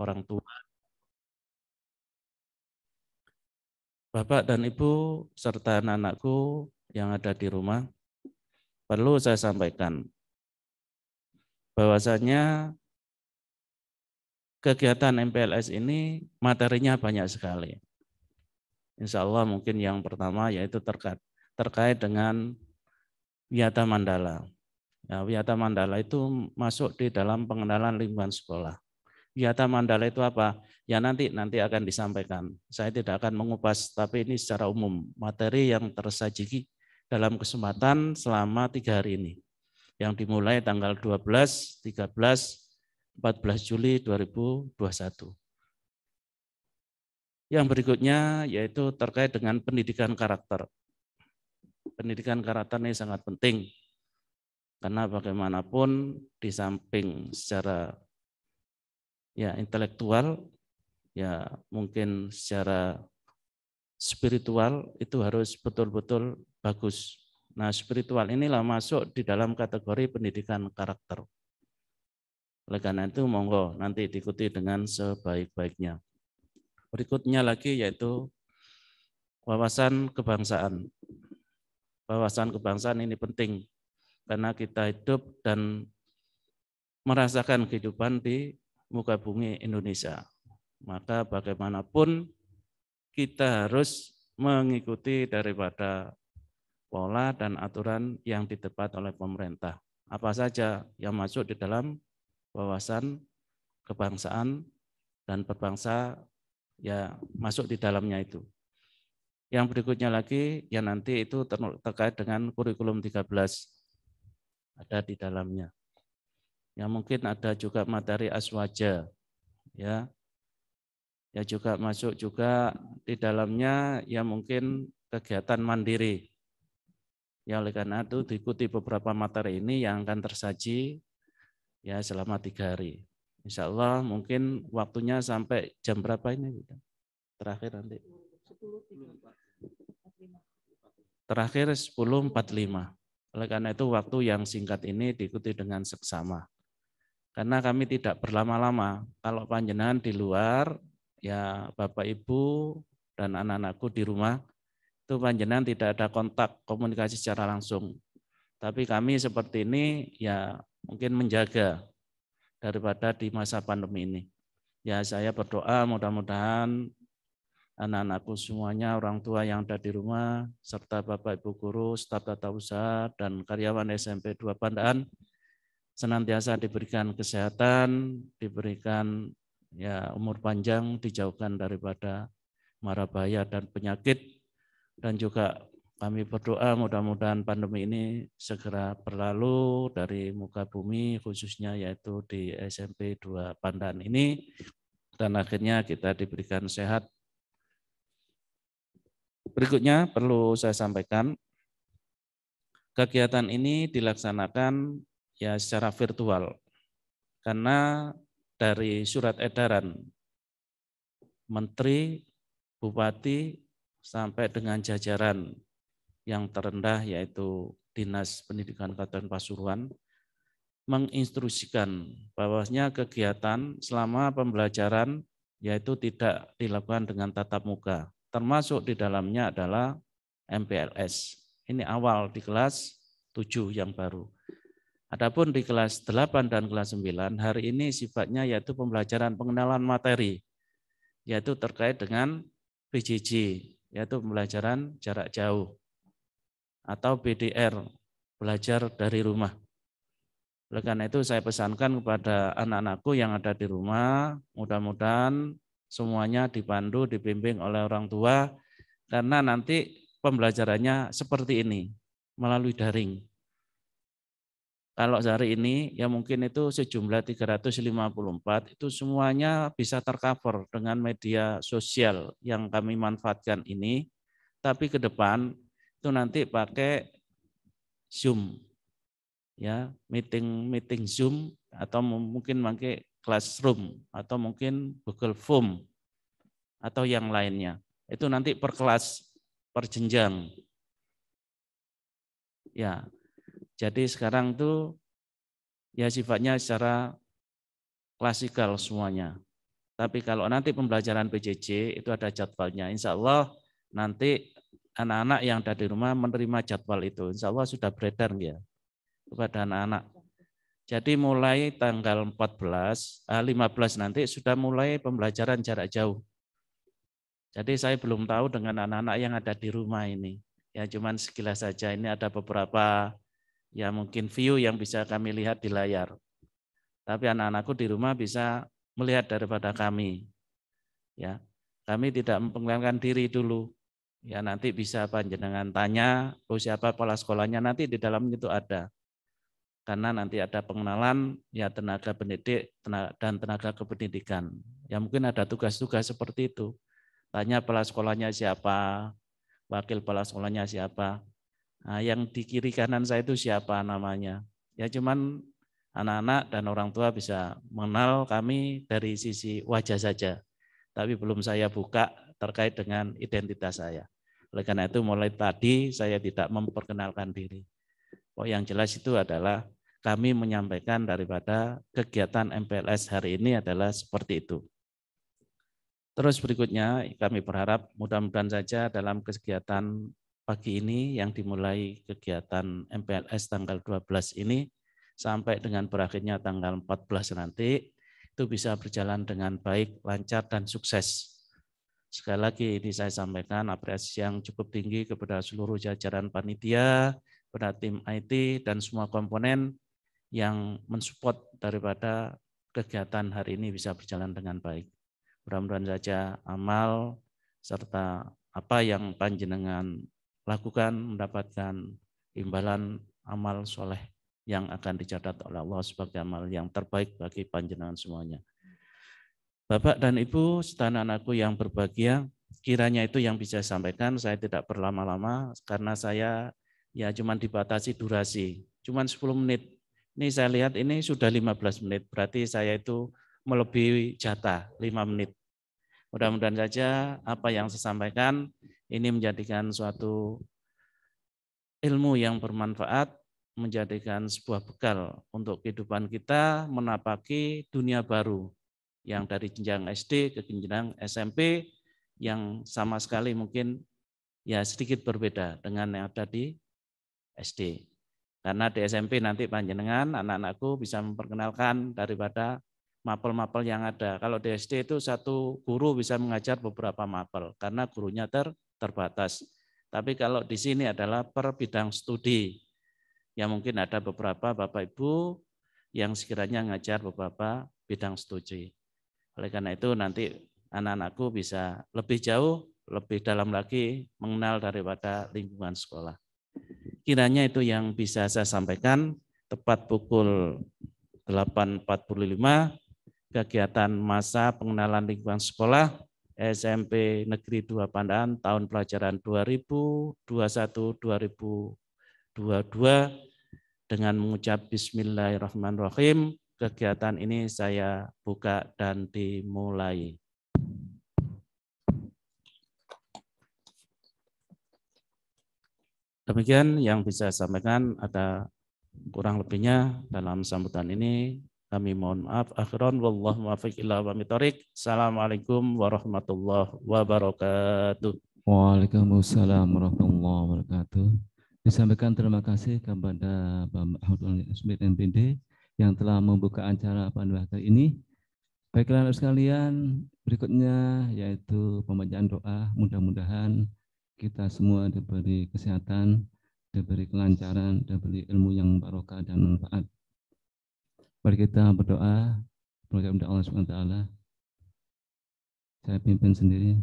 orang tua. Bapak dan Ibu serta anak-anakku yang ada di rumah, perlu saya sampaikan bahwasanya kegiatan MPLS ini materinya banyak sekali. Insya Allah mungkin yang pertama yaitu terkait, terkait dengan Wiyata Mandala. Ya, Wiyata Mandala itu masuk di dalam pengenalan lingkungan sekolah. Yata mandala itu apa? Ya nanti nanti akan disampaikan. Saya tidak akan mengupas, tapi ini secara umum materi yang tersaji dalam kesempatan selama tiga hari ini. Yang dimulai tanggal 12, 13, 14 Juli 2021. Yang berikutnya yaitu terkait dengan pendidikan karakter. Pendidikan karakter ini sangat penting karena bagaimanapun di samping secara ya intelektual ya mungkin secara spiritual itu harus betul-betul bagus. Nah, spiritual inilah masuk di dalam kategori pendidikan karakter. Oleh karena itu monggo nanti diikuti dengan sebaik-baiknya. Berikutnya lagi yaitu wawasan kebangsaan. Wawasan kebangsaan ini penting karena kita hidup dan merasakan kehidupan di muka bumi Indonesia. Maka bagaimanapun kita harus mengikuti daripada pola dan aturan yang ditepat oleh pemerintah. Apa saja yang masuk di dalam wawasan kebangsaan dan perbangsa, ya masuk di dalamnya itu. Yang berikutnya lagi yang nanti itu terkait dengan kurikulum 13 ada di dalamnya. Ya mungkin ada juga materi aswaja. Ya. Ya juga masuk juga di dalamnya ya mungkin kegiatan mandiri. Ya oleh karena itu diikuti beberapa materi ini yang akan tersaji ya selama tiga hari. Insya Allah mungkin waktunya sampai jam berapa ini? Terakhir nanti. Terakhir 10.45. Oleh karena itu waktu yang singkat ini diikuti dengan seksama. Karena kami tidak berlama-lama. Kalau panjenengan di luar, ya Bapak Ibu dan anak-anakku di rumah, itu panjenengan tidak ada kontak komunikasi secara langsung. Tapi kami seperti ini ya mungkin menjaga daripada di masa pandemi ini. Ya saya berdoa mudah-mudahan anak-anakku semuanya, orang tua yang ada di rumah, serta Bapak Ibu Guru, staf tata usaha, dan karyawan SMP 2 Pandaan, senantiasa diberikan kesehatan, diberikan ya umur panjang, dijauhkan daripada mara bahaya dan penyakit dan juga kami berdoa mudah-mudahan pandemi ini segera berlalu dari muka bumi khususnya yaitu di SMP 2 Pandan ini dan akhirnya kita diberikan sehat. Berikutnya perlu saya sampaikan kegiatan ini dilaksanakan ya secara virtual. Karena dari surat edaran menteri, bupati sampai dengan jajaran yang terendah yaitu Dinas Pendidikan Kabupaten Pasuruan menginstruksikan bahwasanya kegiatan selama pembelajaran yaitu tidak dilakukan dengan tatap muka. Termasuk di dalamnya adalah MPLS. Ini awal di kelas 7 yang baru. Adapun di kelas 8 dan kelas 9 hari ini sifatnya yaitu pembelajaran pengenalan materi yaitu terkait dengan PJJ yaitu pembelajaran jarak jauh atau BDR belajar dari rumah. Oleh karena itu saya pesankan kepada anak-anakku yang ada di rumah mudah-mudahan semuanya dipandu dibimbing oleh orang tua karena nanti pembelajarannya seperti ini melalui daring kalau sehari ini ya mungkin itu sejumlah 354 itu semuanya bisa tercover dengan media sosial yang kami manfaatkan ini. Tapi ke depan itu nanti pakai Zoom. Ya, meeting meeting Zoom atau mungkin pakai Classroom atau mungkin Google Form atau yang lainnya. Itu nanti per kelas, per jenjang. Ya, jadi sekarang tuh ya sifatnya secara klasikal semuanya. Tapi kalau nanti pembelajaran PJJ itu ada jadwalnya. Insya Allah nanti anak-anak yang ada di rumah menerima jadwal itu. Insya Allah sudah beredar ya kepada anak-anak. Jadi mulai tanggal 14, 15 eh, nanti sudah mulai pembelajaran jarak jauh. Jadi saya belum tahu dengan anak-anak yang ada di rumah ini. Ya cuman sekilas saja ini ada beberapa ya mungkin view yang bisa kami lihat di layar. Tapi anak-anakku di rumah bisa melihat daripada kami. Ya, kami tidak mempengaruhi diri dulu. Ya nanti bisa panjenengan tanya, oh siapa kepala sekolahnya nanti di dalam itu ada. Karena nanti ada pengenalan ya tenaga pendidik tenaga, dan tenaga kependidikan. Ya mungkin ada tugas-tugas seperti itu. Tanya kepala sekolahnya siapa, wakil kepala sekolahnya siapa. Nah, yang di kiri kanan saya itu siapa namanya? Ya cuman anak-anak dan orang tua bisa mengenal kami dari sisi wajah saja. Tapi belum saya buka terkait dengan identitas saya. Oleh karena itu mulai tadi saya tidak memperkenalkan diri. Oh, yang jelas itu adalah kami menyampaikan daripada kegiatan MPLS hari ini adalah seperti itu. Terus berikutnya kami berharap mudah-mudahan saja dalam kegiatan pagi ini yang dimulai kegiatan MPLS tanggal 12 ini sampai dengan berakhirnya tanggal 14 nanti itu bisa berjalan dengan baik, lancar dan sukses. Sekali lagi ini saya sampaikan apresiasi yang cukup tinggi kepada seluruh jajaran panitia, kepada tim IT dan semua komponen yang mensupport daripada kegiatan hari ini bisa berjalan dengan baik. Mudah-mudahan saja amal serta apa yang panjenengan lakukan mendapatkan imbalan amal soleh yang akan dicatat oleh Allah sebagai amal yang terbaik bagi panjenengan semuanya. Bapak dan Ibu, setan anakku yang berbahagia, kiranya itu yang bisa saya sampaikan. Saya tidak berlama-lama karena saya ya cuma dibatasi durasi, cuma 10 menit. Ini saya lihat ini sudah 15 menit, berarti saya itu melebihi jatah 5 menit. Mudah-mudahan saja apa yang saya sampaikan ini menjadikan suatu ilmu yang bermanfaat, menjadikan sebuah bekal untuk kehidupan kita menapaki dunia baru yang dari jenjang SD ke jenjang SMP yang sama sekali mungkin ya sedikit berbeda dengan yang ada di SD. Karena di SMP nanti panjenengan anak-anakku bisa memperkenalkan daripada mapel-mapel yang ada. Kalau di SD itu satu guru bisa mengajar beberapa mapel karena gurunya ter terbatas. Tapi kalau di sini adalah per bidang studi. Ya mungkin ada beberapa Bapak Ibu yang sekiranya ngajar beberapa bidang studi. Oleh karena itu nanti anak-anakku bisa lebih jauh, lebih dalam lagi mengenal daripada lingkungan sekolah. Kiranya itu yang bisa saya sampaikan tepat pukul 8.45 kegiatan masa pengenalan lingkungan sekolah SMP Negeri 2 Pandaan tahun pelajaran 2021-2022 dengan mengucap bismillahirrahmanirrahim. Kegiatan ini saya buka dan dimulai. Demikian yang bisa saya sampaikan. Ada kurang lebihnya dalam sambutan ini. Kami mohon maaf. Akhiran wallahu muwaffiq ila aqwamit Assalamualaikum warahmatullahi wabarakatuh. Waalaikumsalam warahmatullahi wabarakatuh. Disampaikan terima kasih kepada Bapak Mahmud Smith MPD yang telah membuka acara pada hari ini. Baiklah sekalian, berikutnya yaitu pembacaan doa. Mudah-mudahan kita semua diberi kesehatan, diberi kelancaran, diberi ilmu yang barokah dan manfaat. Mari kita berdoa, program Allah Subhanahu wa taala. Saya pimpin sendiri.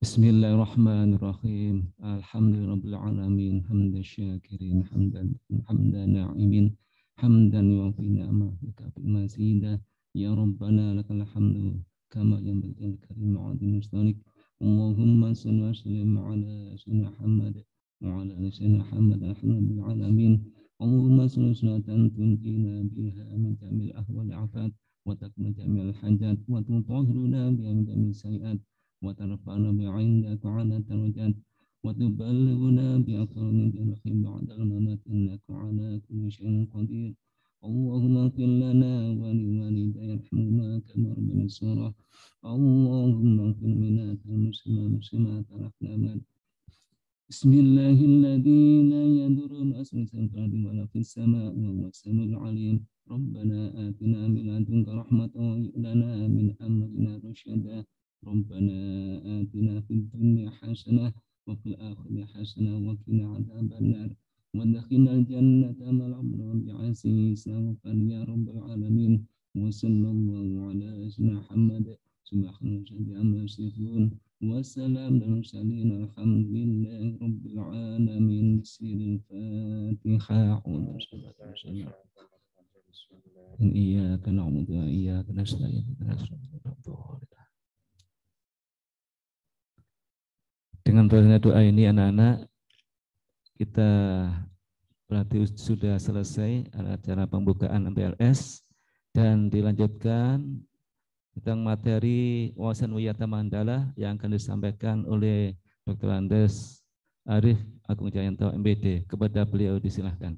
Bismillahirrahmanirrahim. Alhamdulillahirabbil alamin, hamdan syakirin, hamdan hamdan na'imin, hamdan fi ni'matika bi mazida. Ya Rabbana lakal hamdu kama yanbaghi lil-karim 'azim mustanik. Allahumma salli wa sallim ala sayyidina Muhammad wa ala sayyidina Muhammad, alhamdulillah alamin. اللهم صل ومسلسلة تنجينا بها من جميع الأهوال وتكمل جميع الحاجات وتطهرنا بها من جميع السيئات وترفعنا بعندك على الدرجات وتبلغنا بأكثر من جنحهم بعد الممات إنك على كل شيء قدير اللهم اغفر لنا ولوالدي يرحمهما كما ربنا صغارا اللهم اغفر لنا المسلمين المسلمات الأحلامات بسم الله الذي لا يضر مع اسمه شيء في الارض ولا في السماء وهو السميع العليم ربنا آتنا من لدنك رحمة وهب لنا من أمرنا رشدا ربنا آتنا في الدنيا حسنة وفي الآخرة حسنة وقنا عذاب النار ودخلنا الجنة مع الأبرار بعزيز يا رب العالمين وصلى الله على سيدنا محمد سبحانه وتعالى عما يصفون وسلام المرسلين الحمد Dengan bacanya doa ini anak-anak kita berarti sudah selesai acara pembukaan MPLS dan dilanjutkan tentang materi wawasan wiyata mandala yang akan disampaikan oleh Dr. Andes Arif Agung Jayanto MBD. Kepada beliau disilahkan.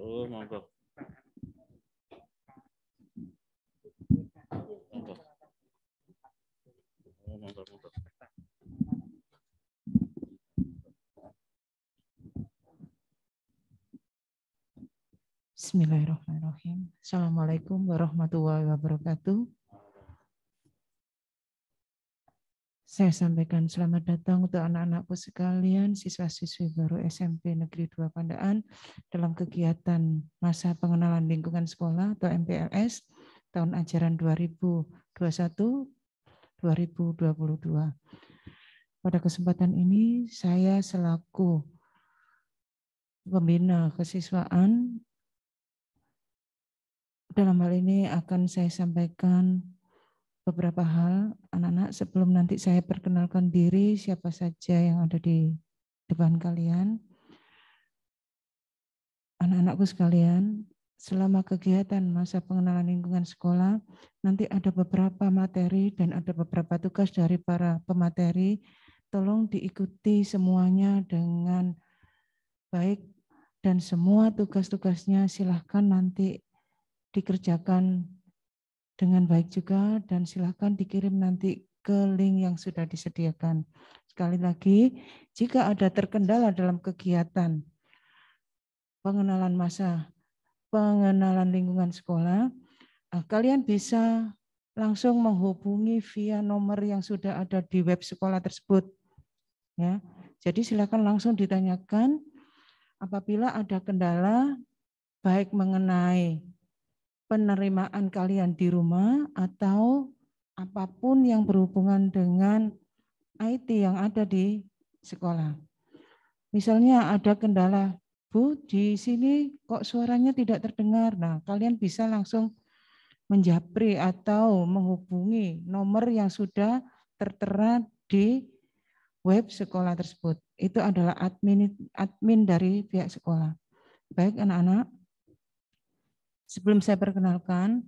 Oh, monggo. Bismillahirrahmanirrahim. Assalamualaikum warahmatullahi wabarakatuh. Saya sampaikan selamat datang untuk anak-anakku sekalian, siswa-siswi baru SMP Negeri 2 Pandaan dalam kegiatan masa pengenalan lingkungan sekolah atau MPLS tahun ajaran 2021-2022. Pada kesempatan ini, saya selaku pembina kesiswaan dalam hal ini akan saya sampaikan beberapa hal anak-anak sebelum nanti saya perkenalkan diri siapa saja yang ada di depan kalian. Anak-anakku sekalian, selama kegiatan masa pengenalan lingkungan sekolah, nanti ada beberapa materi dan ada beberapa tugas dari para pemateri. Tolong diikuti semuanya dengan baik dan semua tugas-tugasnya silahkan nanti dikerjakan dengan baik juga dan silahkan dikirim nanti ke link yang sudah disediakan. Sekali lagi, jika ada terkendala dalam kegiatan pengenalan masa, pengenalan lingkungan sekolah, ah, kalian bisa langsung menghubungi via nomor yang sudah ada di web sekolah tersebut. Ya. Jadi silakan langsung ditanyakan apabila ada kendala baik mengenai penerimaan kalian di rumah atau apapun yang berhubungan dengan IT yang ada di sekolah. Misalnya ada kendala, Bu, di sini kok suaranya tidak terdengar. Nah, kalian bisa langsung menjapri atau menghubungi nomor yang sudah tertera di web sekolah tersebut. Itu adalah admin admin dari pihak sekolah. Baik anak-anak. Sebelum saya perkenalkan,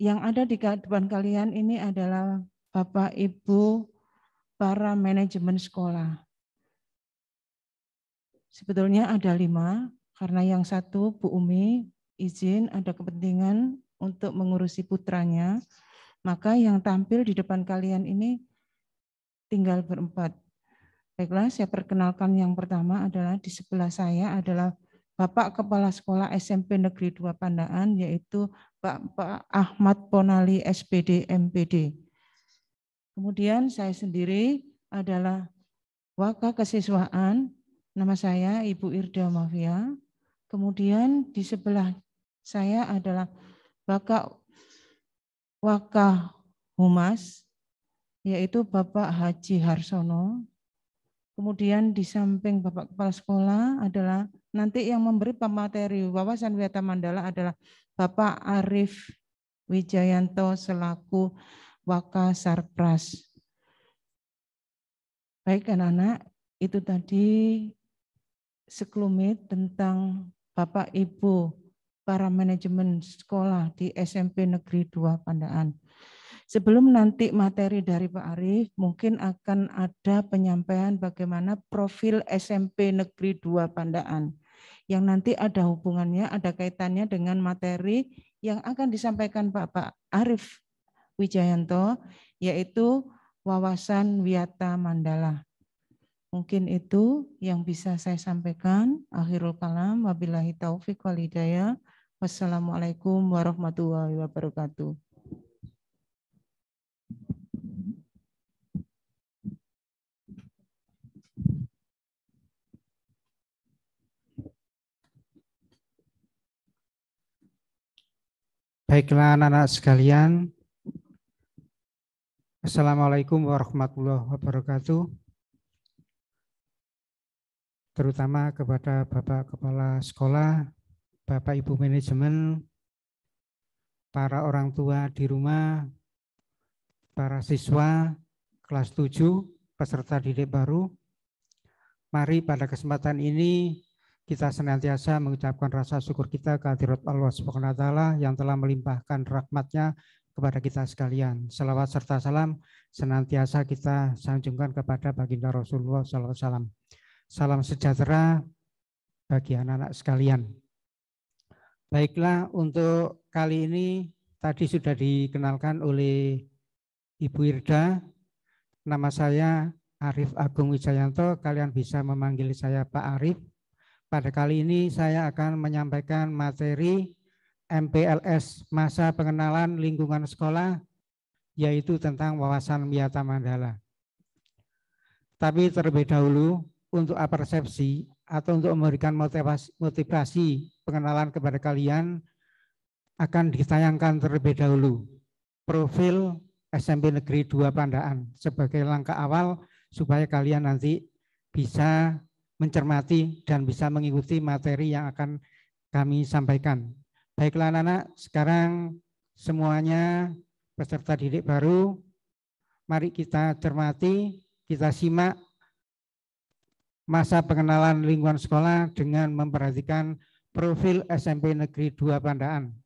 yang ada di depan kalian ini adalah Bapak Ibu para manajemen sekolah. Sebetulnya ada lima, karena yang satu Bu Umi izin ada kepentingan untuk mengurusi putranya, maka yang tampil di depan kalian ini tinggal berempat. Baiklah, saya perkenalkan yang pertama adalah di sebelah saya adalah Bapak Kepala Sekolah SMP Negeri 2 Pandaan yaitu Bapak Ahmad Ponali SPD MPD. Kemudian saya sendiri adalah Waka Kesiswaan, nama saya Ibu Irda Mafia. Kemudian di sebelah saya adalah Waka, Waka Humas, yaitu Bapak Haji Harsono. Kemudian di samping Bapak Kepala Sekolah adalah Nanti yang memberi pemateri wawasan Wiata Mandala adalah Bapak Arif Wijayanto selaku Waka Sarpras. Baik anak-anak, itu tadi sekelumit tentang Bapak Ibu para manajemen sekolah di SMP Negeri 2 Pandaan. Sebelum nanti materi dari Pak Arif mungkin akan ada penyampaian bagaimana profil SMP Negeri 2 Pandaan yang nanti ada hubungannya, ada kaitannya dengan materi yang akan disampaikan Bapak Arif Wijayanto, yaitu wawasan wiyata mandala. Mungkin itu yang bisa saya sampaikan. Akhirul kalam, wabillahi taufiq walidaya. Wassalamualaikum warahmatullahi wabarakatuh. Baiklah anak-anak sekalian. Assalamualaikum warahmatullahi wabarakatuh. Terutama kepada Bapak Kepala Sekolah, Bapak Ibu Manajemen, para orang tua di rumah, para siswa kelas 7, peserta didik baru. Mari pada kesempatan ini kita senantiasa mengucapkan rasa syukur kita kehadirat Allah Subhanahu wa taala yang telah melimpahkan rahmatnya kepada kita sekalian. Salawat serta salam senantiasa kita sanjungkan kepada baginda Rasulullah sallallahu alaihi wasallam. Salam sejahtera bagi anak-anak sekalian. Baiklah untuk kali ini tadi sudah dikenalkan oleh Ibu Irda. Nama saya Arif Agung Wijayanto, kalian bisa memanggil saya Pak Arif pada kali ini saya akan menyampaikan materi MPLS Masa Pengenalan Lingkungan Sekolah yaitu tentang wawasan Miata Mandala. Tapi terlebih dahulu untuk apersepsi atau untuk memberikan motivasi, motivasi pengenalan kepada kalian akan ditayangkan terlebih dahulu profil SMP Negeri 2 Pandaan sebagai langkah awal supaya kalian nanti bisa mencermati dan bisa mengikuti materi yang akan kami sampaikan. Baiklah anak-anak, sekarang semuanya peserta didik baru, mari kita cermati, kita simak masa pengenalan lingkungan sekolah dengan memperhatikan profil SMP Negeri 2 Pandaan.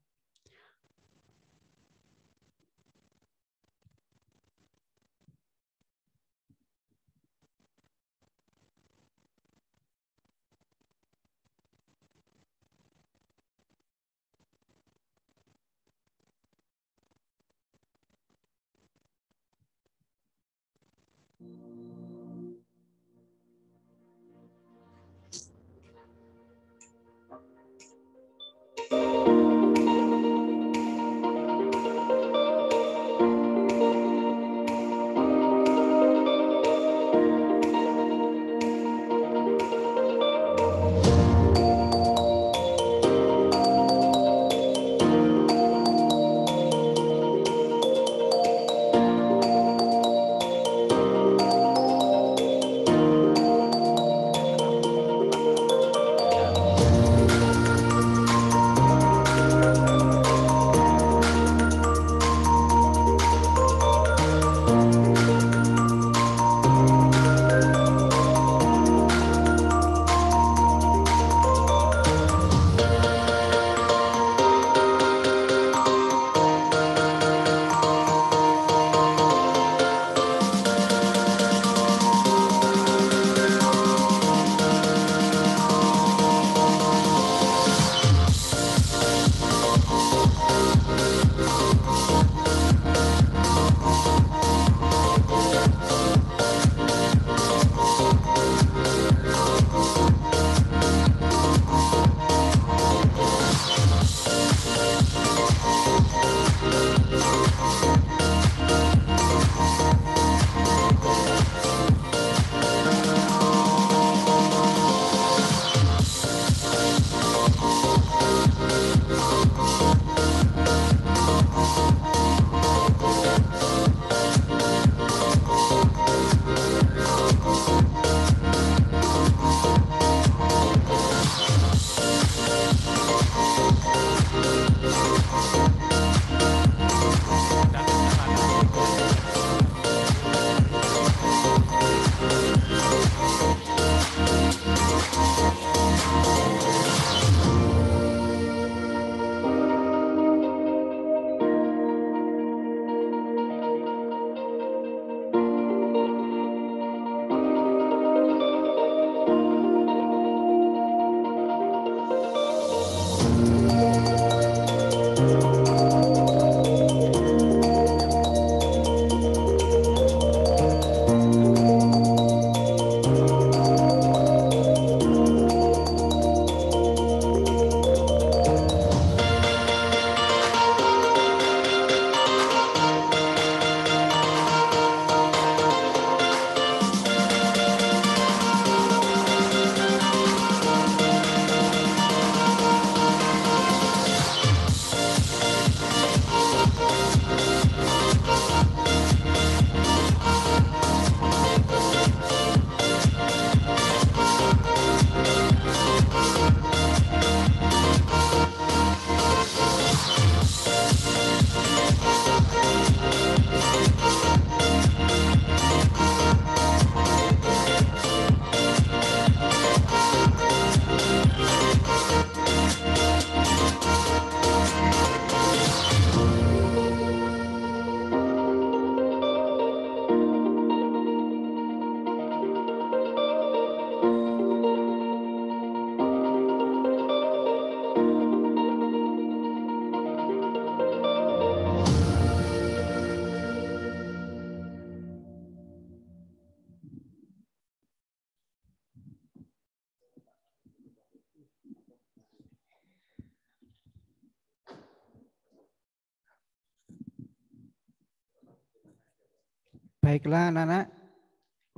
Baiklah anak-anak,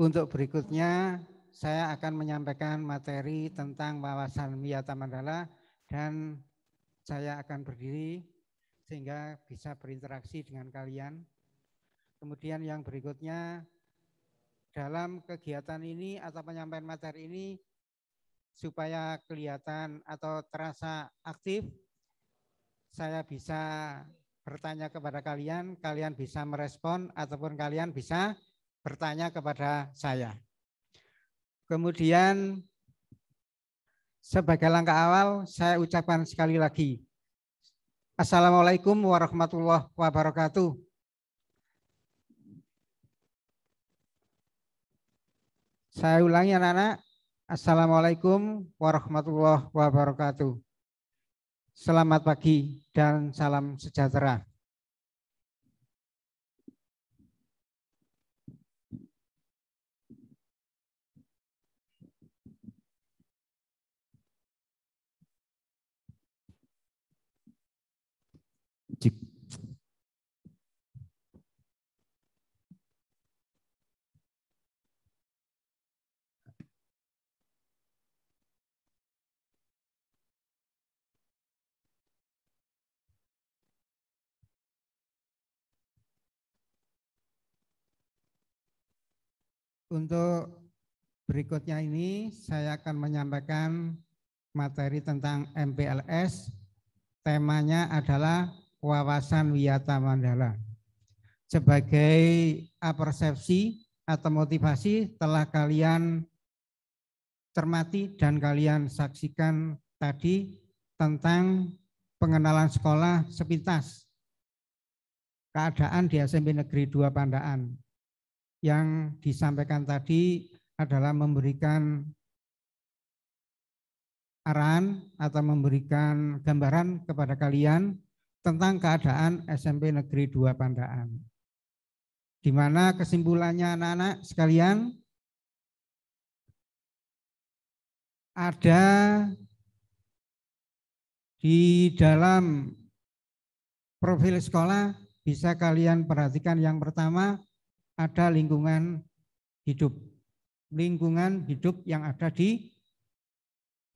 untuk berikutnya saya akan menyampaikan materi tentang wawasan Miyata Mandala dan saya akan berdiri sehingga bisa berinteraksi dengan kalian. Kemudian yang berikutnya dalam kegiatan ini atau penyampaian materi ini supaya kelihatan atau terasa aktif saya bisa bertanya kepada kalian, kalian bisa merespon ataupun kalian bisa bertanya kepada saya. Kemudian sebagai langkah awal saya ucapkan sekali lagi Assalamualaikum warahmatullahi wabarakatuh. Saya ulangi anak-anak. Assalamualaikum warahmatullahi wabarakatuh. Selamat pagi dan salam sejahtera. Untuk berikutnya ini saya akan menyampaikan materi tentang MPLS. Temanya adalah wawasan wiyata mandala. Sebagai apersepsi atau motivasi telah kalian cermati dan kalian saksikan tadi tentang pengenalan sekolah sepintas keadaan di SMP Negeri 2 Pandaan yang disampaikan tadi adalah memberikan arahan atau memberikan gambaran kepada kalian tentang keadaan SMP Negeri 2 Pandaan. Di mana kesimpulannya anak-anak sekalian ada di dalam profil sekolah bisa kalian perhatikan yang pertama ada lingkungan hidup. Lingkungan hidup yang ada di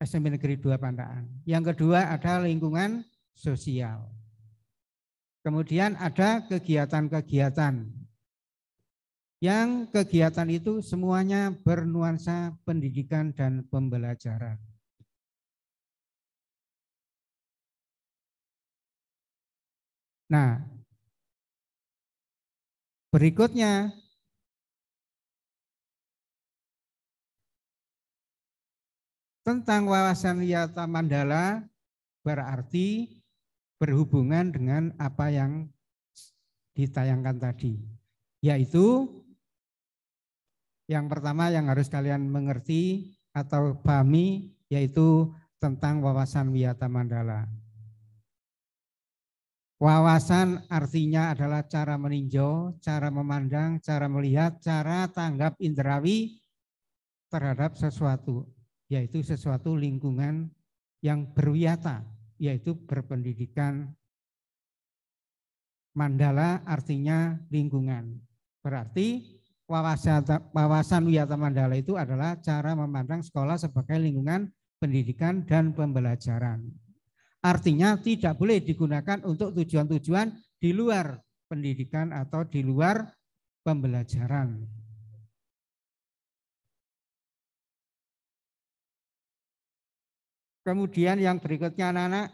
SMP Negeri 2 Pandaan. Yang kedua ada lingkungan sosial. Kemudian ada kegiatan-kegiatan. Yang kegiatan itu semuanya bernuansa pendidikan dan pembelajaran. Nah, Berikutnya, tentang wawasan Yata mandala berarti berhubungan dengan apa yang ditayangkan tadi. Yaitu yang pertama yang harus kalian mengerti atau pahami yaitu tentang wawasan wiyata mandala. Wawasan artinya adalah cara meninjau, cara memandang, cara melihat, cara tanggap indrawi terhadap sesuatu, yaitu sesuatu lingkungan yang berwiata, yaitu berpendidikan mandala artinya lingkungan. Berarti wawasan, wawasan wiata mandala itu adalah cara memandang sekolah sebagai lingkungan pendidikan dan pembelajaran. Artinya tidak boleh digunakan untuk tujuan-tujuan di luar pendidikan atau di luar pembelajaran. Kemudian yang berikutnya anak-anak,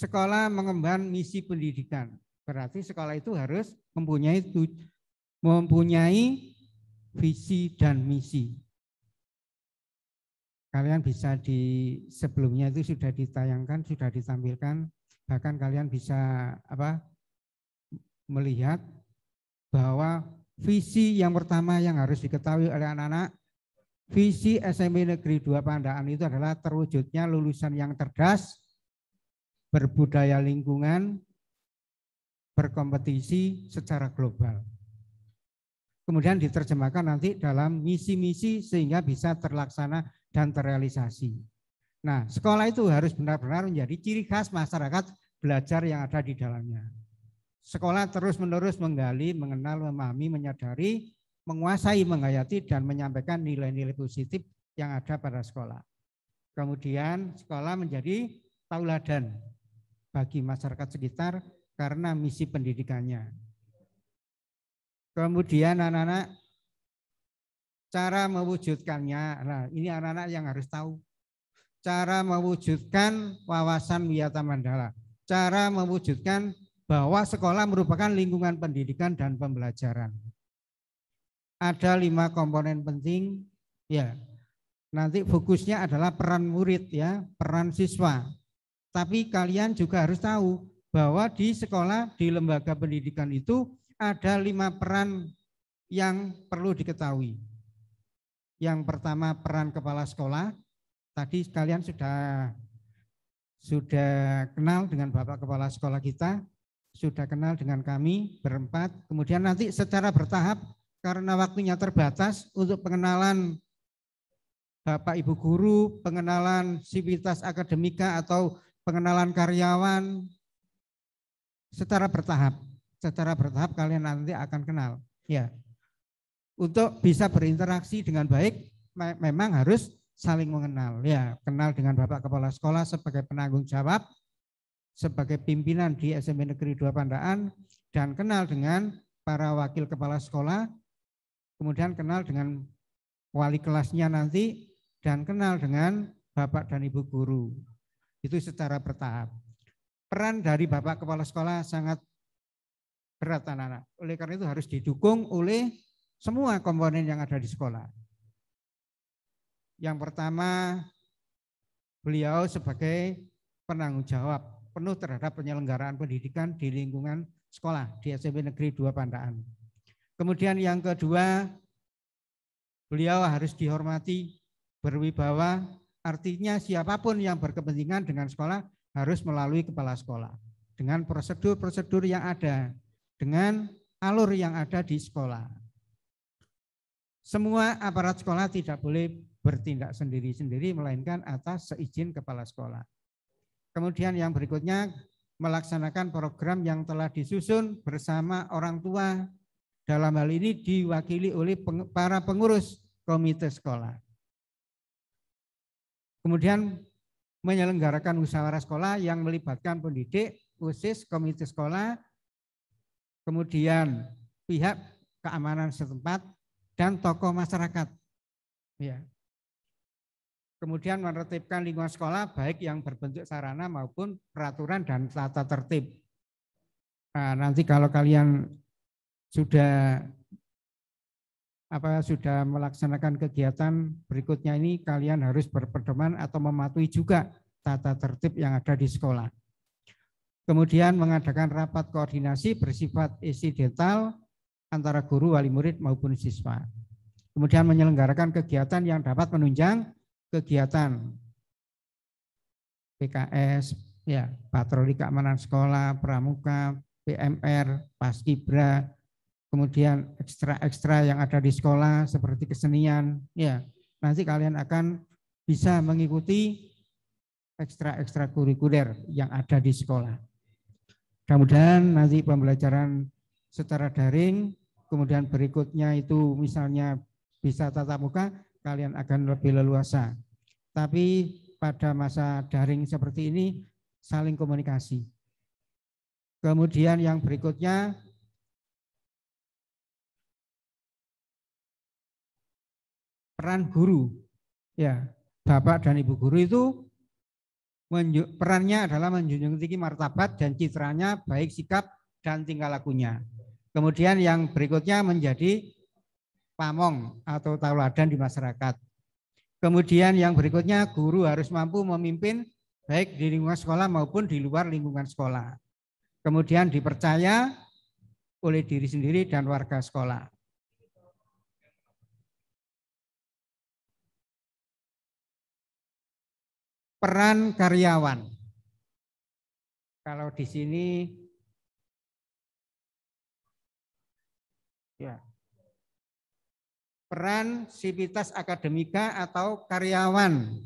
sekolah mengemban misi pendidikan. Berarti sekolah itu harus mempunyai mempunyai visi dan misi. Kalian bisa di sebelumnya itu sudah ditayangkan, sudah ditampilkan, bahkan kalian bisa apa melihat bahwa visi yang pertama yang harus diketahui oleh anak-anak Visi SMP Negeri 2 Pandaan itu adalah terwujudnya lulusan yang cerdas, berbudaya lingkungan, berkompetisi secara global. Kemudian diterjemahkan nanti dalam misi-misi sehingga bisa terlaksana dan terrealisasi. Nah, sekolah itu harus benar-benar menjadi ciri khas masyarakat belajar yang ada di dalamnya. Sekolah terus-menerus menggali, mengenal, memahami, menyadari, menguasai, menghayati, dan menyampaikan nilai-nilai positif yang ada pada sekolah. Kemudian sekolah menjadi tauladan bagi masyarakat sekitar karena misi pendidikannya. Kemudian anak-anak Cara mewujudkannya, nah ini anak-anak yang harus tahu. Cara mewujudkan wawasan wiyata mandala. Cara mewujudkan bahwa sekolah merupakan lingkungan pendidikan dan pembelajaran. Ada lima komponen penting, ya. Nanti fokusnya adalah peran murid ya, peran siswa. Tapi kalian juga harus tahu bahwa di sekolah, di lembaga pendidikan itu ada lima peran yang perlu diketahui. Yang pertama peran kepala sekolah. Tadi kalian sudah sudah kenal dengan Bapak Kepala Sekolah kita, sudah kenal dengan kami berempat. Kemudian nanti secara bertahap karena waktunya terbatas untuk pengenalan Bapak Ibu guru, pengenalan sivitas akademika atau pengenalan karyawan secara bertahap. Secara bertahap kalian nanti akan kenal. Ya untuk bisa berinteraksi dengan baik me memang harus saling mengenal ya kenal dengan Bapak Kepala Sekolah sebagai penanggung jawab sebagai pimpinan di SMP Negeri 2 Pandaan dan kenal dengan para wakil kepala sekolah kemudian kenal dengan wali kelasnya nanti dan kenal dengan Bapak dan Ibu guru itu secara bertahap peran dari Bapak Kepala Sekolah sangat berat anak-anak oleh karena itu harus didukung oleh semua komponen yang ada di sekolah. Yang pertama, beliau sebagai penanggung jawab penuh terhadap penyelenggaraan pendidikan di lingkungan sekolah di SMP Negeri 2 Pandaan. Kemudian yang kedua, beliau harus dihormati, berwibawa, artinya siapapun yang berkepentingan dengan sekolah harus melalui kepala sekolah dengan prosedur-prosedur yang ada, dengan alur yang ada di sekolah. Semua aparat sekolah tidak boleh bertindak sendiri-sendiri melainkan atas seizin kepala sekolah. Kemudian yang berikutnya melaksanakan program yang telah disusun bersama orang tua. Dalam hal ini diwakili oleh para pengurus komite sekolah. Kemudian menyelenggarakan musyawarah sekolah yang melibatkan pendidik, USIS, komite sekolah, kemudian pihak keamanan setempat dan tokoh masyarakat. Ya. Kemudian menertibkan lingkungan sekolah baik yang berbentuk sarana maupun peraturan dan tata tertib. Nah, nanti kalau kalian sudah apa sudah melaksanakan kegiatan berikutnya ini kalian harus berpedoman atau mematuhi juga tata tertib yang ada di sekolah. Kemudian mengadakan rapat koordinasi bersifat insidental antara guru, wali murid maupun siswa. Kemudian menyelenggarakan kegiatan yang dapat menunjang kegiatan PKS, ya, patroli keamanan sekolah, pramuka, PMR, paskibra, kemudian ekstra-ekstra yang ada di sekolah seperti kesenian, ya. Nanti kalian akan bisa mengikuti ekstra-ekstra kurikuler yang ada di sekolah. mudah nanti pembelajaran secara daring kemudian berikutnya itu misalnya bisa tatap muka, kalian akan lebih leluasa. Tapi pada masa daring seperti ini saling komunikasi. Kemudian yang berikutnya peran guru. Ya, Bapak dan Ibu guru itu perannya adalah menjunjung tinggi martabat dan citranya baik sikap dan tingkah lakunya. Kemudian yang berikutnya menjadi pamong atau tauladan di masyarakat. Kemudian yang berikutnya guru harus mampu memimpin baik di lingkungan sekolah maupun di luar lingkungan sekolah. Kemudian dipercaya oleh diri sendiri dan warga sekolah. Peran karyawan. Kalau di sini Ya. Peran sivitas akademika atau karyawan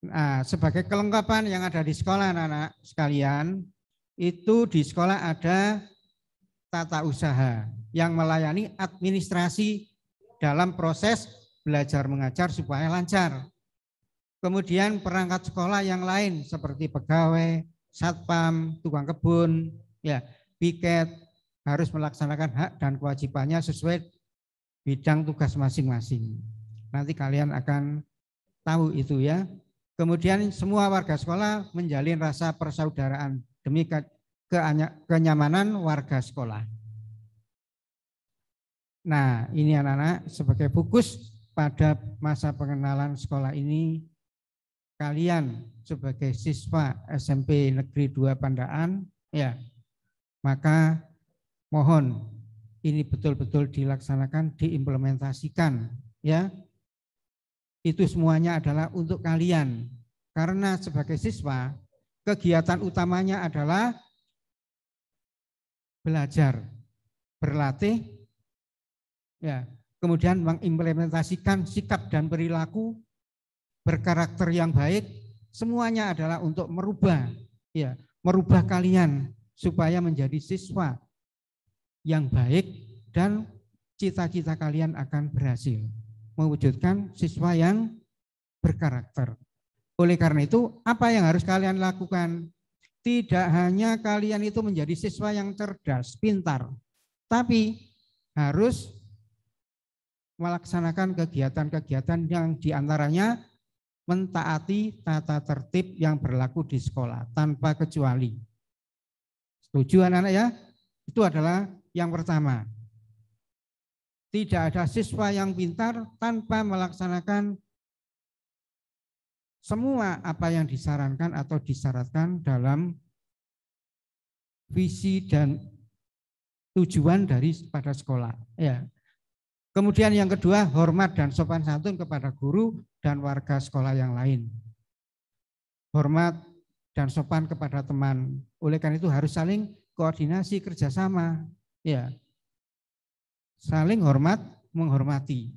Nah, sebagai kelengkapan yang ada di sekolah anak-anak sekalian, itu di sekolah ada tata usaha yang melayani administrasi dalam proses belajar mengajar supaya lancar. Kemudian perangkat sekolah yang lain seperti pegawai, satpam, tukang kebun, ya, piket, harus melaksanakan hak dan kewajibannya sesuai bidang tugas masing-masing. Nanti kalian akan tahu itu ya. Kemudian semua warga sekolah menjalin rasa persaudaraan demi ke kenyamanan warga sekolah. Nah, ini anak-anak sebagai fokus pada masa pengenalan sekolah ini kalian sebagai siswa SMP Negeri 2 Pandaan ya maka Mohon ini betul-betul dilaksanakan, diimplementasikan ya. Itu semuanya adalah untuk kalian. Karena sebagai siswa, kegiatan utamanya adalah belajar, berlatih ya. Kemudian mengimplementasikan sikap dan perilaku berkarakter yang baik, semuanya adalah untuk merubah ya, merubah kalian supaya menjadi siswa yang baik dan cita-cita kalian akan berhasil mewujudkan siswa yang berkarakter. Oleh karena itu, apa yang harus kalian lakukan? Tidak hanya kalian itu menjadi siswa yang cerdas, pintar, tapi harus melaksanakan kegiatan-kegiatan yang diantaranya mentaati tata tertib yang berlaku di sekolah tanpa kecuali. Tujuan anak-anak ya? Itu adalah yang pertama. Tidak ada siswa yang pintar tanpa melaksanakan semua apa yang disarankan atau disyaratkan dalam visi dan tujuan dari pada sekolah. Ya. Kemudian yang kedua, hormat dan sopan santun kepada guru dan warga sekolah yang lain. Hormat dan sopan kepada teman. Oleh karena itu harus saling koordinasi kerjasama. Ya. Saling hormat, menghormati.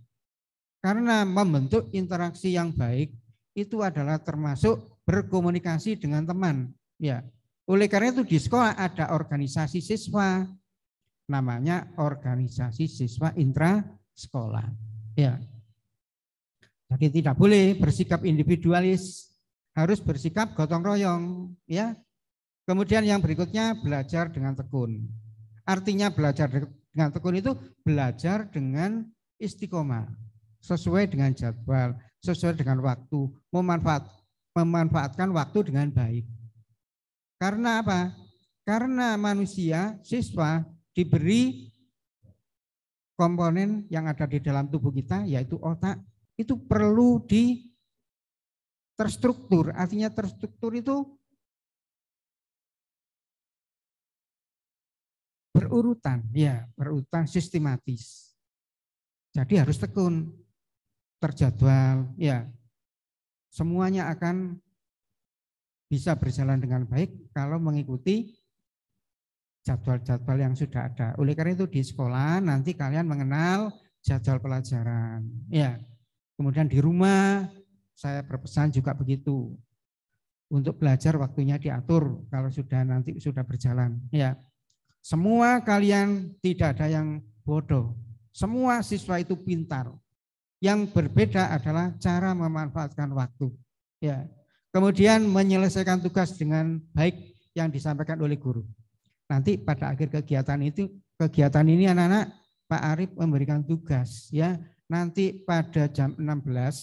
Karena membentuk interaksi yang baik itu adalah termasuk berkomunikasi dengan teman. Ya. Oleh karena itu di sekolah ada organisasi siswa, namanya organisasi siswa intra sekolah. Ya. Jadi tidak boleh bersikap individualis, harus bersikap gotong royong, ya. Kemudian yang berikutnya belajar dengan tekun. Artinya belajar dengan tekun itu belajar dengan istiqomah, sesuai dengan jadwal, sesuai dengan waktu, memanfaat, memanfaatkan waktu dengan baik. Karena apa? Karena manusia, siswa diberi komponen yang ada di dalam tubuh kita yaitu otak itu perlu di terstruktur. Artinya terstruktur itu berurutan, ya berurutan sistematis. Jadi harus tekun, terjadwal, ya semuanya akan bisa berjalan dengan baik kalau mengikuti jadwal-jadwal yang sudah ada. Oleh karena itu di sekolah nanti kalian mengenal jadwal pelajaran. Ya, kemudian di rumah saya berpesan juga begitu untuk belajar waktunya diatur kalau sudah nanti sudah berjalan. Ya, semua kalian tidak ada yang bodoh. Semua siswa itu pintar. Yang berbeda adalah cara memanfaatkan waktu. Ya. Kemudian menyelesaikan tugas dengan baik yang disampaikan oleh guru. Nanti pada akhir kegiatan itu, kegiatan ini anak-anak Pak Arif memberikan tugas ya. Nanti pada jam 16.00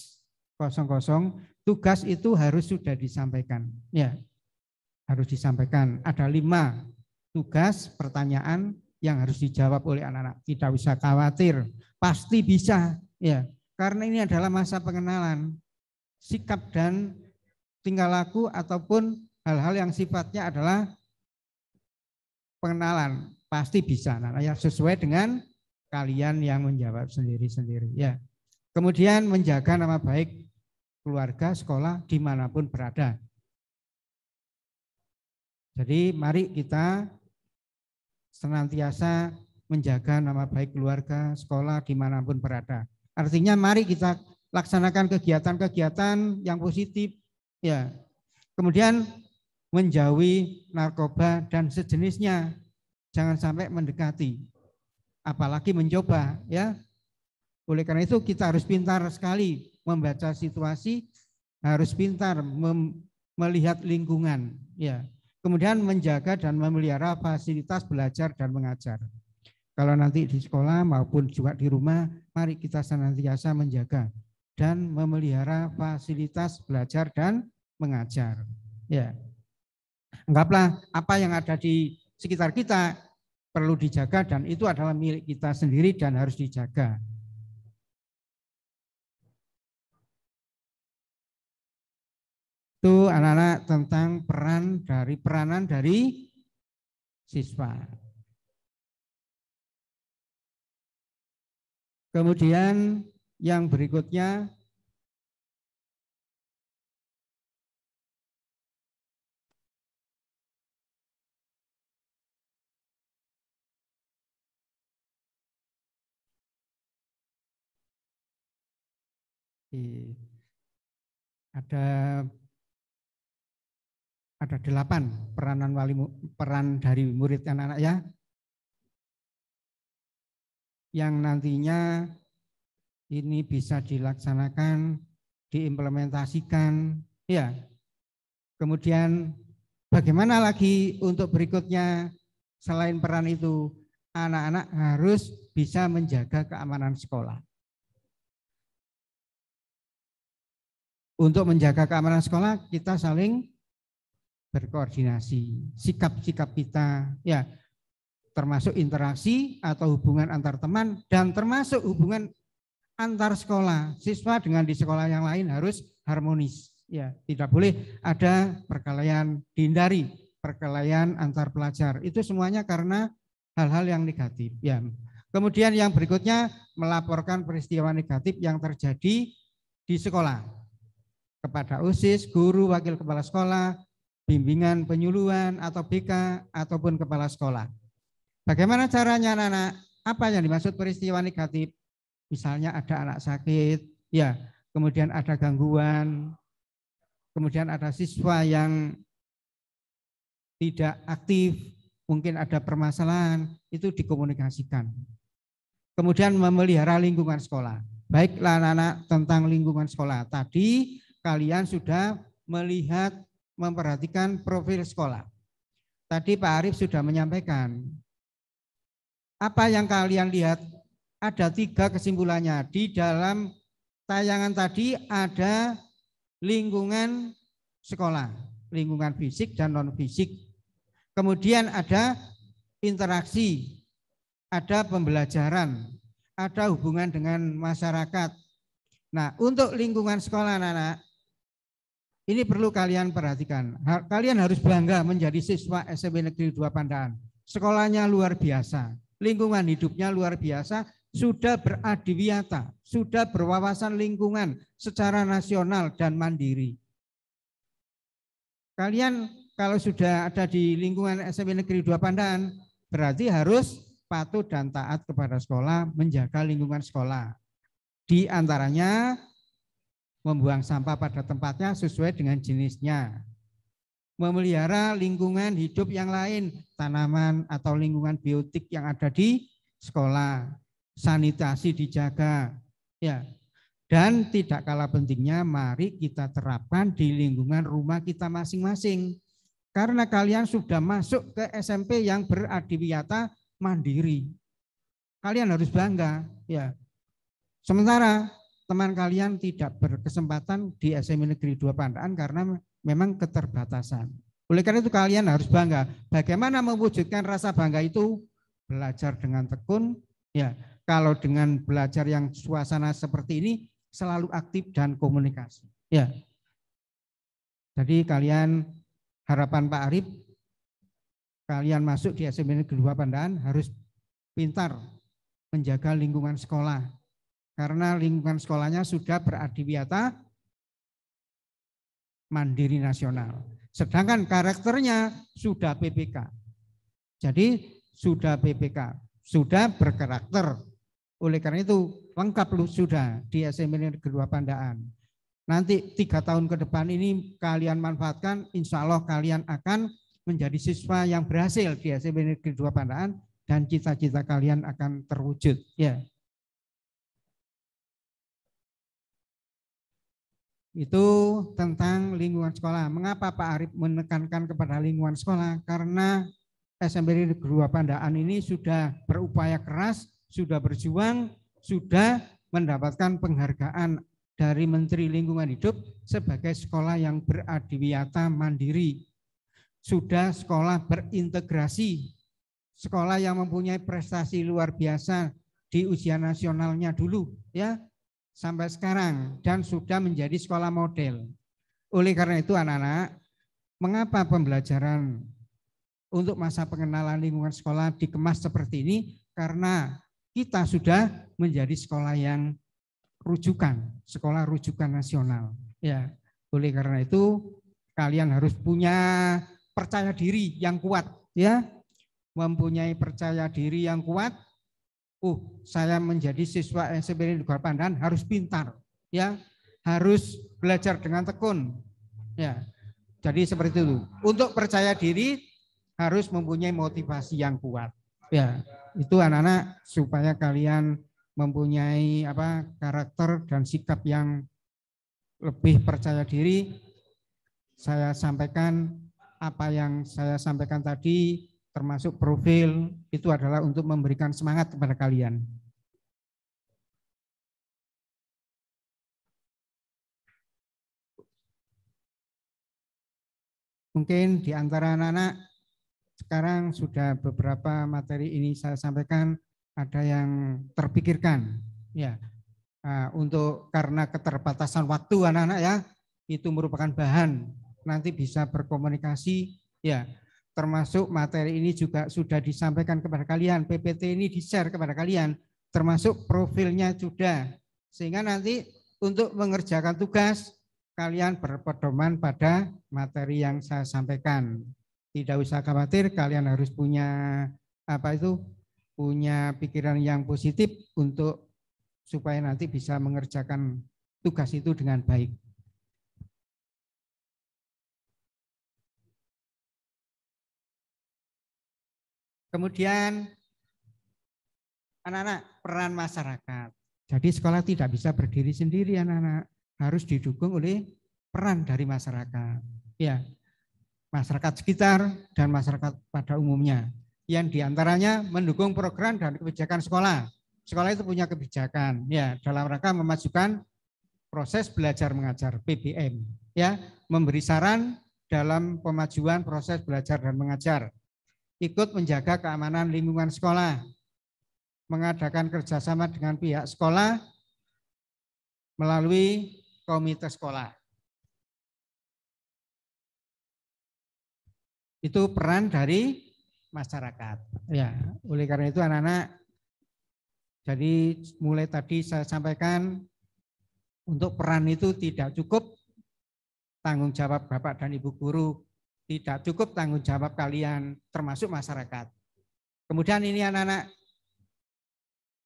tugas itu harus sudah disampaikan ya. Harus disampaikan. Ada lima tugas, pertanyaan yang harus dijawab oleh anak-anak. Tidak bisa khawatir, pasti bisa ya. Karena ini adalah masa pengenalan sikap dan tingkah laku ataupun hal-hal yang sifatnya adalah pengenalan pasti bisa nah, ya sesuai dengan kalian yang menjawab sendiri-sendiri ya kemudian menjaga nama baik keluarga sekolah dimanapun berada jadi mari kita senantiasa menjaga nama baik keluarga, sekolah, dimanapun berada. Artinya mari kita laksanakan kegiatan-kegiatan yang positif. ya. Kemudian menjauhi narkoba dan sejenisnya. Jangan sampai mendekati, apalagi mencoba. ya. Oleh karena itu kita harus pintar sekali membaca situasi, harus pintar melihat lingkungan. ya Kemudian menjaga dan memelihara fasilitas belajar dan mengajar. Kalau nanti di sekolah maupun juga di rumah, mari kita senantiasa menjaga dan memelihara fasilitas belajar dan mengajar. Ya. Anggaplah apa yang ada di sekitar kita perlu dijaga dan itu adalah milik kita sendiri dan harus dijaga. itu anak-anak tentang peran dari peranan dari siswa. Kemudian yang berikutnya ada ada delapan peranan wali peran dari murid dan anak ya yang nantinya ini bisa dilaksanakan diimplementasikan ya kemudian bagaimana lagi untuk berikutnya selain peran itu anak-anak harus bisa menjaga keamanan sekolah untuk menjaga keamanan sekolah kita saling berkoordinasi, sikap-sikap kita, ya termasuk interaksi atau hubungan antar teman dan termasuk hubungan antar sekolah siswa dengan di sekolah yang lain harus harmonis ya tidak boleh ada perkelahian dihindari perkelahian antar pelajar itu semuanya karena hal-hal yang negatif ya kemudian yang berikutnya melaporkan peristiwa negatif yang terjadi di sekolah kepada usis guru, wakil kepala sekolah, bimbingan penyuluhan atau BK ataupun kepala sekolah. Bagaimana caranya anak-anak? Apa yang dimaksud peristiwa negatif? Misalnya ada anak sakit, ya, kemudian ada gangguan, kemudian ada siswa yang tidak aktif, mungkin ada permasalahan, itu dikomunikasikan. Kemudian memelihara lingkungan sekolah. Baiklah anak-anak tentang lingkungan sekolah. Tadi kalian sudah melihat memperhatikan profil sekolah. Tadi Pak Arief sudah menyampaikan, apa yang kalian lihat ada tiga kesimpulannya. Di dalam tayangan tadi ada lingkungan sekolah, lingkungan fisik dan non-fisik. Kemudian ada interaksi, ada pembelajaran, ada hubungan dengan masyarakat. Nah, untuk lingkungan sekolah anak-anak, ini perlu kalian perhatikan. Kalian harus bangga menjadi siswa SMP Negeri 2 Pandaan. Sekolahnya luar biasa, lingkungan hidupnya luar biasa, sudah beradiwiata, sudah berwawasan lingkungan secara nasional dan mandiri. Kalian kalau sudah ada di lingkungan SMP Negeri 2 Pandaan, berarti harus patuh dan taat kepada sekolah, menjaga lingkungan sekolah. Di antaranya membuang sampah pada tempatnya sesuai dengan jenisnya, memelihara lingkungan hidup yang lain, tanaman atau lingkungan biotik yang ada di sekolah, sanitasi dijaga, ya. Dan tidak kalah pentingnya mari kita terapkan di lingkungan rumah kita masing-masing. Karena kalian sudah masuk ke SMP yang beradiwiyata mandiri. Kalian harus bangga, ya. Sementara teman kalian tidak berkesempatan di SMA Negeri 2 Pandaan karena memang keterbatasan. Oleh karena itu kalian harus bangga. Bagaimana mewujudkan rasa bangga itu? Belajar dengan tekun. Ya, kalau dengan belajar yang suasana seperti ini selalu aktif dan komunikasi. Ya. Jadi kalian harapan Pak Arif kalian masuk di SMA Negeri 2 Pandaan harus pintar menjaga lingkungan sekolah, karena lingkungan sekolahnya sudah beradiwiata mandiri nasional. Sedangkan karakternya sudah PPK. Jadi sudah PPK, sudah berkarakter. Oleh karena itu lengkap lu sudah di SMP Negeri 2 Pandaan. Nanti tiga tahun ke depan ini kalian manfaatkan, insya Allah kalian akan menjadi siswa yang berhasil di SMP Negeri 2 Pandaan dan cita-cita kalian akan terwujud. Ya. itu tentang lingkungan sekolah. Mengapa Pak Arif menekankan kepada lingkungan sekolah? Karena di Gerua Pandaan ini sudah berupaya keras, sudah berjuang, sudah mendapatkan penghargaan dari Menteri Lingkungan Hidup sebagai sekolah yang beradiwiyata mandiri. Sudah sekolah berintegrasi, sekolah yang mempunyai prestasi luar biasa di ujian nasionalnya dulu ya sampai sekarang dan sudah menjadi sekolah model. Oleh karena itu anak-anak, mengapa pembelajaran untuk masa pengenalan lingkungan sekolah dikemas seperti ini? Karena kita sudah menjadi sekolah yang rujukan, sekolah rujukan nasional. Ya, oleh karena itu kalian harus punya percaya diri yang kuat, ya, mempunyai percaya diri yang kuat uh saya menjadi siswa SMP luar Pandan harus pintar ya harus belajar dengan tekun ya jadi seperti itu untuk percaya diri harus mempunyai motivasi yang kuat ya itu anak-anak supaya kalian mempunyai apa karakter dan sikap yang lebih percaya diri saya sampaikan apa yang saya sampaikan tadi termasuk profil itu adalah untuk memberikan semangat kepada kalian. Mungkin di antara anak-anak sekarang sudah beberapa materi ini saya sampaikan ada yang terpikirkan ya ah, untuk karena keterbatasan waktu anak-anak ya itu merupakan bahan nanti bisa berkomunikasi ya termasuk materi ini juga sudah disampaikan kepada kalian. PPT ini di-share kepada kalian, termasuk profilnya sudah. Sehingga nanti untuk mengerjakan tugas, kalian berpedoman pada materi yang saya sampaikan. Tidak usah khawatir, kalian harus punya apa itu punya pikiran yang positif untuk supaya nanti bisa mengerjakan tugas itu dengan baik. Kemudian anak-anak peran masyarakat. Jadi sekolah tidak bisa berdiri sendiri anak-anak, harus didukung oleh peran dari masyarakat. Ya, masyarakat sekitar dan masyarakat pada umumnya. Yang diantaranya mendukung program dan kebijakan sekolah. Sekolah itu punya kebijakan ya dalam rangka memajukan proses belajar mengajar PBM ya memberi saran dalam pemajuan proses belajar dan mengajar ikut menjaga keamanan lingkungan sekolah, mengadakan kerjasama dengan pihak sekolah melalui komite sekolah. Itu peran dari masyarakat. Ya, oleh karena itu anak-anak jadi mulai tadi saya sampaikan untuk peran itu tidak cukup tanggung jawab Bapak dan Ibu guru tidak cukup tanggung jawab kalian termasuk masyarakat. Kemudian ini anak-anak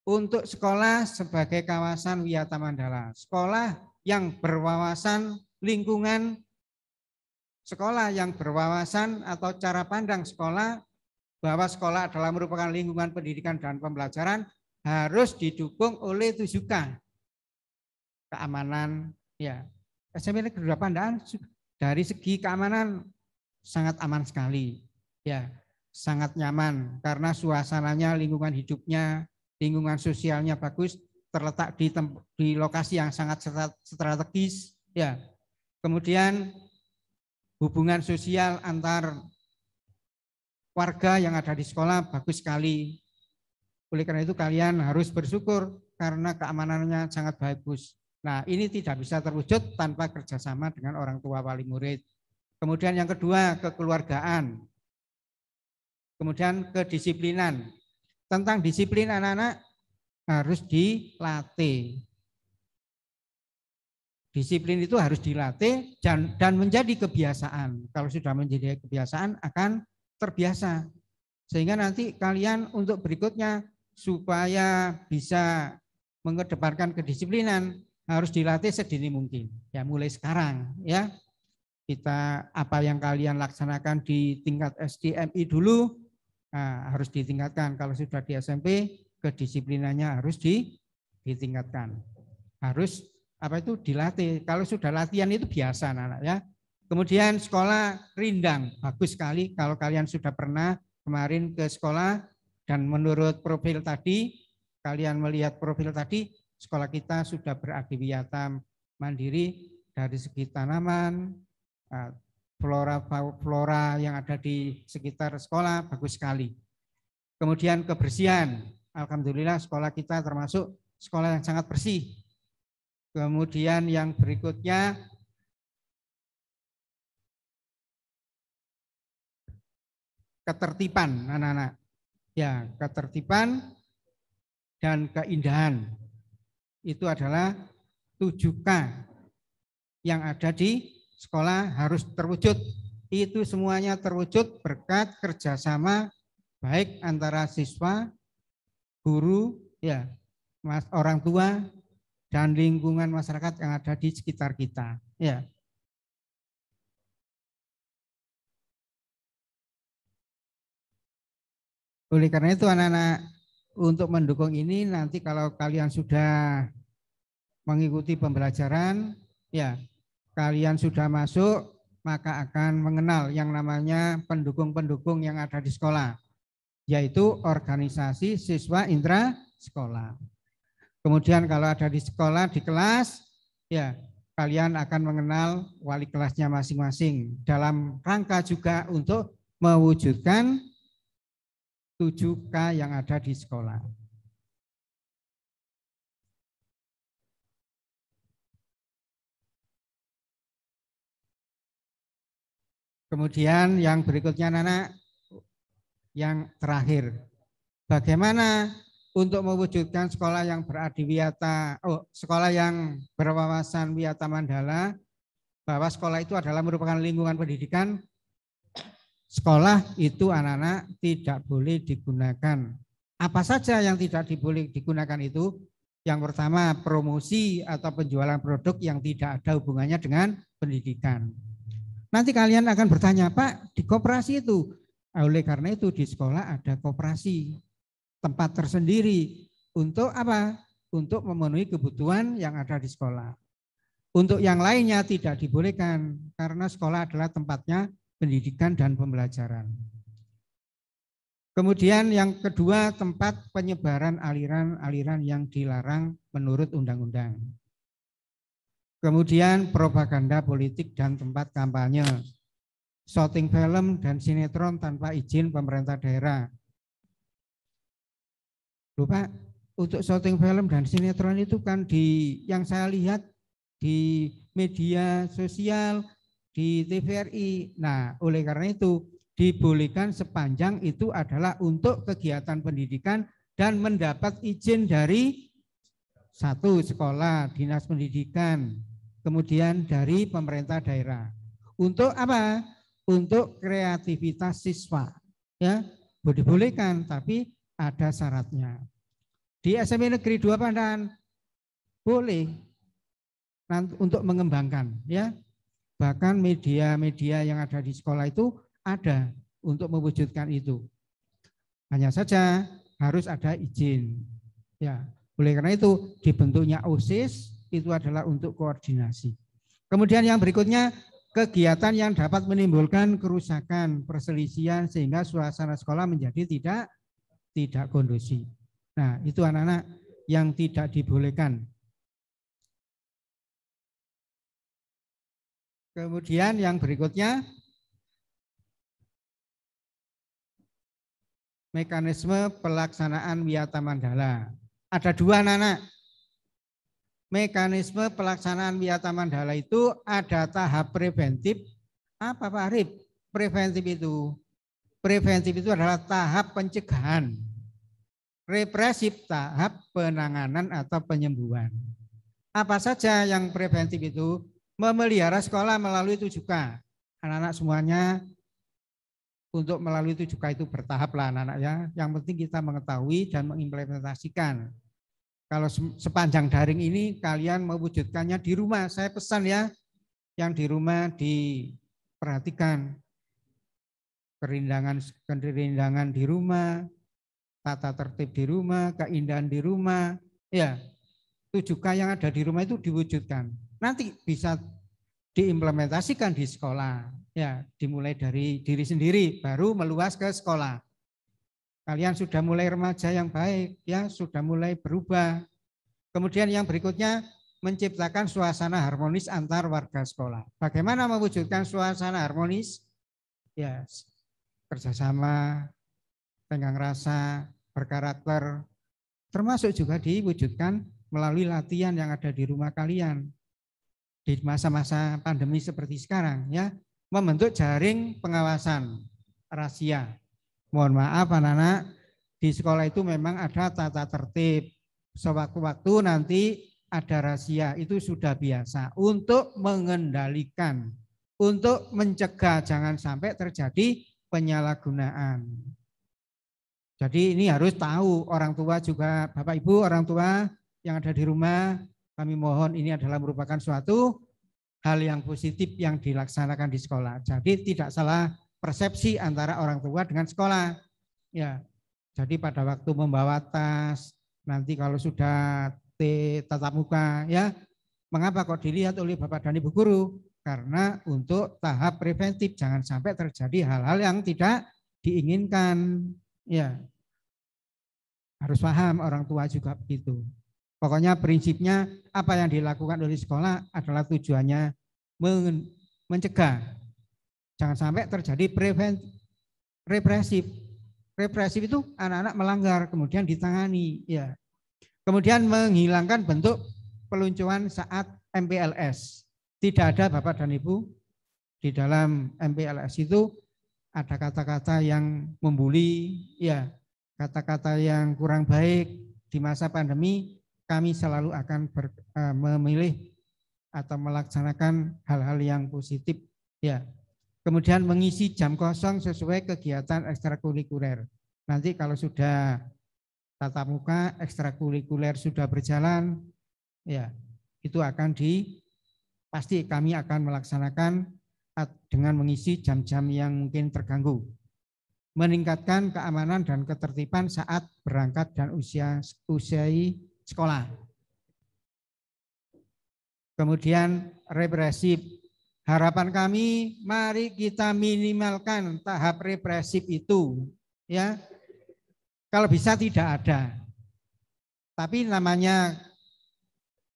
untuk sekolah sebagai kawasan wisata mandala. Sekolah yang berwawasan lingkungan sekolah yang berwawasan atau cara pandang sekolah bahwa sekolah adalah merupakan lingkungan pendidikan dan pembelajaran harus didukung oleh tujukan keamanan ya SMP negeri dua pandaan dari segi keamanan sangat aman sekali. Ya, sangat nyaman karena suasananya, lingkungan hidupnya, lingkungan sosialnya bagus, terletak di di lokasi yang sangat strategis, ya. Kemudian hubungan sosial antar warga yang ada di sekolah bagus sekali. Oleh karena itu kalian harus bersyukur karena keamanannya sangat bagus. Nah ini tidak bisa terwujud tanpa kerjasama dengan orang tua wali murid. Kemudian yang kedua, kekeluargaan. Kemudian kedisiplinan. Tentang disiplin anak-anak harus dilatih. Disiplin itu harus dilatih dan, dan menjadi kebiasaan. Kalau sudah menjadi kebiasaan akan terbiasa. Sehingga nanti kalian untuk berikutnya supaya bisa mengedepankan kedisiplinan harus dilatih sedini mungkin. Ya mulai sekarang ya kita apa yang kalian laksanakan di tingkat SDMI dulu nah, harus ditingkatkan. Kalau sudah di SMP, kedisiplinannya harus di, ditingkatkan. Harus apa itu dilatih. Kalau sudah latihan itu biasa anak-anak ya. Kemudian sekolah rindang, bagus sekali kalau kalian sudah pernah kemarin ke sekolah dan menurut profil tadi, kalian melihat profil tadi, sekolah kita sudah beraktivitas mandiri dari segi tanaman, Ah, flora flora yang ada di sekitar sekolah bagus sekali. Kemudian kebersihan, alhamdulillah sekolah kita termasuk sekolah yang sangat bersih. Kemudian yang berikutnya ketertiban anak-anak. Ya, ketertiban dan keindahan. Itu adalah 7K yang ada di sekolah harus terwujud. Itu semuanya terwujud berkat kerjasama baik antara siswa, guru, ya, mas, orang tua, dan lingkungan masyarakat yang ada di sekitar kita. Ya. Oleh karena itu anak-anak untuk mendukung ini nanti kalau kalian sudah mengikuti pembelajaran, ya kalian sudah masuk, maka akan mengenal yang namanya pendukung-pendukung yang ada di sekolah, yaitu organisasi siswa intra sekolah. Kemudian kalau ada di sekolah, di kelas, ya kalian akan mengenal wali kelasnya masing-masing dalam rangka juga untuk mewujudkan 7K yang ada di sekolah. Kemudian yang berikutnya Nana, yang terakhir. Bagaimana untuk mewujudkan sekolah yang beradiwiyata, oh, sekolah yang berwawasan wiyata mandala, bahwa sekolah itu adalah merupakan lingkungan pendidikan, sekolah itu anak-anak tidak boleh digunakan. Apa saja yang tidak diboleh digunakan itu? Yang pertama promosi atau penjualan produk yang tidak ada hubungannya dengan pendidikan. Nanti kalian akan bertanya, Pak, di koperasi itu. Ah, oleh karena itu di sekolah ada koperasi, tempat tersendiri untuk apa? Untuk memenuhi kebutuhan yang ada di sekolah. Untuk yang lainnya tidak dibolehkan karena sekolah adalah tempatnya pendidikan dan pembelajaran. Kemudian yang kedua tempat penyebaran aliran-aliran yang dilarang menurut undang-undang. Kemudian propaganda politik dan tempat kampanye. Shooting film dan sinetron tanpa izin pemerintah daerah. Lupa untuk shooting film dan sinetron itu kan di yang saya lihat di media sosial di TVRI. Nah, oleh karena itu dibolehkan sepanjang itu adalah untuk kegiatan pendidikan dan mendapat izin dari satu sekolah dinas pendidikan kemudian dari pemerintah daerah. Untuk apa? Untuk kreativitas siswa. Ya, dibolehkan tapi ada syaratnya. Di SMP Negeri 2 Pandan boleh untuk mengembangkan ya. Bahkan media-media yang ada di sekolah itu ada untuk mewujudkan itu. Hanya saja harus ada izin. Ya, oleh karena itu dibentuknya OSIS itu adalah untuk koordinasi. Kemudian yang berikutnya kegiatan yang dapat menimbulkan kerusakan, perselisihan sehingga suasana sekolah menjadi tidak tidak kondusif. Nah, itu anak-anak yang tidak dibolehkan. Kemudian yang berikutnya mekanisme pelaksanaan wiyata mandala. Ada dua anak-anak mekanisme pelaksanaan taman mandala itu ada tahap preventif. Apa Pak Arif? Preventif itu preventif itu adalah tahap pencegahan. Represif tahap penanganan atau penyembuhan. Apa saja yang preventif itu? Memelihara sekolah melalui itu juga Anak-anak semuanya untuk melalui itu juga itu bertahap lah anak-anak ya. Yang penting kita mengetahui dan mengimplementasikan kalau sepanjang daring ini kalian mewujudkannya di rumah. Saya pesan ya, yang di rumah diperhatikan. Kerindangan, kerindangan di rumah, tata tertib di rumah, keindahan di rumah. Ya, tujuh k yang ada di rumah itu diwujudkan. Nanti bisa diimplementasikan di sekolah. Ya, dimulai dari diri sendiri, baru meluas ke sekolah. Kalian sudah mulai remaja yang baik, ya sudah mulai berubah. Kemudian yang berikutnya menciptakan suasana harmonis antar warga sekolah. Bagaimana mewujudkan suasana harmonis? Ya, kerjasama, tenggang rasa, berkarakter, termasuk juga diwujudkan melalui latihan yang ada di rumah kalian di masa-masa pandemi seperti sekarang ya membentuk jaring pengawasan rahasia Mohon maaf anak-anak, di sekolah itu memang ada tata tertib. Sewaktu-waktu nanti ada rahasia, itu sudah biasa. Untuk mengendalikan, untuk mencegah jangan sampai terjadi penyalahgunaan. Jadi ini harus tahu orang tua juga, Bapak Ibu orang tua yang ada di rumah, kami mohon ini adalah merupakan suatu hal yang positif yang dilaksanakan di sekolah. Jadi tidak salah persepsi antara orang tua dengan sekolah. Ya, jadi pada waktu membawa tas, nanti kalau sudah tatap muka, ya mengapa kok dilihat oleh bapak dan ibu guru? Karena untuk tahap preventif jangan sampai terjadi hal-hal yang tidak diinginkan. Ya, harus paham orang tua juga begitu. Pokoknya prinsipnya apa yang dilakukan oleh sekolah adalah tujuannya mencegah Jangan sampai terjadi prevent represif. Represif itu anak-anak melanggar kemudian ditangani, ya. Kemudian menghilangkan bentuk peluncuran saat MPLS. Tidak ada Bapak dan Ibu di dalam MPLS itu ada kata-kata yang membuli, ya, kata-kata yang kurang baik di masa pandemi, kami selalu akan ber, uh, memilih atau melaksanakan hal-hal yang positif, ya. Kemudian mengisi jam kosong sesuai kegiatan ekstrakurikuler. Nanti kalau sudah tatap muka, ekstrakurikuler sudah berjalan, ya itu akan di pasti kami akan melaksanakan dengan mengisi jam-jam yang mungkin terganggu. Meningkatkan keamanan dan ketertiban saat berangkat dan usia usai sekolah. Kemudian represif Harapan kami, mari kita minimalkan tahap represif itu, ya. Kalau bisa tidak ada. Tapi namanya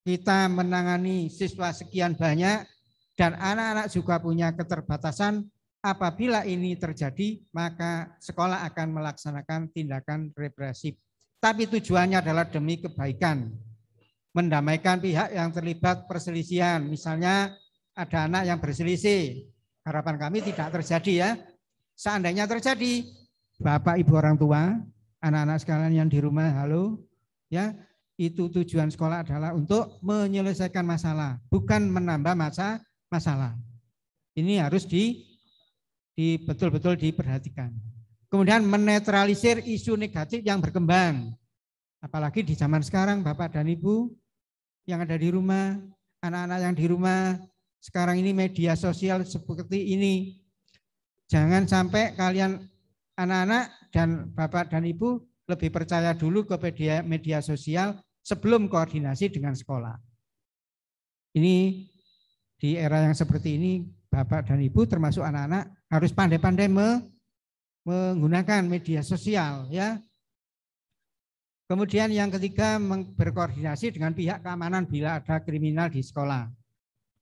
kita menangani siswa sekian banyak dan anak-anak juga punya keterbatasan. Apabila ini terjadi, maka sekolah akan melaksanakan tindakan represif. Tapi tujuannya adalah demi kebaikan, mendamaikan pihak yang terlibat perselisihan, misalnya ada anak yang berselisih. Harapan kami tidak terjadi ya. Seandainya terjadi, Bapak Ibu orang tua, anak-anak sekalian yang di rumah, halo, ya, itu tujuan sekolah adalah untuk menyelesaikan masalah, bukan menambah masa masalah. Ini harus di, di betul-betul diperhatikan. Kemudian menetralisir isu negatif yang berkembang. Apalagi di zaman sekarang Bapak dan Ibu yang ada di rumah, anak-anak yang di rumah, sekarang ini media sosial seperti ini. Jangan sampai kalian anak-anak dan bapak dan ibu lebih percaya dulu ke media, media sosial sebelum koordinasi dengan sekolah. Ini di era yang seperti ini bapak dan ibu termasuk anak-anak harus pandai-pandai me, menggunakan media sosial ya. Kemudian yang ketiga berkoordinasi dengan pihak keamanan bila ada kriminal di sekolah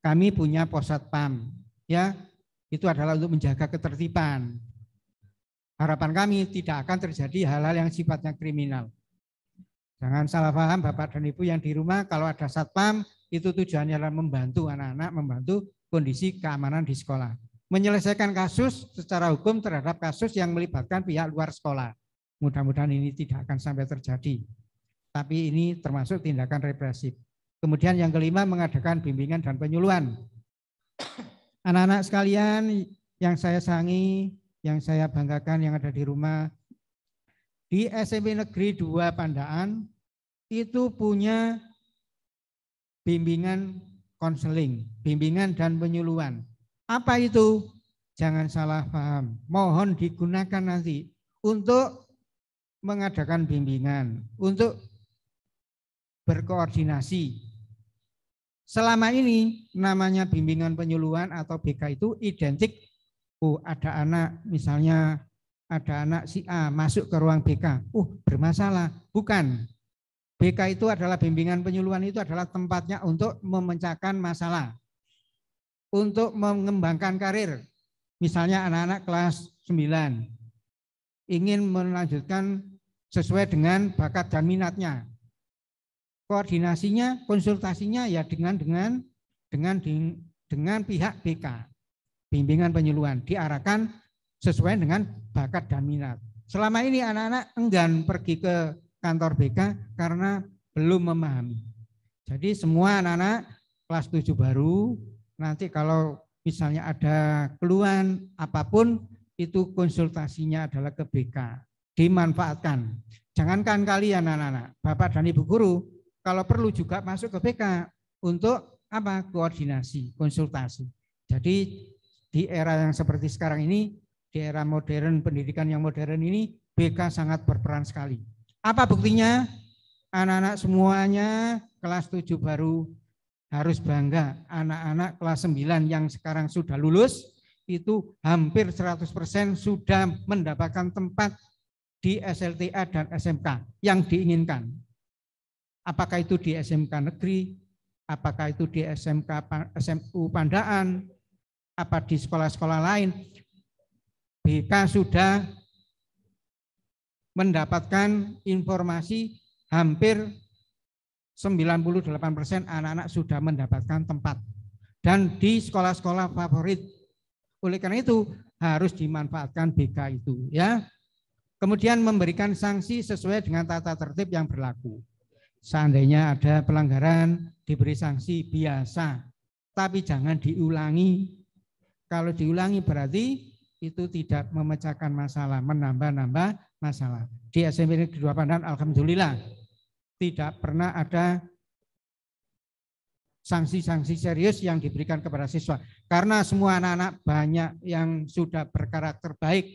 kami punya posat pam ya itu adalah untuk menjaga ketertiban. Harapan kami tidak akan terjadi hal-hal yang sifatnya kriminal. Jangan salah paham Bapak dan Ibu yang di rumah kalau ada satpam itu tujuannya adalah membantu anak-anak membantu kondisi keamanan di sekolah. Menyelesaikan kasus secara hukum terhadap kasus yang melibatkan pihak luar sekolah. Mudah-mudahan ini tidak akan sampai terjadi. Tapi ini termasuk tindakan represif. Kemudian yang kelima mengadakan bimbingan dan penyuluhan. Anak-anak sekalian yang saya sangi, yang saya banggakan yang ada di rumah, di SMP Negeri 2 Pandaan itu punya bimbingan konseling, bimbingan dan penyuluhan. Apa itu? Jangan salah paham. Mohon digunakan nanti untuk mengadakan bimbingan, untuk berkoordinasi Selama ini namanya bimbingan penyuluhan atau BK itu identik, oh ada anak misalnya ada anak si A masuk ke ruang BK, uh oh, bermasalah, bukan. BK itu adalah bimbingan penyuluhan itu adalah tempatnya untuk memecahkan masalah, untuk mengembangkan karir. Misalnya anak-anak kelas 9 ingin melanjutkan sesuai dengan bakat dan minatnya koordinasinya, konsultasinya ya dengan dengan dengan dengan pihak BK, bimbingan penyuluhan diarahkan sesuai dengan bakat dan minat. Selama ini anak-anak enggan pergi ke kantor BK karena belum memahami. Jadi semua anak-anak kelas 7 baru nanti kalau misalnya ada keluhan apapun itu konsultasinya adalah ke BK. Dimanfaatkan. Jangankan kalian anak-anak, Bapak dan Ibu guru kalau perlu juga masuk ke BK untuk apa koordinasi, konsultasi. Jadi di era yang seperti sekarang ini, di era modern, pendidikan yang modern ini, BK sangat berperan sekali. Apa buktinya? Anak-anak semuanya kelas 7 baru harus bangga. Anak-anak kelas 9 yang sekarang sudah lulus, itu hampir 100% sudah mendapatkan tempat di SLTA dan SMK yang diinginkan. Apakah itu di SMK negeri, apakah itu di SMK SMU Pandaan, apa di sekolah-sekolah lain. BK sudah mendapatkan informasi hampir 98 persen anak-anak sudah mendapatkan tempat dan di sekolah-sekolah favorit. Oleh karena itu harus dimanfaatkan BK itu ya. Kemudian memberikan sanksi sesuai dengan tata tertib yang berlaku. Seandainya ada pelanggaran diberi sanksi biasa, tapi jangan diulangi. Kalau diulangi berarti itu tidak memecahkan masalah, menambah-nambah masalah. Di SMP Negeri Dua Pandan, Alhamdulillah, tidak pernah ada sanksi-sanksi serius yang diberikan kepada siswa. Karena semua anak-anak banyak yang sudah berkarakter baik.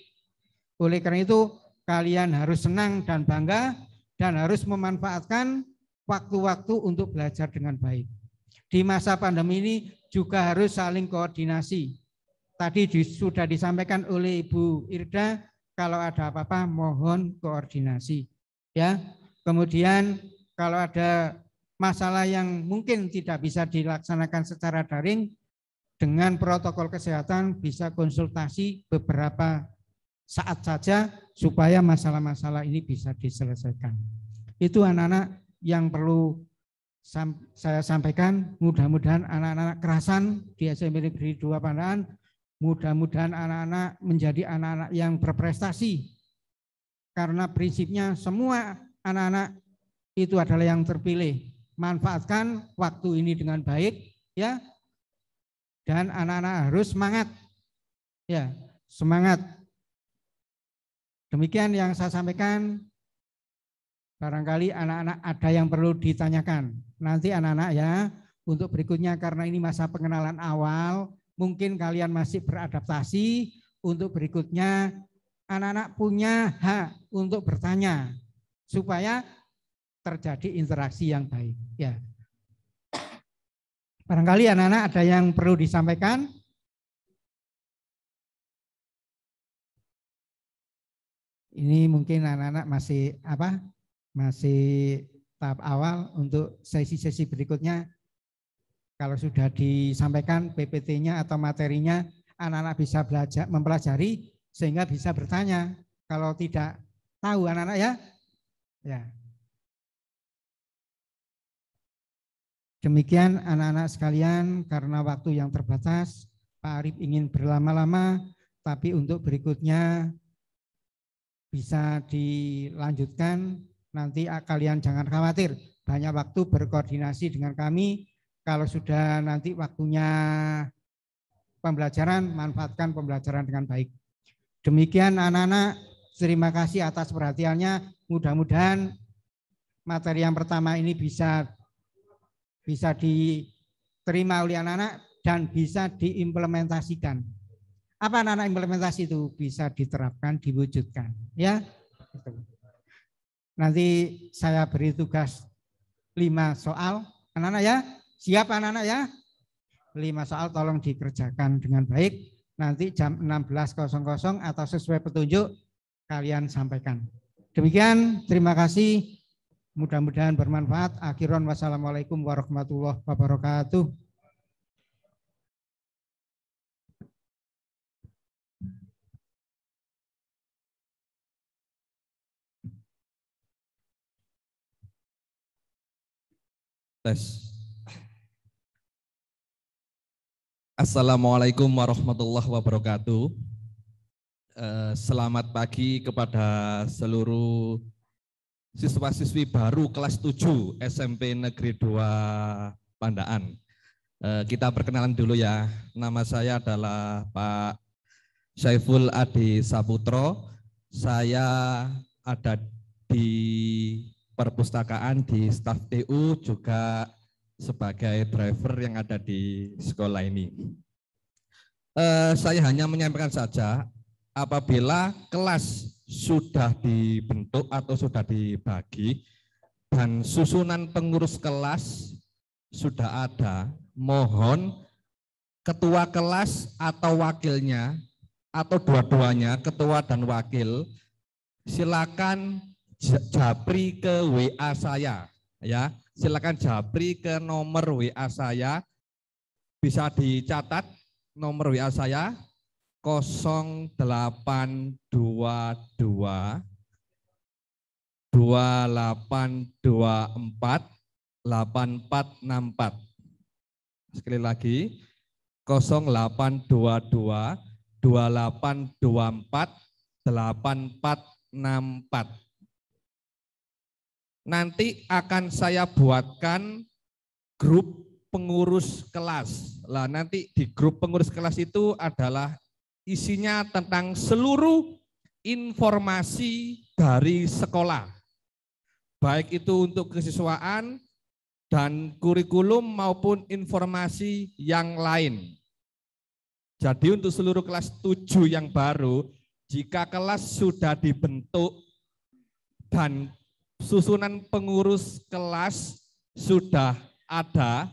Oleh karena itu, kalian harus senang dan bangga dan harus memanfaatkan waktu-waktu untuk belajar dengan baik. Di masa pandemi ini juga harus saling koordinasi. Tadi sudah disampaikan oleh Ibu Irda, kalau ada apa-apa mohon koordinasi. Ya, kemudian kalau ada masalah yang mungkin tidak bisa dilaksanakan secara daring, dengan protokol kesehatan bisa konsultasi beberapa saat saja supaya masalah-masalah ini bisa diselesaikan. Itu anak-anak yang perlu saya sampaikan. Mudah-mudahan anak-anak kerasan di SMP Negeri 2 Pandaan, mudah-mudahan anak-anak menjadi anak-anak yang berprestasi. Karena prinsipnya semua anak-anak itu adalah yang terpilih. Manfaatkan waktu ini dengan baik ya. Dan anak-anak harus semangat. Ya, semangat. Demikian yang saya sampaikan. Barangkali anak-anak ada yang perlu ditanyakan. Nanti anak-anak ya, untuk berikutnya karena ini masa pengenalan awal, mungkin kalian masih beradaptasi. Untuk berikutnya, anak-anak punya hak untuk bertanya supaya terjadi interaksi yang baik. Ya. Barangkali anak-anak ada yang perlu disampaikan. Ini mungkin anak-anak masih apa masih tahap awal untuk sesi-sesi berikutnya kalau sudah disampaikan PPT-nya atau materinya anak-anak bisa belajar mempelajari sehingga bisa bertanya kalau tidak tahu anak-anak ya ya demikian anak-anak sekalian karena waktu yang terbatas Pak Arif ingin berlama-lama tapi untuk berikutnya bisa dilanjutkan nanti ah, kalian jangan khawatir, banyak waktu berkoordinasi dengan kami. Kalau sudah nanti waktunya pembelajaran, manfaatkan pembelajaran dengan baik. Demikian anak-anak, terima kasih atas perhatiannya. Mudah-mudahan materi yang pertama ini bisa bisa diterima oleh anak-anak dan bisa diimplementasikan. Apa anak-anak implementasi itu bisa diterapkan, diwujudkan, ya? kasih. Nanti saya beri tugas lima soal. Anak-anak ya, siap anak-anak ya. Lima soal tolong dikerjakan dengan baik. Nanti jam 16.00 atau sesuai petunjuk kalian sampaikan. Demikian, terima kasih. Mudah-mudahan bermanfaat. Akhiron wassalamualaikum warahmatullahi wabarakatuh. Tes. Assalamualaikum warahmatullahi wabarakatuh. Eh, selamat pagi kepada seluruh siswa-siswi baru kelas 7 SMP Negeri 2 Pandaan. Eh, kita perkenalan dulu ya. Nama saya adalah Pak Syaiful Adi Saputro. Saya ada di perpustakaan di staf TU juga sebagai driver yang ada di sekolah ini. Eh, saya hanya menyampaikan saja apabila kelas sudah dibentuk atau sudah dibagi dan susunan pengurus kelas sudah ada, mohon ketua kelas atau wakilnya atau dua-duanya ketua dan wakil silakan japri ke WA saya ya. Silakan japri ke nomor WA saya. Bisa dicatat nomor WA saya 0822 2824 8464. Sekali lagi 0822 2824 8464. Nanti akan saya buatkan grup pengurus kelas. Lah nanti di grup pengurus kelas itu adalah isinya tentang seluruh informasi dari sekolah. Baik itu untuk kesiswaan dan kurikulum maupun informasi yang lain. Jadi untuk seluruh kelas 7 yang baru, jika kelas sudah dibentuk dan susunan pengurus kelas sudah ada.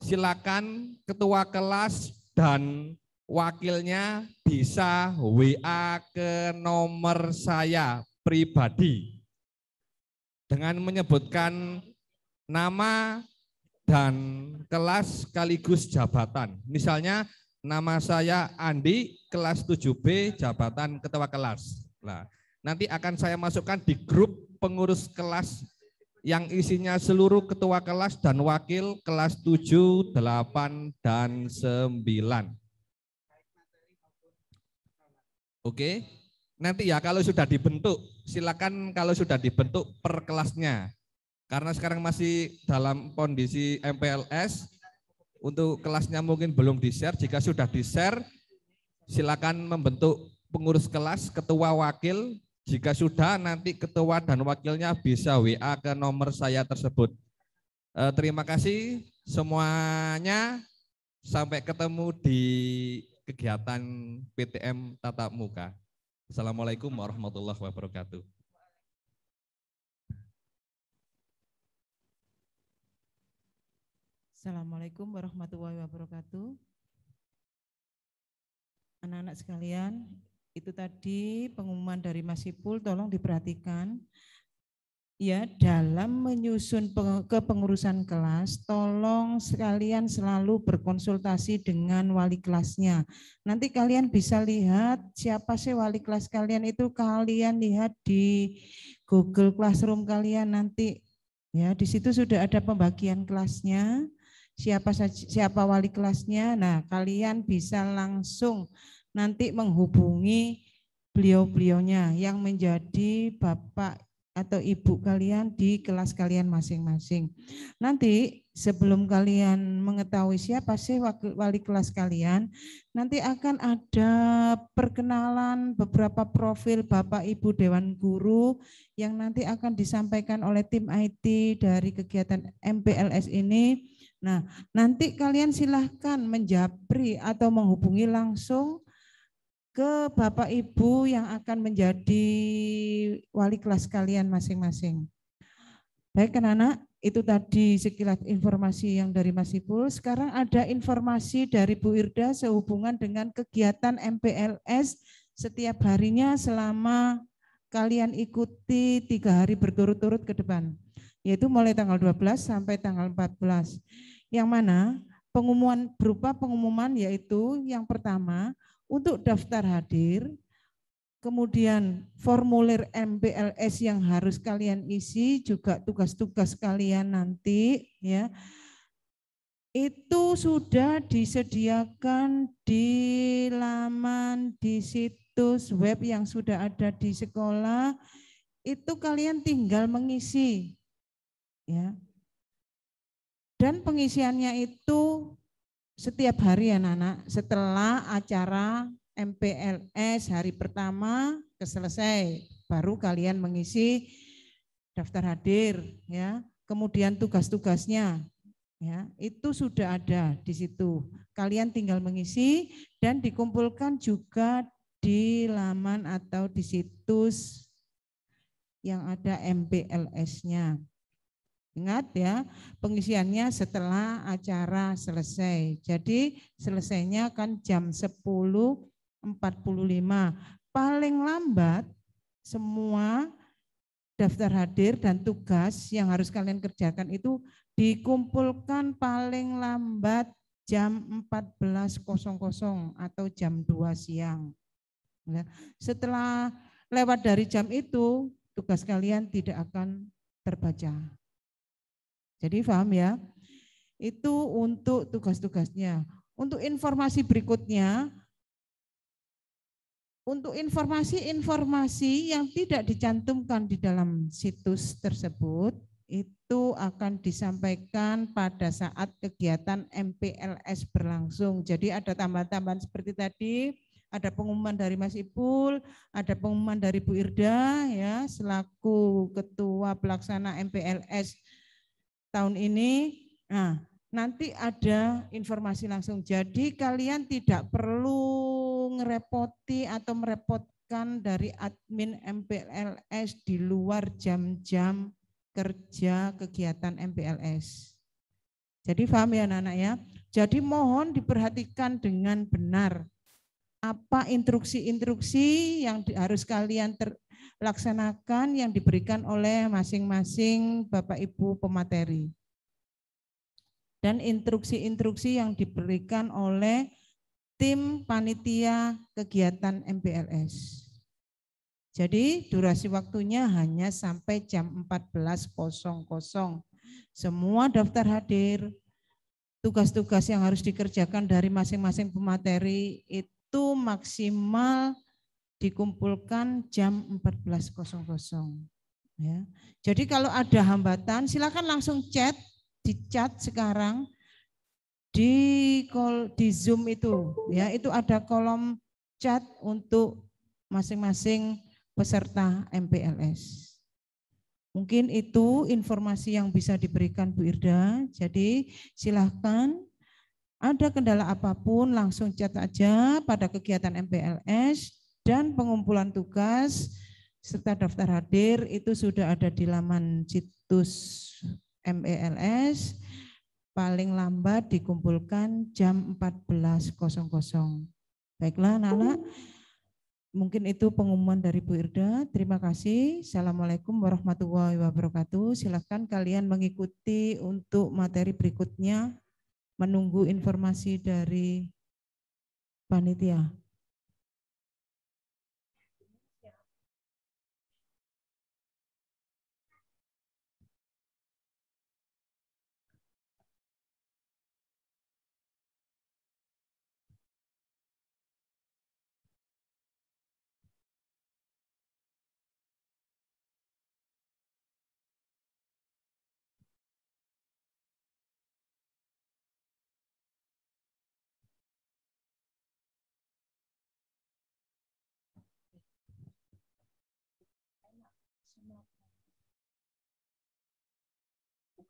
Silakan ketua kelas dan wakilnya bisa WA ke nomor saya pribadi dengan menyebutkan nama dan kelas sekaligus jabatan. Misalnya nama saya Andi, kelas 7B, jabatan ketua kelas. Nah, nanti akan saya masukkan di grup pengurus kelas yang isinya seluruh ketua kelas dan wakil kelas 7, 8, dan 9. Oke, nanti ya kalau sudah dibentuk, silakan kalau sudah dibentuk per kelasnya. Karena sekarang masih dalam kondisi MPLS, untuk kelasnya mungkin belum di-share. Jika sudah di-share, silakan membentuk pengurus kelas, ketua wakil, jika sudah, nanti ketua dan wakilnya bisa WA ke nomor saya tersebut. Eh, terima kasih semuanya. Sampai ketemu di kegiatan PTM tatap muka. Assalamualaikum warahmatullahi wabarakatuh. Assalamualaikum warahmatullahi wabarakatuh. Anak-anak sekalian, itu tadi pengumuman dari Mas Ipul, tolong diperhatikan. Ya, dalam menyusun kepengurusan kelas, tolong sekalian selalu berkonsultasi dengan wali kelasnya. Nanti kalian bisa lihat siapa sih wali kelas kalian itu, kalian lihat di Google Classroom kalian nanti. Ya, di situ sudah ada pembagian kelasnya, siapa siapa wali kelasnya. Nah, kalian bisa langsung nanti menghubungi beliau-beliaunya yang menjadi bapak atau ibu kalian di kelas kalian masing-masing. Nanti sebelum kalian mengetahui siapa sih wali kelas kalian, nanti akan ada perkenalan beberapa profil Bapak Ibu Dewan Guru yang nanti akan disampaikan oleh tim IT dari kegiatan MPLS ini. Nah, nanti kalian silahkan menjapri atau menghubungi langsung ke Bapak Ibu yang akan menjadi wali kelas kalian masing-masing. Baik anak-anak, itu tadi sekilas informasi yang dari Mas Ipul. Sekarang ada informasi dari Bu Irda sehubungan dengan kegiatan MPLS setiap harinya selama kalian ikuti tiga hari berturut-turut ke depan, yaitu mulai tanggal 12 sampai tanggal 14. Yang mana pengumuman berupa pengumuman yaitu yang pertama, untuk daftar hadir, kemudian formulir MPLS yang harus kalian isi juga tugas-tugas kalian nanti ya itu sudah disediakan di laman di situs web yang sudah ada di sekolah itu kalian tinggal mengisi ya dan pengisiannya itu setiap hari anak-anak setelah acara MPLS hari pertama selesai baru kalian mengisi daftar hadir ya kemudian tugas-tugasnya ya itu sudah ada di situ kalian tinggal mengisi dan dikumpulkan juga di laman atau di situs yang ada MPLS-nya Ingat ya, pengisiannya setelah acara selesai. Jadi selesainya kan jam 10.45. Paling lambat semua daftar hadir dan tugas yang harus kalian kerjakan itu dikumpulkan paling lambat jam 14.00 atau jam 2 siang. Ya, setelah lewat dari jam itu, tugas kalian tidak akan terbaca. Jadi paham ya? Itu untuk tugas-tugasnya. Untuk informasi berikutnya, untuk informasi-informasi yang tidak dicantumkan di dalam situs tersebut, itu akan disampaikan pada saat kegiatan MPLS berlangsung. Jadi ada tambahan-tambahan seperti tadi, ada pengumuman dari Mas Ipul, ada pengumuman dari Bu Irda ya selaku ketua pelaksana MPLS tahun ini. Nah, nanti ada informasi langsung. Jadi kalian tidak perlu ngerepoti atau merepotkan dari admin MPLS di luar jam-jam kerja kegiatan MPLS. Jadi paham ya anak-anak ya? Jadi mohon diperhatikan dengan benar apa instruksi-instruksi yang harus kalian ter, laksanakan yang diberikan oleh masing-masing Bapak Ibu pemateri. Dan instruksi-instruksi yang diberikan oleh tim panitia kegiatan MPLS. Jadi durasi waktunya hanya sampai jam 14.00. Semua daftar hadir, tugas-tugas yang harus dikerjakan dari masing-masing pemateri itu maksimal dikumpulkan jam 14.00 ya. Jadi kalau ada hambatan silakan langsung chat di chat sekarang di call di Zoom itu ya itu ada kolom chat untuk masing-masing peserta MPLS. Mungkin itu informasi yang bisa diberikan Bu Irda. Jadi silahkan ada kendala apapun langsung chat aja pada kegiatan MPLS dan pengumpulan tugas serta daftar hadir itu sudah ada di laman situs MELS paling lambat dikumpulkan jam 14.00. Baiklah Nala, mungkin itu pengumuman dari Bu Irda. Terima kasih. Assalamualaikum warahmatullahi wabarakatuh. Silahkan kalian mengikuti untuk materi berikutnya menunggu informasi dari panitia.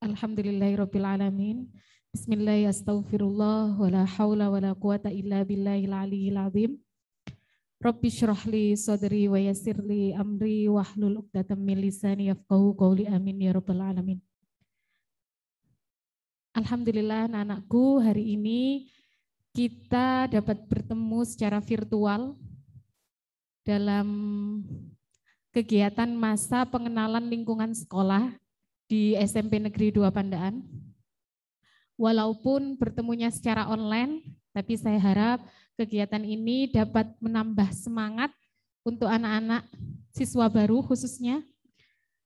Alhamdulillahirrabbilalamin. Bismillahirrahmanirrahim. Bismillah astaghfirullah wala haula wala quwata illa billahil aliyil azim. Rabbi syurah li sadri wa yasir li amri hlul uqdatan min lisani yafqahu qawli amin ya rabbal alamin. Alhamdulillah anak-anakku hari ini kita dapat bertemu secara virtual dalam kegiatan masa pengenalan lingkungan sekolah di SMP Negeri 2 Pandaan. Walaupun bertemunya secara online, tapi saya harap kegiatan ini dapat menambah semangat untuk anak-anak siswa baru khususnya,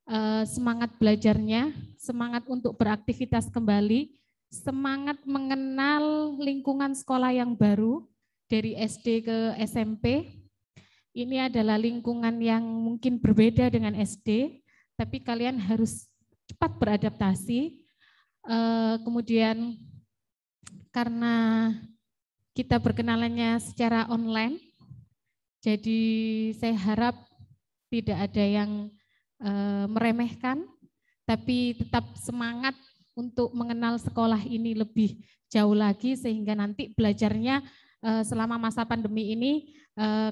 eh, semangat belajarnya, semangat untuk beraktivitas kembali, semangat mengenal lingkungan sekolah yang baru dari SD ke SMP. Ini adalah lingkungan yang mungkin berbeda dengan SD, tapi kalian harus cepat beradaptasi. Eh, kemudian karena kita berkenalannya secara online, jadi saya harap tidak ada yang eh, meremehkan, tapi tetap semangat untuk mengenal sekolah ini lebih jauh lagi sehingga nanti belajarnya eh, selama masa pandemi ini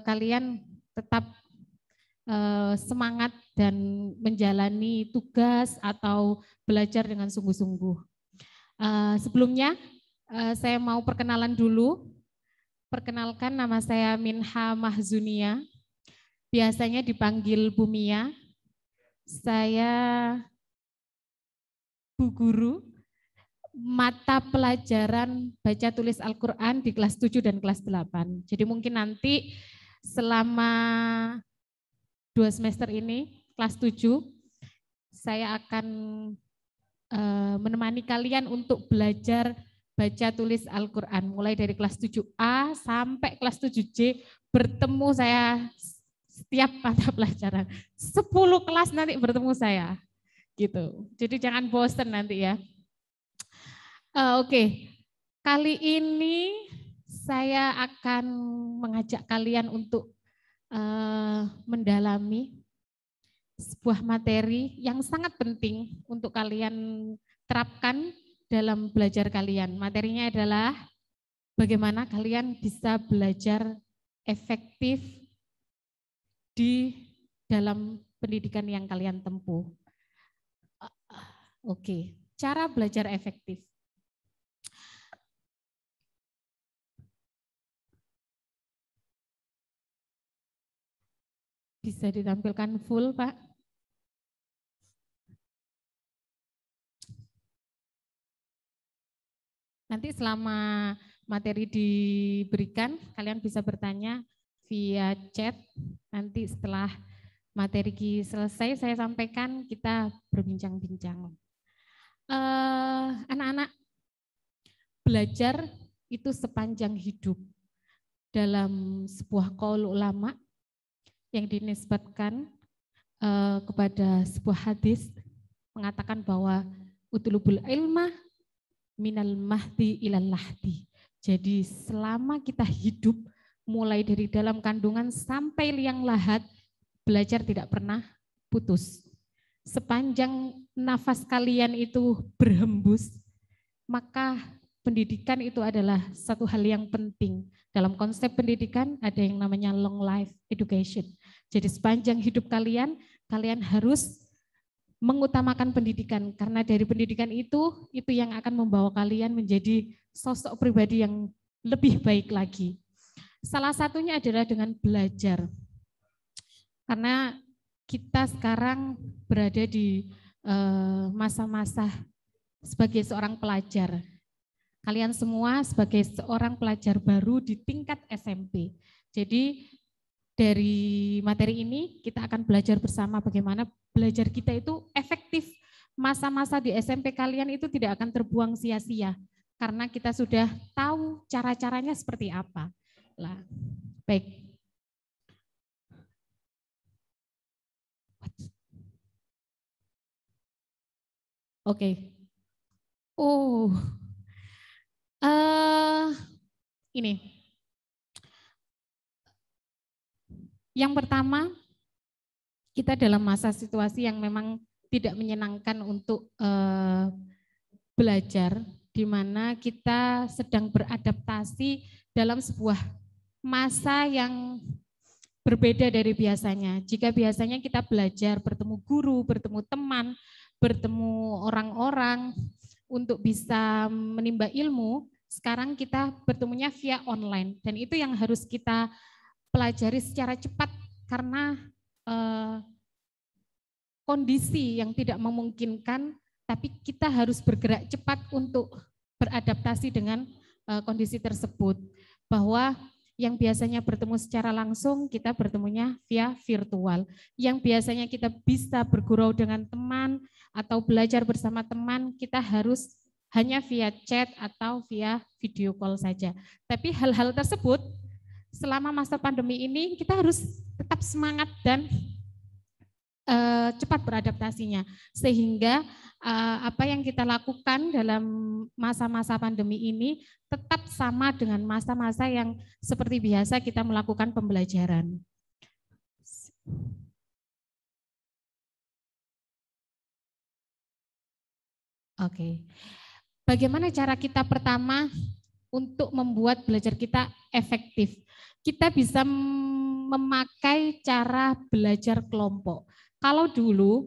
kalian tetap Eh, semangat dan menjalani tugas atau belajar dengan sungguh-sungguh. Eh, sebelumnya eh, saya mau perkenalan dulu. Perkenalkan nama saya Minha Mahzunia. Biasanya dipanggil Bumia. Saya Bu Guru mata pelajaran baca tulis Al-Quran di kelas 7 dan kelas 8. Jadi mungkin nanti selama dua semester ini, kelas 7, saya akan eh, menemani kalian untuk belajar baca tulis Al-Quran, mulai dari kelas 7A sampai kelas 7J, bertemu saya setiap mata pelajaran. 10 kelas nanti bertemu saya. gitu. Jadi jangan bosen nanti ya. Eh, oke, okay. kali ini saya akan mengajak kalian untuk Eh, mendalami sebuah materi yang sangat penting untuk kalian terapkan dalam belajar kalian. Materinya adalah bagaimana kalian bisa belajar efektif di dalam pendidikan yang kalian tempuh. Oke, cara belajar efektif. Bisa ditampilkan full, Pak? Nanti selama materi diberikan, kalian bisa bertanya via chat. Nanti setelah materi selesai, saya sampaikan kita berbincang-bincang. anak eh, anak-anak, belajar itu sepanjang hidup. Dalam sebuah kaul ulama, yang dinisbatkan uh, kepada sebuah hadis mengatakan bahwa utulubul ilmah minal mahdi ilal lahdi. Jadi selama kita hidup mulai dari dalam kandungan sampai liang lahat belajar tidak pernah putus. Sepanjang nafas kalian itu berhembus, maka pendidikan itu adalah satu hal yang penting. Dalam konsep pendidikan ada yang namanya long life education. Jadi sepanjang hidup kalian, kalian harus mengutamakan pendidikan karena dari pendidikan itu itu yang akan membawa kalian menjadi sosok pribadi yang lebih baik lagi. Salah satunya adalah dengan belajar. Karena kita sekarang berada di eh, masa-masa sebagai seorang pelajar. Kalian semua sebagai seorang pelajar baru di tingkat SMP. Jadi dari materi ini kita akan belajar bersama bagaimana belajar kita itu efektif. Masa-masa di SMP kalian itu tidak akan terbuang sia-sia karena kita sudah tahu cara-caranya seperti apa. Lah, baik. Oke. Okay. Oh. Uh, ini Yang pertama, kita dalam masa situasi yang memang tidak menyenangkan untuk eh, belajar, di mana kita sedang beradaptasi dalam sebuah masa yang berbeda dari biasanya. Jika biasanya kita belajar bertemu guru, bertemu teman, bertemu orang-orang untuk bisa menimba ilmu, sekarang kita bertemunya via online dan itu yang harus kita pelajari secara cepat karena eh, kondisi yang tidak memungkinkan, tapi kita harus bergerak cepat untuk beradaptasi dengan eh, kondisi tersebut. Bahwa yang biasanya bertemu secara langsung, kita bertemunya via virtual. Yang biasanya kita bisa bergurau dengan teman atau belajar bersama teman, kita harus hanya via chat atau via video call saja. Tapi hal-hal tersebut selama masa pandemi ini kita harus tetap semangat dan uh, cepat beradaptasinya sehingga uh, apa yang kita lakukan dalam masa-masa pandemi ini tetap sama dengan masa-masa yang seperti biasa kita melakukan pembelajaran. Oke. Okay. Bagaimana cara kita pertama untuk membuat belajar kita efektif? kita bisa memakai cara belajar kelompok. Kalau dulu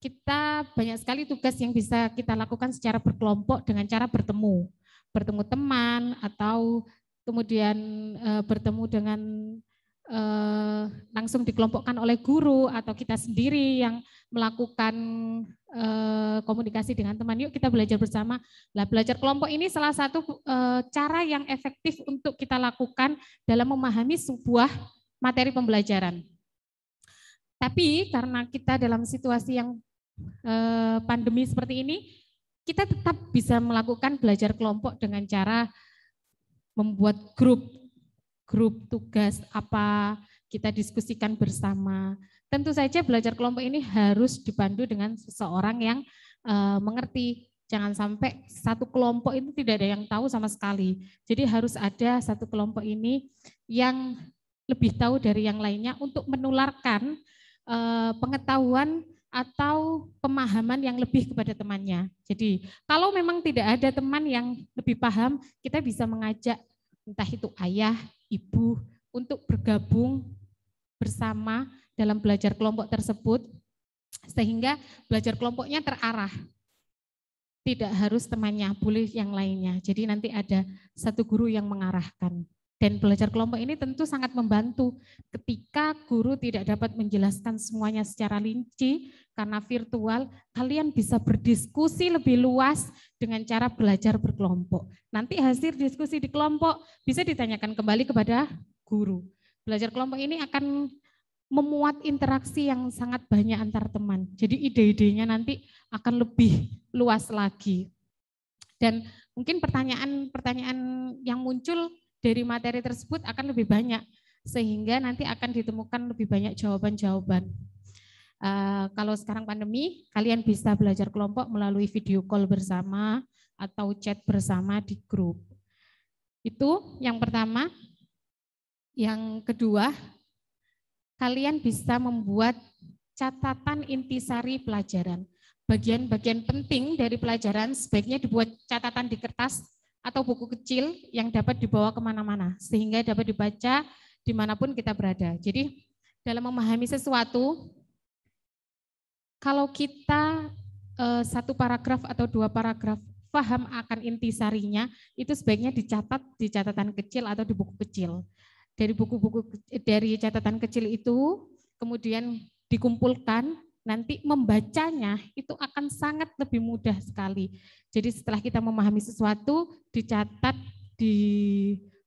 kita banyak sekali tugas yang bisa kita lakukan secara berkelompok dengan cara bertemu, bertemu teman atau kemudian e, bertemu dengan eh, langsung dikelompokkan oleh guru atau kita sendiri yang melakukan eh, komunikasi dengan teman. Yuk kita belajar bersama. Nah, belajar kelompok ini salah satu eh, cara yang efektif untuk kita lakukan dalam memahami sebuah materi pembelajaran. Tapi karena kita dalam situasi yang eh, pandemi seperti ini, kita tetap bisa melakukan belajar kelompok dengan cara membuat grup grup tugas apa kita diskusikan bersama. Tentu saja belajar kelompok ini harus dibantu dengan seseorang yang uh, mengerti. Jangan sampai satu kelompok itu tidak ada yang tahu sama sekali. Jadi harus ada satu kelompok ini yang lebih tahu dari yang lainnya untuk menularkan uh, pengetahuan atau pemahaman yang lebih kepada temannya. Jadi kalau memang tidak ada teman yang lebih paham, kita bisa mengajak entah itu ayah, ibu, untuk bergabung bersama dalam belajar kelompok tersebut, sehingga belajar kelompoknya terarah. Tidak harus temannya, boleh yang lainnya. Jadi nanti ada satu guru yang mengarahkan. Dan belajar kelompok ini tentu sangat membantu ketika guru tidak dapat menjelaskan semuanya secara linci karena virtual, kalian bisa berdiskusi lebih luas dengan cara belajar berkelompok. Nanti hasil diskusi di kelompok bisa ditanyakan kembali kepada guru. Belajar kelompok ini akan memuat interaksi yang sangat banyak antar teman. Jadi ide-idenya nanti akan lebih luas lagi. Dan mungkin pertanyaan-pertanyaan yang muncul dari materi tersebut akan lebih banyak sehingga nanti akan ditemukan lebih banyak jawaban-jawaban. Uh, kalau sekarang pandemi, kalian bisa belajar kelompok melalui video call bersama atau chat bersama di grup. Itu yang pertama. Yang kedua, kalian bisa membuat catatan intisari pelajaran. Bagian-bagian penting dari pelajaran sebaiknya dibuat catatan di kertas atau buku kecil yang dapat dibawa kemana-mana, sehingga dapat dibaca dimanapun kita berada. Jadi dalam memahami sesuatu, kalau kita eh, satu paragraf atau dua paragraf paham akan inti sarinya itu sebaiknya dicatat di catatan kecil atau di buku kecil. Dari buku-buku dari catatan kecil itu kemudian dikumpulkan nanti membacanya itu akan sangat lebih mudah sekali. Jadi setelah kita memahami sesuatu, dicatat di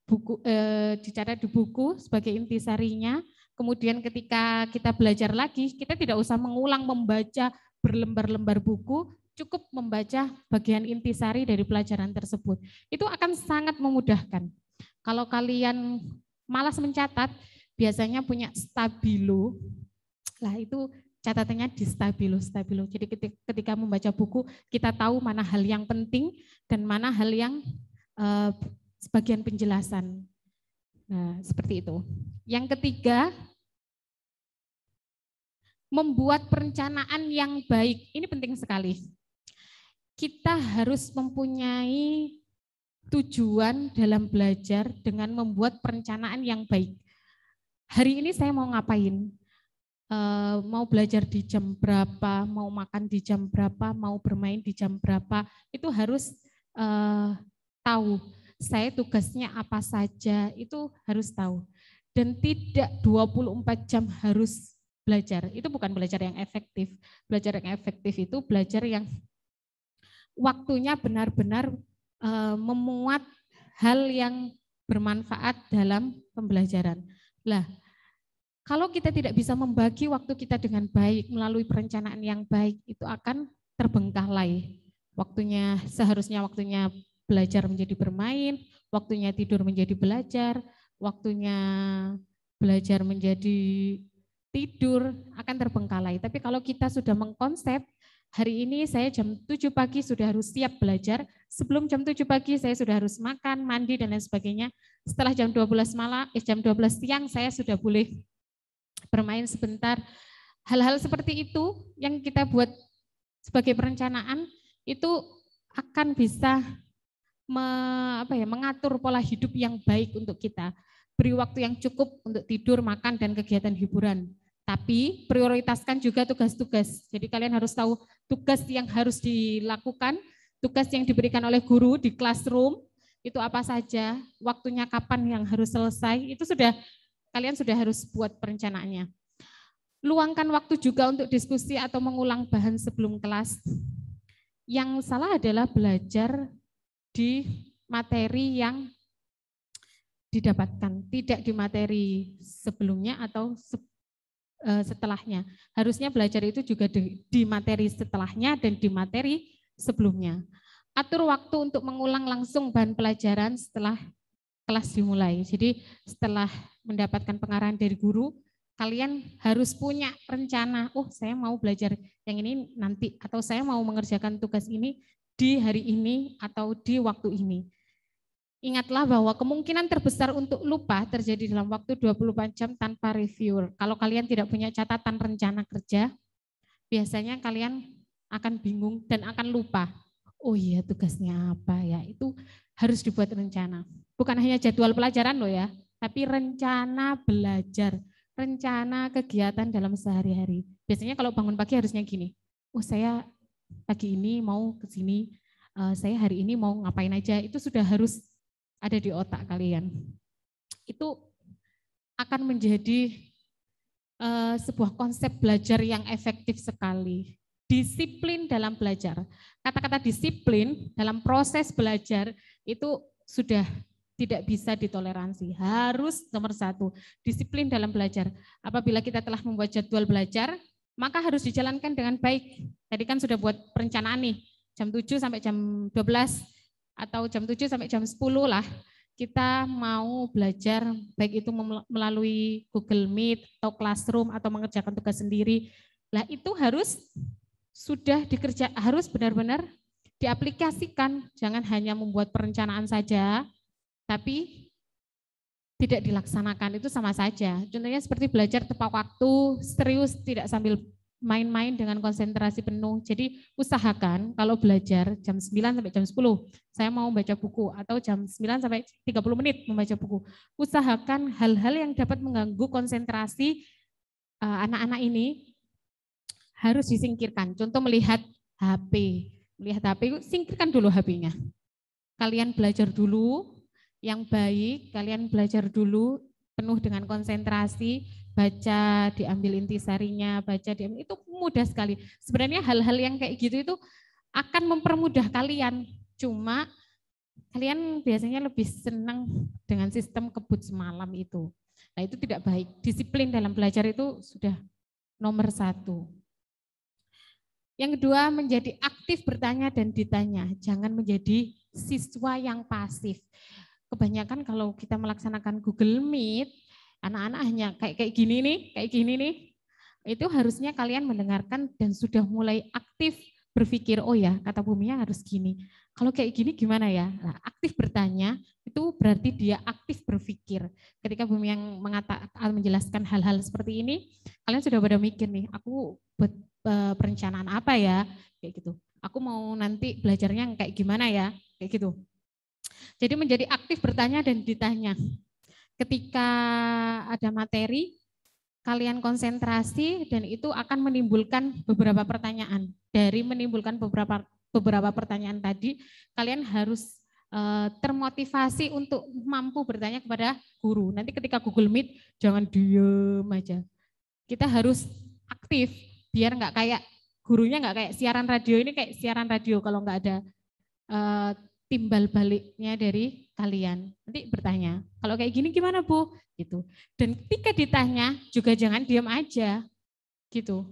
buku eh, dicatat di buku sebagai intisarinya. Kemudian ketika kita belajar lagi, kita tidak usah mengulang membaca berlembar-lembar buku, cukup membaca bagian intisari dari pelajaran tersebut. Itu akan sangat memudahkan. Kalau kalian malas mencatat, biasanya punya stabilo. Lah itu catatannya di stabilo stabilo. Jadi ketika membaca buku kita tahu mana hal yang penting dan mana hal yang uh, sebagian penjelasan. Nah, seperti itu. Yang ketiga, membuat perencanaan yang baik. Ini penting sekali. Kita harus mempunyai tujuan dalam belajar dengan membuat perencanaan yang baik. Hari ini saya mau ngapain? Eh, mau belajar di jam berapa, mau makan di jam berapa, mau bermain di jam berapa, itu harus eh, tahu. Saya tugasnya apa saja, itu harus tahu. Dan tidak 24 jam harus belajar. Itu bukan belajar yang efektif. Belajar yang efektif itu belajar yang waktunya benar-benar eh, memuat hal yang bermanfaat dalam pembelajaran. Lah, kalau kita tidak bisa membagi waktu kita dengan baik melalui perencanaan yang baik, itu akan terbengkalai. Waktunya seharusnya waktunya belajar menjadi bermain, waktunya tidur menjadi belajar, waktunya belajar menjadi tidur akan terbengkalai. Tapi kalau kita sudah mengkonsep hari ini saya jam 7 pagi sudah harus siap belajar, sebelum jam 7 pagi saya sudah harus makan, mandi dan lain sebagainya. Setelah jam 12 malam, eh, jam 12 siang saya sudah boleh bermain sebentar. Hal-hal seperti itu yang kita buat sebagai perencanaan itu akan bisa me, apa ya, mengatur pola hidup yang baik untuk kita. Beri waktu yang cukup untuk tidur, makan, dan kegiatan hiburan. Tapi prioritaskan juga tugas-tugas. Jadi kalian harus tahu tugas yang harus dilakukan, tugas yang diberikan oleh guru di classroom, itu apa saja, waktunya kapan yang harus selesai, itu sudah kalian sudah harus buat perencanaannya. Luangkan waktu juga untuk diskusi atau mengulang bahan sebelum kelas. Yang salah adalah belajar di materi yang didapatkan, tidak di materi sebelumnya atau e, setelahnya. Harusnya belajar itu juga di materi setelahnya dan di materi sebelumnya. Atur waktu untuk mengulang langsung bahan pelajaran setelah kelas dimulai. Jadi setelah mendapatkan pengarahan dari guru, kalian harus punya rencana, oh saya mau belajar yang ini nanti, atau saya mau mengerjakan tugas ini di hari ini atau di waktu ini. Ingatlah bahwa kemungkinan terbesar untuk lupa terjadi dalam waktu 24 jam tanpa review. Kalau kalian tidak punya catatan rencana kerja, biasanya kalian akan bingung dan akan lupa oh iya tugasnya apa ya, itu harus dibuat rencana. Bukan hanya jadwal pelajaran loh ya, tapi rencana belajar, rencana kegiatan dalam sehari-hari. Biasanya kalau bangun pagi harusnya gini, oh saya pagi ini mau ke sini, eh, saya hari ini mau ngapain aja, itu sudah harus ada di otak kalian. Itu akan menjadi eh, sebuah konsep belajar yang efektif sekali disiplin dalam belajar. Kata-kata disiplin dalam proses belajar itu sudah tidak bisa ditoleransi. Harus nomor satu, disiplin dalam belajar. Apabila kita telah membuat jadwal belajar, maka harus dijalankan dengan baik. Tadi kan sudah buat perencanaan nih, jam 7 sampai jam 12 atau jam 7 sampai jam 10 lah kita mau belajar baik itu melalui Google Meet atau Classroom atau mengerjakan tugas sendiri. Lah itu harus sudah dikerja harus benar-benar diaplikasikan, jangan hanya membuat perencanaan saja, tapi tidak dilaksanakan itu sama saja. Contohnya seperti belajar tepat waktu, serius tidak sambil main-main dengan konsentrasi penuh. Jadi usahakan kalau belajar jam 9 sampai jam 10, saya mau membaca buku atau jam 9 sampai 30 menit membaca buku. Usahakan hal-hal yang dapat mengganggu konsentrasi eh, anak-anak ini harus disingkirkan. Contoh melihat HP, melihat HP, singkirkan dulu HP-nya. Kalian belajar dulu yang baik, kalian belajar dulu penuh dengan konsentrasi, baca, diambil intisarinya, baca, diambil, itu mudah sekali. Sebenarnya hal-hal yang kayak gitu itu akan mempermudah kalian. Cuma kalian biasanya lebih senang dengan sistem kebut semalam itu. Nah itu tidak baik. Disiplin dalam belajar itu sudah nomor satu. Yang kedua, menjadi aktif bertanya dan ditanya. Jangan menjadi siswa yang pasif. Kebanyakan kalau kita melaksanakan Google Meet, anak-anak hanya kayak kayak gini nih, kayak gini nih. Itu harusnya kalian mendengarkan dan sudah mulai aktif berpikir, oh ya kata Bumi yang harus gini. Kalau kayak gini gimana ya? Nah, aktif bertanya itu berarti dia aktif berpikir. Ketika bumi yang mengatakan menjelaskan hal-hal seperti ini, kalian sudah pada mikir nih, aku Eh, perencanaan apa ya kayak gitu aku mau nanti belajarnya kayak gimana ya kayak gitu jadi menjadi aktif bertanya dan ditanya ketika ada materi kalian konsentrasi dan itu akan menimbulkan beberapa pertanyaan dari menimbulkan beberapa beberapa pertanyaan tadi kalian harus eh, termotivasi untuk mampu bertanya kepada guru. Nanti ketika Google Meet jangan diem aja. Kita harus aktif biar nggak kayak gurunya nggak kayak siaran radio ini kayak siaran radio kalau nggak ada uh, timbal baliknya dari kalian. Nanti bertanya, kalau kayak gini gimana Bu? Gitu. Dan ketika ditanya juga jangan diam aja. Gitu.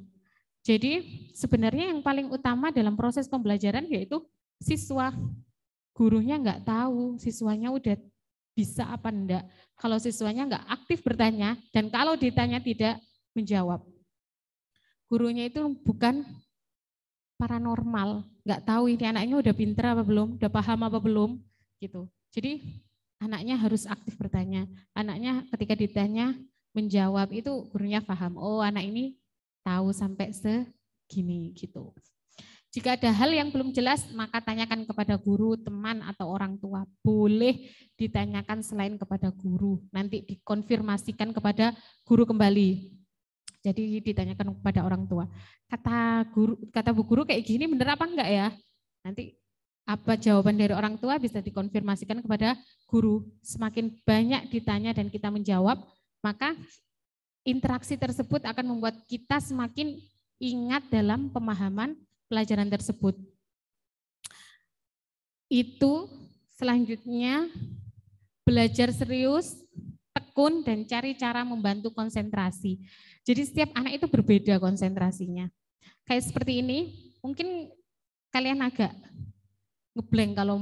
Jadi sebenarnya yang paling utama dalam proses pembelajaran yaitu siswa gurunya nggak tahu siswanya udah bisa apa enggak. Kalau siswanya nggak aktif bertanya dan kalau ditanya tidak menjawab gurunya itu bukan paranormal, nggak tahu ini anaknya udah pinter apa belum, udah paham apa belum, gitu. Jadi anaknya harus aktif bertanya. Anaknya ketika ditanya menjawab itu gurunya paham. Oh anak ini tahu sampai segini gitu. Jika ada hal yang belum jelas, maka tanyakan kepada guru, teman, atau orang tua. Boleh ditanyakan selain kepada guru. Nanti dikonfirmasikan kepada guru kembali. Jadi ditanyakan kepada orang tua. Kata guru, kata bu guru kayak gini bener apa enggak ya? Nanti apa jawaban dari orang tua bisa dikonfirmasikan kepada guru. Semakin banyak ditanya dan kita menjawab, maka interaksi tersebut akan membuat kita semakin ingat dalam pemahaman pelajaran tersebut. Itu selanjutnya belajar serius, tekun, dan cari cara membantu konsentrasi. Jadi setiap anak itu berbeda konsentrasinya. Kayak seperti ini, mungkin kalian agak ngebleng kalau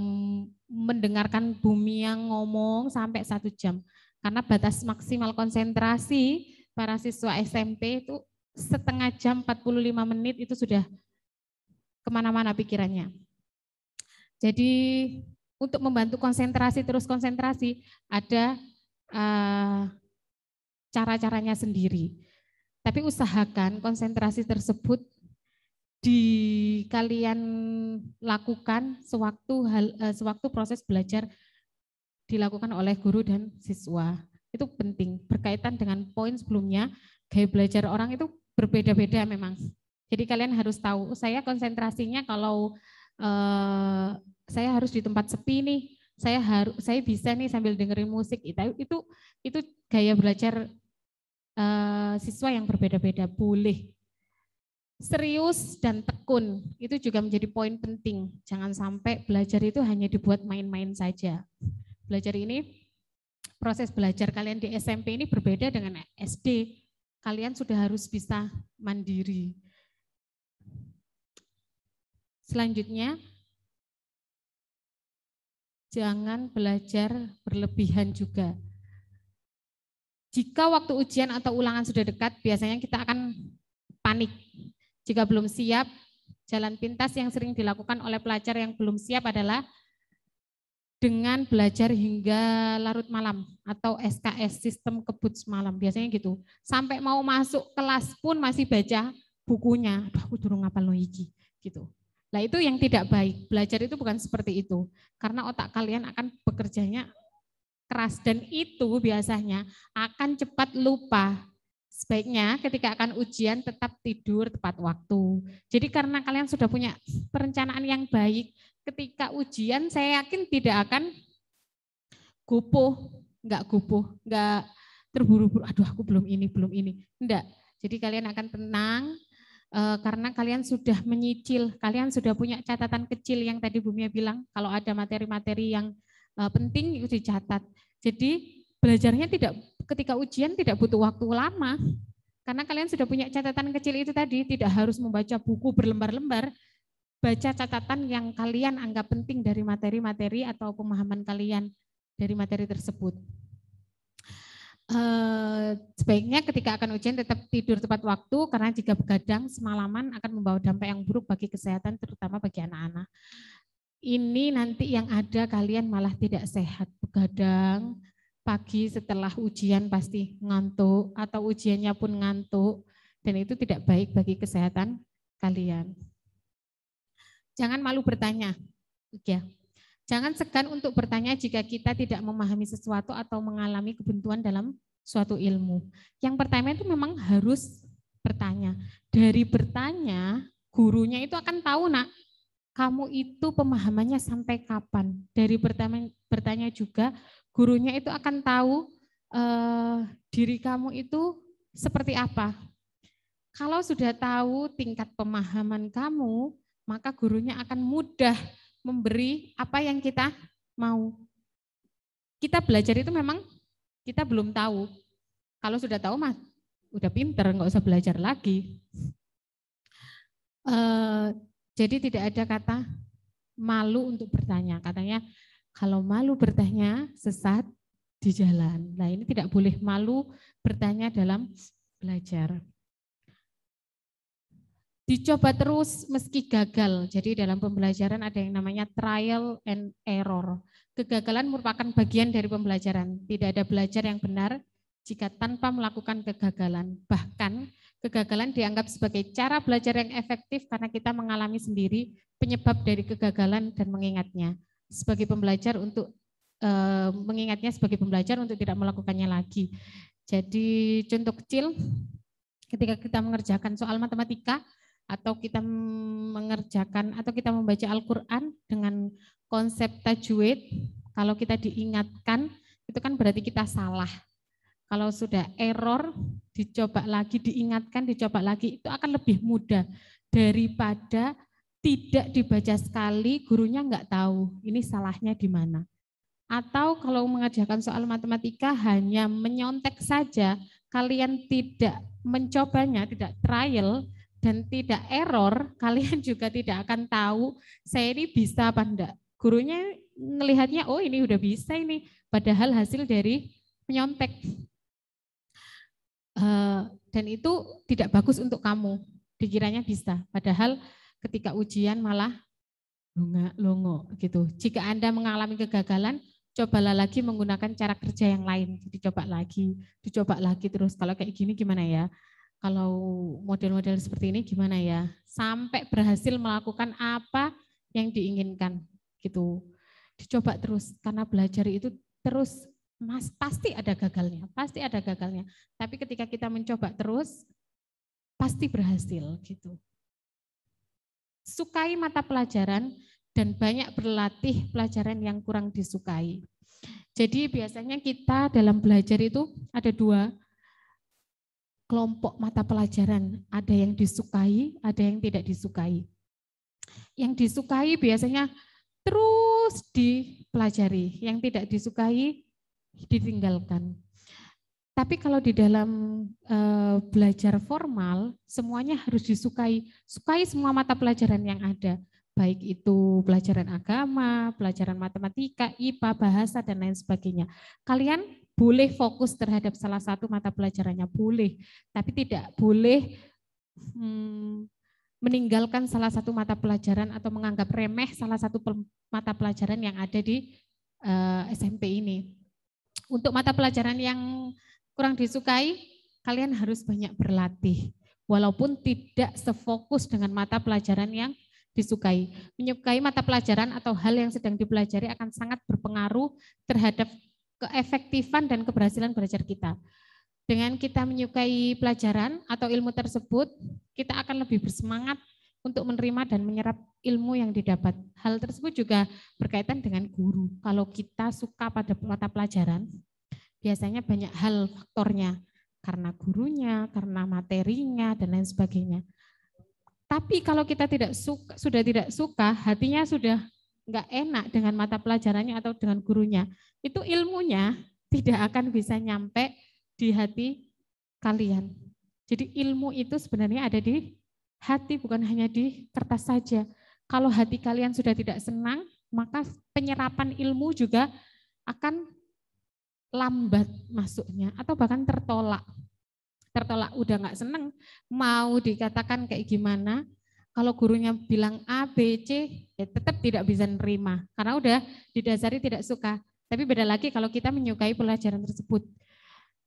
mendengarkan bumi yang ngomong sampai satu jam. Karena batas maksimal konsentrasi para siswa SMP itu setengah jam 45 menit itu sudah kemana-mana pikirannya. Jadi untuk membantu konsentrasi terus konsentrasi ada uh, cara-caranya sendiri. Tapi usahakan konsentrasi tersebut di kalian lakukan sewaktu hal, eh, sewaktu proses belajar dilakukan oleh guru dan siswa. Itu penting berkaitan dengan poin sebelumnya gaya belajar orang itu berbeda-beda memang. Jadi kalian harus tahu oh, saya konsentrasinya kalau eh, saya harus di tempat sepi nih, saya harus saya bisa nih sambil dengerin musik itu itu itu gaya belajar Eh, siswa yang berbeda-beda boleh serius dan tekun itu juga menjadi poin penting. Jangan sampai belajar itu hanya dibuat main-main saja. Belajar ini proses belajar kalian di SMP ini berbeda dengan SD. Kalian sudah harus bisa mandiri. Selanjutnya jangan belajar berlebihan juga. Jika waktu ujian atau ulangan sudah dekat, biasanya kita akan panik. Jika belum siap, jalan pintas yang sering dilakukan oleh pelajar yang belum siap adalah dengan belajar hingga larut malam atau SKS sistem kebut semalam biasanya gitu sampai mau masuk kelas pun masih baca bukunya Aduh, aku turun ngapal no iki gitu Nah itu yang tidak baik belajar itu bukan seperti itu karena otak kalian akan bekerjanya keras dan itu biasanya akan cepat lupa. Sebaiknya ketika akan ujian tetap tidur tepat waktu. Jadi karena kalian sudah punya perencanaan yang baik, ketika ujian saya yakin tidak akan gupuh, enggak gupuh, enggak terburu-buru, aduh aku belum ini, belum ini. Enggak. Jadi kalian akan tenang eh, karena kalian sudah menyicil, kalian sudah punya catatan kecil yang tadi Bumia bilang, kalau ada materi-materi yang uh, penting itu dicatat. Jadi belajarnya tidak ketika ujian tidak butuh waktu lama karena kalian sudah punya catatan kecil itu tadi tidak harus membaca buku berlembar-lembar baca catatan yang kalian anggap penting dari materi-materi atau pemahaman kalian dari materi tersebut Uh, sebaiknya ketika akan ujian tetap tidur tepat waktu karena jika begadang semalaman akan membawa dampak yang buruk bagi kesehatan terutama bagi anak-anak ini nanti yang ada kalian malah tidak sehat, begadang, pagi setelah ujian pasti ngantuk atau ujiannya pun ngantuk dan itu tidak baik bagi kesehatan kalian. Jangan malu bertanya. Ya. Jangan segan untuk bertanya jika kita tidak memahami sesuatu atau mengalami kebuntuan dalam suatu ilmu. Yang pertama itu memang harus bertanya. Dari bertanya, gurunya itu akan tahu, Nak kamu itu pemahamannya sampai kapan? Dari pertanyaan bertanya juga, gurunya itu akan tahu eh, diri kamu itu seperti apa. Kalau sudah tahu tingkat pemahaman kamu, maka gurunya akan mudah memberi apa yang kita mau. Kita belajar itu memang kita belum tahu. Kalau sudah tahu mah udah pinter, nggak usah belajar lagi. Eh, jadi tidak ada kata malu untuk bertanya. Katanya kalau malu bertanya sesat di jalan. Nah ini tidak boleh malu bertanya dalam belajar. Dicoba terus meski gagal. Jadi dalam pembelajaran ada yang namanya trial and error. Kegagalan merupakan bagian dari pembelajaran. Tidak ada belajar yang benar jika tanpa melakukan kegagalan. Bahkan kegagalan dianggap sebagai cara belajar yang efektif karena kita mengalami sendiri penyebab dari kegagalan dan mengingatnya sebagai pembelajar untuk e, mengingatnya sebagai pembelajar untuk tidak melakukannya lagi. Jadi contoh kecil ketika kita mengerjakan soal matematika atau kita mengerjakan atau kita membaca Al-Qur'an dengan konsep tajwid kalau kita diingatkan itu kan berarti kita salah kalau sudah error, dicoba lagi, diingatkan, dicoba lagi, itu akan lebih mudah daripada tidak dibaca sekali, gurunya nggak tahu ini salahnya di mana. Atau kalau mengajarkan soal matematika hanya menyontek saja, kalian tidak mencobanya, tidak trial, dan tidak error, kalian juga tidak akan tahu saya ini bisa apa enggak. Gurunya melihatnya, oh ini udah bisa ini, padahal hasil dari menyontek. Eh, dan itu tidak bagus untuk kamu. Dikiranya bisa, padahal ketika ujian malah lunga longo gitu. Jika Anda mengalami kegagalan, cobalah lagi menggunakan cara kerja yang lain. Dicoba lagi, dicoba lagi terus. Kalau kayak gini gimana ya? Kalau model-model seperti ini gimana ya? Sampai berhasil melakukan apa yang diinginkan gitu. Dicoba terus karena belajar itu terus Mas, pasti ada gagalnya, pasti ada gagalnya. Tapi ketika kita mencoba terus, pasti berhasil gitu. Sukai mata pelajaran dan banyak berlatih pelajaran yang kurang disukai. Jadi biasanya kita dalam belajar itu ada dua kelompok mata pelajaran, ada yang disukai, ada yang tidak disukai. Yang disukai biasanya terus dipelajari, yang tidak disukai ditinggalkan. Tapi kalau di dalam e, belajar formal, semuanya harus disukai. Sukai semua mata pelajaran yang ada, baik itu pelajaran agama, pelajaran matematika, IPA, bahasa, dan lain sebagainya. Kalian boleh fokus terhadap salah satu mata pelajarannya, boleh. Tapi tidak boleh hmm, meninggalkan salah satu mata pelajaran atau menganggap remeh salah satu mata pelajaran yang ada di eh, SMP ini untuk mata pelajaran yang kurang disukai, kalian harus banyak berlatih. Walaupun tidak sefokus dengan mata pelajaran yang disukai. Menyukai mata pelajaran atau hal yang sedang dipelajari akan sangat berpengaruh terhadap keefektifan dan keberhasilan belajar kita. Dengan kita menyukai pelajaran atau ilmu tersebut, kita akan lebih bersemangat untuk menerima dan menyerap ilmu yang didapat. Hal tersebut juga berkaitan dengan guru. Kalau kita suka pada mata pelajaran, biasanya banyak hal faktornya, karena gurunya, karena materinya, dan lain sebagainya. Tapi kalau kita tidak suka, sudah tidak suka, hatinya sudah nggak enak dengan mata pelajarannya atau dengan gurunya, itu ilmunya tidak akan bisa nyampe di hati kalian. Jadi ilmu itu sebenarnya ada di hati bukan hanya di kertas saja. Kalau hati kalian sudah tidak senang, maka penyerapan ilmu juga akan lambat masuknya atau bahkan tertolak. Tertolak udah nggak senang. mau dikatakan kayak gimana, kalau gurunya bilang A, B, C, ya tetap tidak bisa nerima. Karena udah didasari tidak suka. Tapi beda lagi kalau kita menyukai pelajaran tersebut.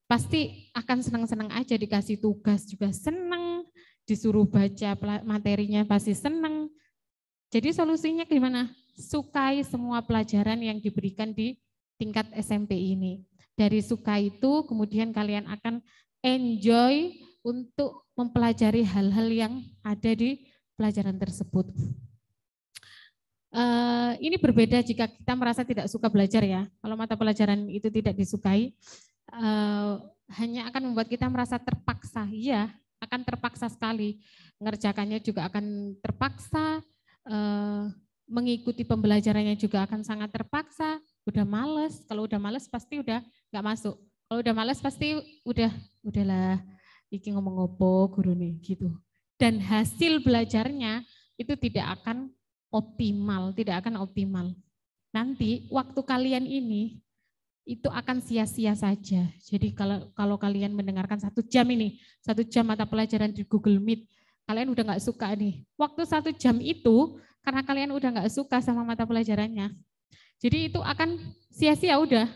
Pasti akan senang-senang aja dikasih tugas juga senang, disuruh baca materinya pasti senang. Jadi solusinya gimana? Sukai semua pelajaran yang diberikan di tingkat SMP ini. Dari suka itu kemudian kalian akan enjoy untuk mempelajari hal-hal yang ada di pelajaran tersebut. Uh, ini berbeda jika kita merasa tidak suka belajar ya. Kalau mata pelajaran itu tidak disukai, uh, hanya akan membuat kita merasa terpaksa. Iya, akan terpaksa sekali ngerjakannya juga akan terpaksa eh, mengikuti pembelajarannya juga akan sangat terpaksa udah males kalau udah males pasti udah nggak masuk kalau udah males pasti udah udahlah iki ngomong opo guru nih gitu dan hasil belajarnya itu tidak akan optimal, tidak akan optimal. Nanti waktu kalian ini itu akan sia-sia saja. Jadi kalau kalau kalian mendengarkan satu jam ini, satu jam mata pelajaran di Google Meet, kalian udah nggak suka nih. Waktu satu jam itu karena kalian udah nggak suka sama mata pelajarannya. Jadi itu akan sia-sia udah.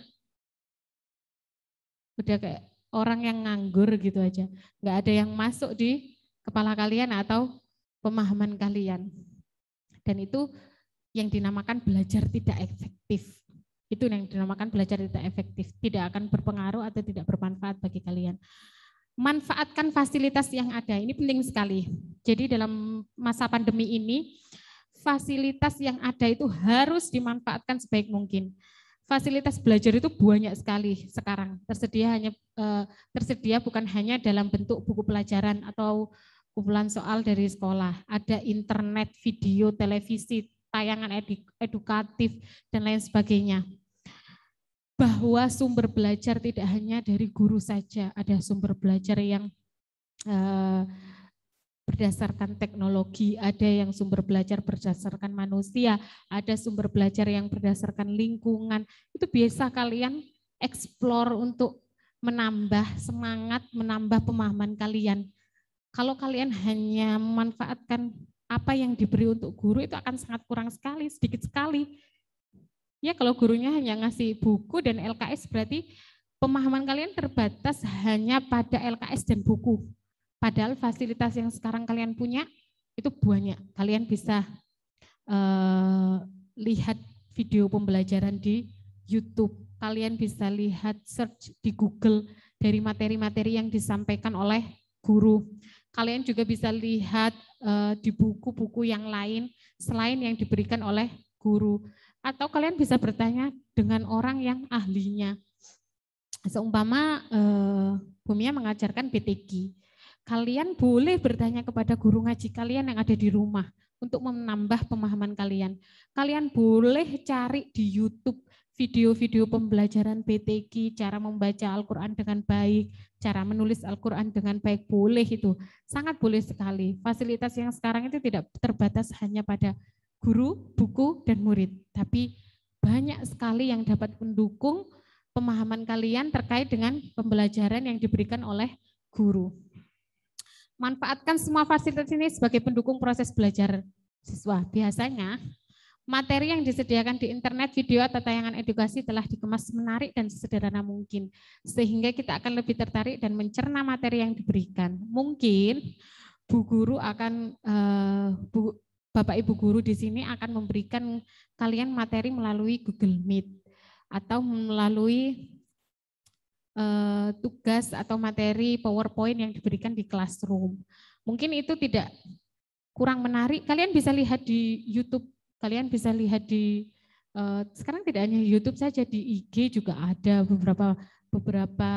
Udah kayak orang yang nganggur gitu aja. Nggak ada yang masuk di kepala kalian atau pemahaman kalian. Dan itu yang dinamakan belajar tidak efektif. Itu yang dinamakan belajar tidak efektif, tidak akan berpengaruh atau tidak bermanfaat bagi kalian. Manfaatkan fasilitas yang ada, ini penting sekali. Jadi dalam masa pandemi ini, fasilitas yang ada itu harus dimanfaatkan sebaik mungkin. Fasilitas belajar itu banyak sekali sekarang. Tersedia hanya eh, tersedia bukan hanya dalam bentuk buku pelajaran atau kumpulan soal dari sekolah. Ada internet, video, televisi, tayangan edukatif dan lain sebagainya bahwa sumber belajar tidak hanya dari guru saja, ada sumber belajar yang eh, berdasarkan teknologi, ada yang sumber belajar berdasarkan manusia, ada sumber belajar yang berdasarkan lingkungan. Itu biasa kalian explore untuk menambah semangat, menambah pemahaman kalian. Kalau kalian hanya memanfaatkan apa yang diberi untuk guru itu akan sangat kurang sekali, sedikit sekali. Ya kalau gurunya hanya ngasih buku dan LKS berarti pemahaman kalian terbatas hanya pada LKS dan buku. Padahal fasilitas yang sekarang kalian punya itu banyak. Kalian bisa eh, lihat video pembelajaran di YouTube. Kalian bisa lihat search di Google dari materi-materi yang disampaikan oleh guru. Kalian juga bisa lihat eh, di buku-buku yang lain selain yang diberikan oleh guru atau kalian bisa bertanya dengan orang yang ahlinya. Seumpama eh, Bumia mengajarkan BTG, kalian boleh bertanya kepada guru ngaji kalian yang ada di rumah untuk menambah pemahaman kalian. Kalian boleh cari di YouTube video-video pembelajaran BTG, cara membaca Al-Quran dengan baik, cara menulis Al-Quran dengan baik, boleh itu. Sangat boleh sekali. Fasilitas yang sekarang itu tidak terbatas hanya pada guru, buku, dan murid. Tapi banyak sekali yang dapat mendukung pemahaman kalian terkait dengan pembelajaran yang diberikan oleh guru. Manfaatkan semua fasilitas ini sebagai pendukung proses belajar siswa. Biasanya materi yang disediakan di internet, video atau tayangan edukasi telah dikemas menarik dan sederhana mungkin, sehingga kita akan lebih tertarik dan mencerna materi yang diberikan. Mungkin Bu Guru akan, uh, Bu Bapak Ibu guru di sini akan memberikan kalian materi melalui Google Meet atau melalui uh, tugas atau materi PowerPoint yang diberikan di classroom. Mungkin itu tidak kurang menarik. Kalian bisa lihat di YouTube, kalian bisa lihat di uh, sekarang tidak hanya YouTube saja di IG juga ada beberapa beberapa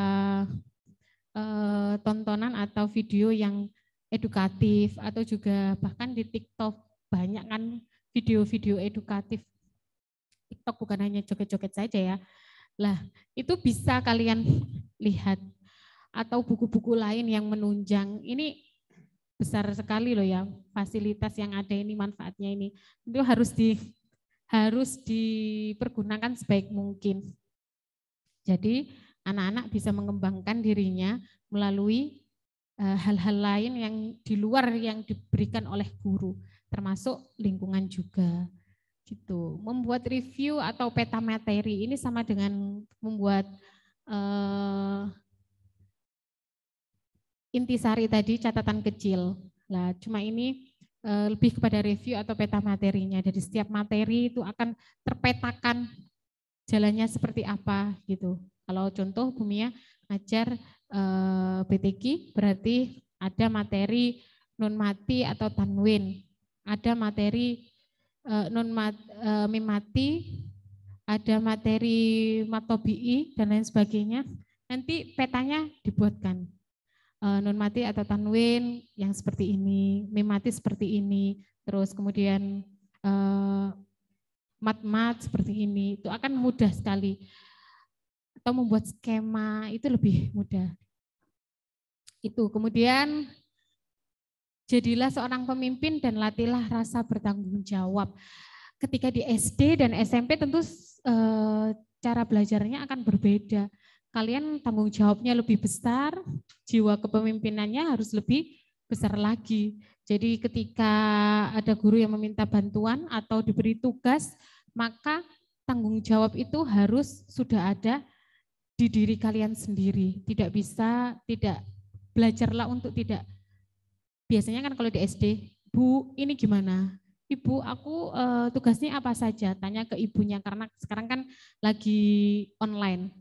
uh, tontonan atau video yang edukatif atau juga bahkan di TikTok banyak kan video-video edukatif TikTok bukan hanya joget-joget saja ya. Lah, itu bisa kalian lihat atau buku-buku lain yang menunjang. Ini besar sekali loh ya fasilitas yang ada ini manfaatnya ini. Itu harus di harus dipergunakan sebaik mungkin. Jadi anak-anak bisa mengembangkan dirinya melalui eh, hal-hal lain yang di luar yang diberikan oleh guru termasuk lingkungan juga gitu. Membuat review atau peta materi ini sama dengan membuat uh, intisari tadi catatan kecil. Lah, cuma ini uh, lebih kepada review atau peta materinya. dari setiap materi itu akan terpetakan jalannya seperti apa gitu. Kalau contoh bumi ya ngajar uh, eh, BTQ berarti ada materi non mati atau tanwin ada materi uh, non mat, uh, eh, mimati, ada materi matobi'i dan lain sebagainya. Nanti petanya dibuatkan. Uh, non mati atau tanwin yang seperti ini, mimati seperti ini, terus kemudian matmat mat uh, seperti ini, itu akan mudah sekali. Atau membuat skema itu lebih mudah. Itu kemudian Jadilah seorang pemimpin dan latihlah rasa bertanggung jawab. Ketika di SD dan SMP tentu e, cara belajarnya akan berbeda. Kalian tanggung jawabnya lebih besar, jiwa kepemimpinannya harus lebih besar lagi. Jadi ketika ada guru yang meminta bantuan atau diberi tugas, maka tanggung jawab itu harus sudah ada di diri kalian sendiri. Tidak bisa, tidak belajarlah untuk tidak biasanya kan kalau di SD, Bu, ini gimana? Ibu, aku uh, tugasnya apa saja? Tanya ke ibunya karena sekarang kan lagi online.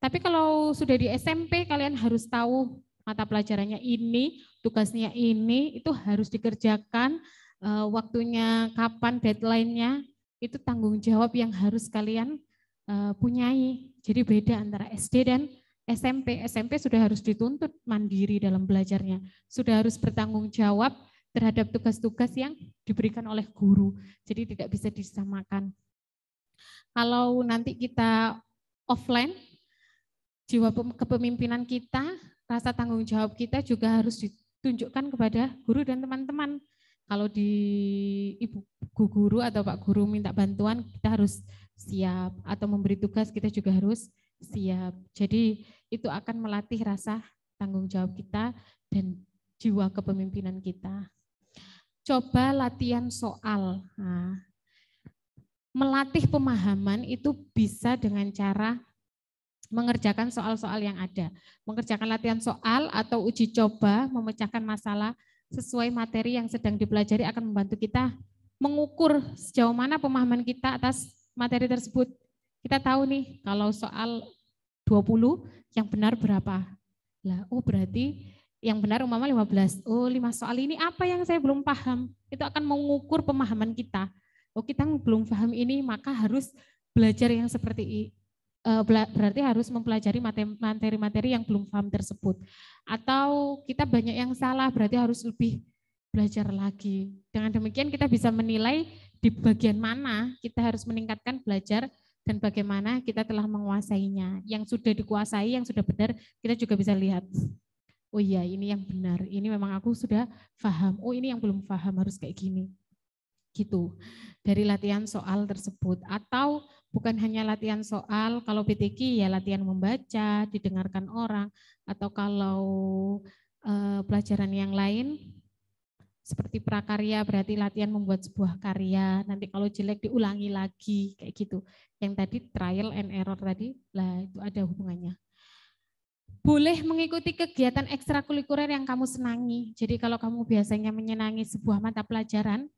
Tapi kalau sudah di SMP kalian harus tahu mata pelajarannya ini, tugasnya ini, itu harus dikerjakan Uh, waktunya kapan, deadline-nya, itu tanggung jawab yang harus kalian uh, punyai. Jadi beda antara SD dan SMP. SMP sudah harus dituntut mandiri dalam belajarnya. Sudah harus bertanggung jawab terhadap tugas-tugas yang diberikan oleh guru. Jadi tidak bisa disamakan. Kalau nanti kita offline, jiwa kepemimpinan kita, rasa tanggung jawab kita juga harus ditunjukkan kepada guru dan teman-teman. Kalau di ibu guru atau pak guru minta bantuan, kita harus siap atau memberi tugas, kita juga harus siap. Jadi itu akan melatih rasa tanggung jawab kita dan jiwa kepemimpinan kita. Coba latihan soal. Nah, melatih pemahaman itu bisa dengan cara mengerjakan soal-soal yang ada. Mengerjakan latihan soal atau uji coba memecahkan masalah sesuai materi yang sedang dipelajari akan membantu kita mengukur sejauh mana pemahaman kita atas materi tersebut. Kita tahu nih kalau soal 20 yang benar berapa? Lah, oh berarti yang benar umpama 15. Oh, lima soal ini apa yang saya belum paham? Itu akan mengukur pemahaman kita. Oh, kita belum paham ini, maka harus belajar yang seperti ini. E, berarti harus mempelajari materi-materi yang belum paham tersebut. Atau kita banyak yang salah, berarti harus lebih belajar lagi. Dengan demikian kita bisa menilai di bagian mana kita harus meningkatkan belajar dan bagaimana kita telah menguasainya. Yang sudah dikuasai, yang sudah benar, kita juga bisa lihat. Oh iya, ini yang benar. Ini memang aku sudah paham. Oh ini yang belum paham harus kayak gini. Gitu. Dari latihan soal tersebut. Atau bukan hanya latihan soal, kalau PTK ya latihan membaca, didengarkan orang, atau kalau eh, pelajaran yang lain seperti prakarya berarti latihan membuat sebuah karya nanti kalau jelek diulangi lagi kayak gitu yang tadi trial and error tadi lah itu ada hubungannya boleh mengikuti kegiatan ekstrakurikuler yang kamu senangi jadi kalau kamu biasanya menyenangi sebuah mata pelajaran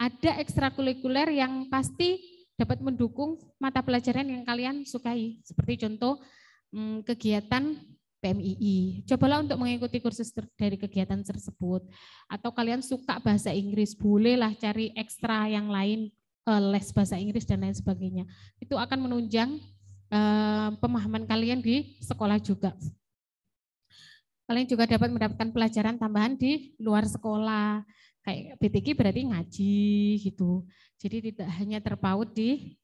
ada ekstrakurikuler yang pasti dapat mendukung mata pelajaran yang kalian sukai seperti contoh mm, kegiatan PMII. Cobalah untuk mengikuti kursus dari kegiatan tersebut. Atau kalian suka bahasa Inggris, bolehlah cari ekstra yang lain, eh, les bahasa Inggris dan lain sebagainya. Itu akan menunjang eh, pemahaman kalian di sekolah juga. Kalian juga dapat mendapatkan pelajaran tambahan di luar sekolah. Kayak BTK berarti ngaji gitu. Jadi tidak hanya terpaut di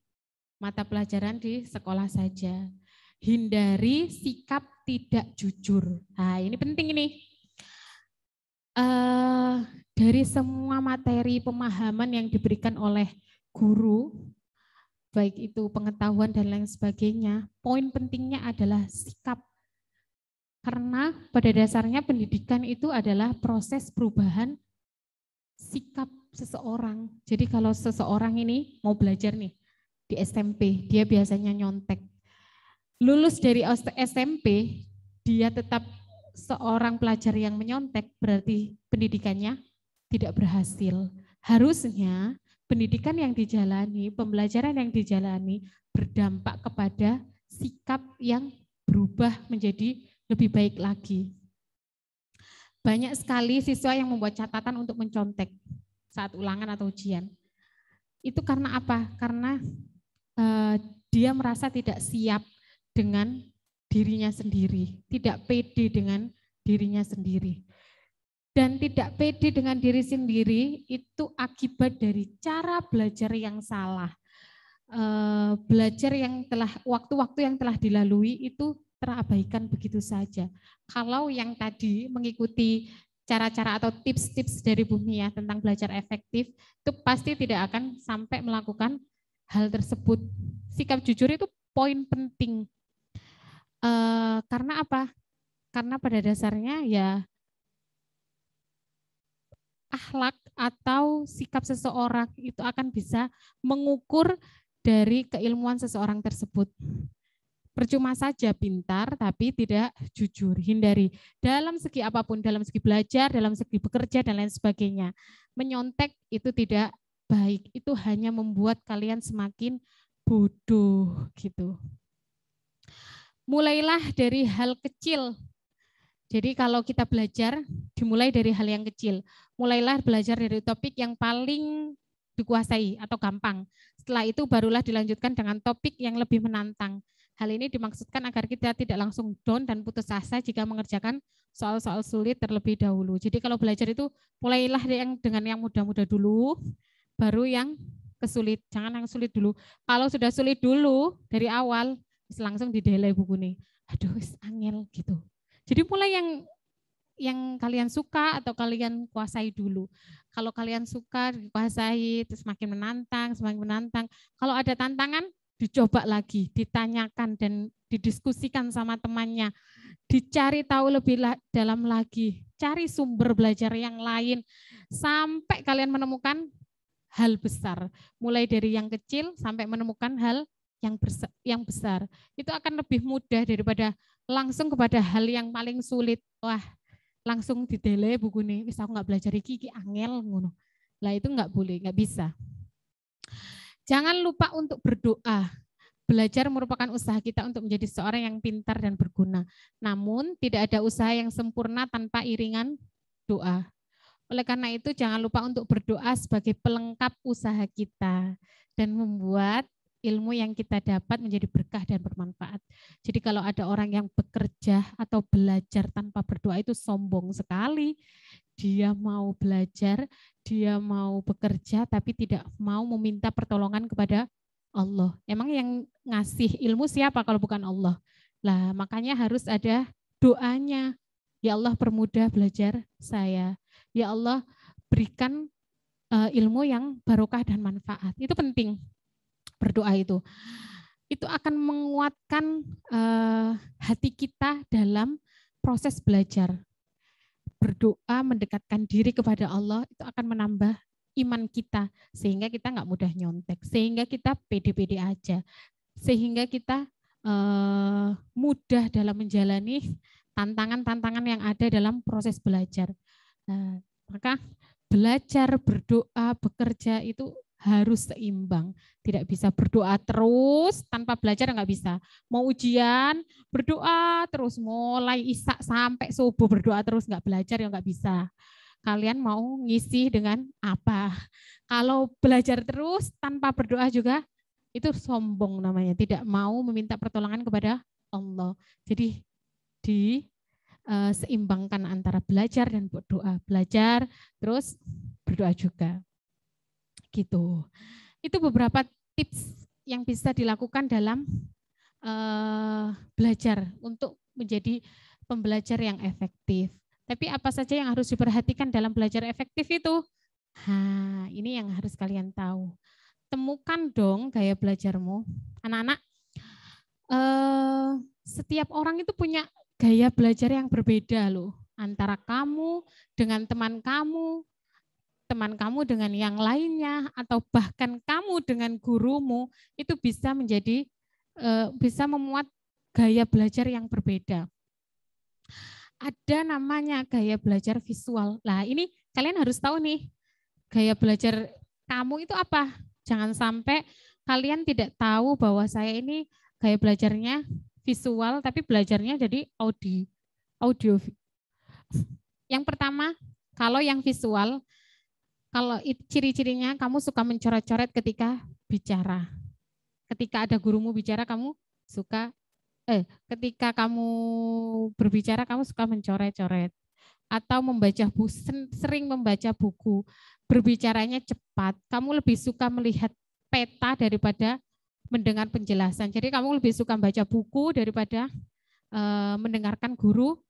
mata pelajaran di sekolah saja hindari sikap tidak jujur. Nah, ini penting ini. Uh, dari semua materi pemahaman yang diberikan oleh guru, baik itu pengetahuan dan lain sebagainya, poin pentingnya adalah sikap. Karena pada dasarnya pendidikan itu adalah proses perubahan sikap seseorang. Jadi kalau seseorang ini mau belajar nih di SMP, dia biasanya nyontek lulus dari SMP, dia tetap seorang pelajar yang menyontek, berarti pendidikannya tidak berhasil. Harusnya pendidikan yang dijalani, pembelajaran yang dijalani berdampak kepada sikap yang berubah menjadi lebih baik lagi. Banyak sekali siswa yang membuat catatan untuk mencontek saat ulangan atau ujian. Itu karena apa? Karena uh, dia merasa tidak siap dengan dirinya sendiri, tidak pede dengan dirinya sendiri. Dan tidak pede dengan diri sendiri itu akibat dari cara belajar yang salah. Eh, belajar yang telah waktu-waktu yang telah dilalui itu terabaikan begitu saja. Kalau yang tadi mengikuti cara-cara atau tips-tips dari Bumi ya tentang belajar efektif itu pasti tidak akan sampai melakukan hal tersebut. Sikap jujur itu poin penting Eh, karena apa? Karena pada dasarnya ya akhlak atau sikap seseorang itu akan bisa mengukur dari keilmuan seseorang tersebut. Percuma saja pintar tapi tidak jujur, hindari. Dalam segi apapun, dalam segi belajar, dalam segi bekerja dan lain sebagainya. Menyontek itu tidak baik. Itu hanya membuat kalian semakin bodoh gitu mulailah dari hal kecil. Jadi kalau kita belajar, dimulai dari hal yang kecil. Mulailah belajar dari topik yang paling dikuasai atau gampang. Setelah itu barulah dilanjutkan dengan topik yang lebih menantang. Hal ini dimaksudkan agar kita tidak langsung down dan putus asa jika mengerjakan soal-soal sulit terlebih dahulu. Jadi kalau belajar itu mulailah yang dengan yang mudah-mudah dulu, baru yang kesulit. Jangan yang sulit dulu. Kalau sudah sulit dulu dari awal, langsung di didelay buku nih. Aduh, angel gitu. Jadi mulai yang yang kalian suka atau kalian kuasai dulu. Kalau kalian suka dikuasai, terus semakin menantang, semakin menantang. Kalau ada tantangan, dicoba lagi, ditanyakan dan didiskusikan sama temannya, dicari tahu lebih dalam lagi, cari sumber belajar yang lain sampai kalian menemukan hal besar, mulai dari yang kecil sampai menemukan hal yang besar, yang besar. Itu akan lebih mudah daripada langsung kepada hal yang paling sulit. Wah, langsung didele buku ini, bisa aku nggak belajar iki, iki angel ngono. Lah itu nggak boleh, nggak bisa. Jangan lupa untuk berdoa. Belajar merupakan usaha kita untuk menjadi seorang yang pintar dan berguna. Namun tidak ada usaha yang sempurna tanpa iringan doa. Oleh karena itu jangan lupa untuk berdoa sebagai pelengkap usaha kita dan membuat ilmu yang kita dapat menjadi berkah dan bermanfaat. Jadi kalau ada orang yang bekerja atau belajar tanpa berdoa itu sombong sekali. Dia mau belajar, dia mau bekerja tapi tidak mau meminta pertolongan kepada Allah. Emang yang ngasih ilmu siapa kalau bukan Allah? Lah, makanya harus ada doanya. Ya Allah permudah belajar saya. Ya Allah berikan eh, ilmu yang barokah dan manfaat. Itu penting berdoa itu itu akan menguatkan uh, hati kita dalam proses belajar berdoa mendekatkan diri kepada Allah itu akan menambah iman kita sehingga kita nggak mudah nyontek sehingga kita pede-pede aja sehingga kita uh, mudah dalam menjalani tantangan-tantangan yang ada dalam proses belajar uh, maka belajar berdoa bekerja itu harus seimbang. Tidak bisa berdoa terus tanpa belajar nggak bisa. Mau ujian berdoa terus, mulai isak sampai subuh berdoa terus nggak belajar ya nggak bisa. Kalian mau ngisi dengan apa? Kalau belajar terus tanpa berdoa juga itu sombong namanya. Tidak mau meminta pertolongan kepada Allah. Jadi di eh, seimbangkan antara belajar dan berdoa. Belajar terus berdoa juga gitu. Itu beberapa tips yang bisa dilakukan dalam uh, belajar untuk menjadi pembelajar yang efektif. Tapi apa saja yang harus diperhatikan dalam belajar efektif itu? Ha, ini yang harus kalian tahu. Temukan dong gaya belajarmu. Anak-anak, eh, setiap orang itu punya gaya belajar yang berbeda loh. Antara kamu dengan teman kamu, teman kamu dengan yang lainnya atau bahkan kamu dengan gurumu itu bisa menjadi eh, bisa memuat gaya belajar yang berbeda. Ada namanya gaya belajar visual. Nah, ini kalian harus tahu nih gaya belajar kamu itu apa. Jangan sampai kalian tidak tahu bahwa saya ini gaya belajarnya visual tapi belajarnya jadi audio audio. Yang pertama, kalau yang visual kalau ciri-cirinya kamu suka mencoret-coret ketika bicara. Ketika ada gurumu bicara kamu suka eh ketika kamu berbicara kamu suka mencoret-coret atau membaca bu, sering membaca buku, berbicaranya cepat. Kamu lebih suka melihat peta daripada mendengar penjelasan. Jadi kamu lebih suka membaca buku daripada e, mendengarkan guru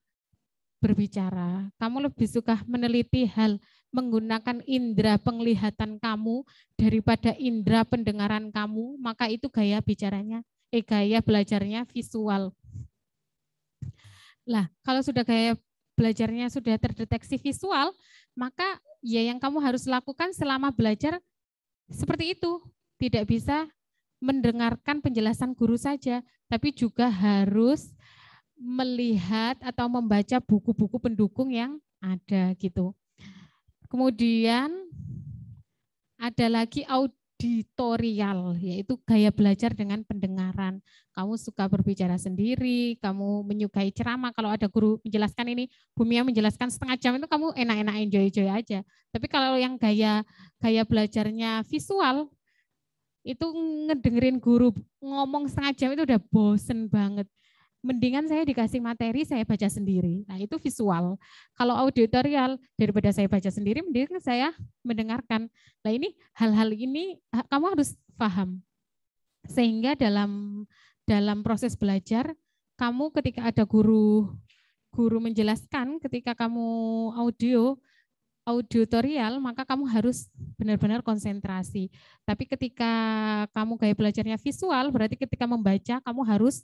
berbicara. Kamu lebih suka meneliti hal menggunakan indera penglihatan kamu daripada indera pendengaran kamu, maka itu gaya bicaranya, eh gaya belajarnya visual. Lah, kalau sudah gaya belajarnya sudah terdeteksi visual, maka ya yang kamu harus lakukan selama belajar seperti itu. Tidak bisa mendengarkan penjelasan guru saja, tapi juga harus melihat atau membaca buku-buku pendukung yang ada gitu. Kemudian ada lagi auditorial, yaitu gaya belajar dengan pendengaran. Kamu suka berbicara sendiri, kamu menyukai ceramah. Kalau ada guru menjelaskan ini, Bumia menjelaskan setengah jam itu kamu enak-enak enjoy joy aja. Tapi kalau yang gaya gaya belajarnya visual, itu ngedengerin guru ngomong setengah jam itu udah bosen banget mendingan saya dikasih materi saya baca sendiri. Nah, itu visual. Kalau auditorial daripada saya baca sendiri mendingan saya mendengarkan. Nah, ini hal-hal ini kamu harus paham. Sehingga dalam dalam proses belajar kamu ketika ada guru guru menjelaskan ketika kamu audio auditorial maka kamu harus benar-benar konsentrasi. Tapi ketika kamu gaya belajarnya visual berarti ketika membaca kamu harus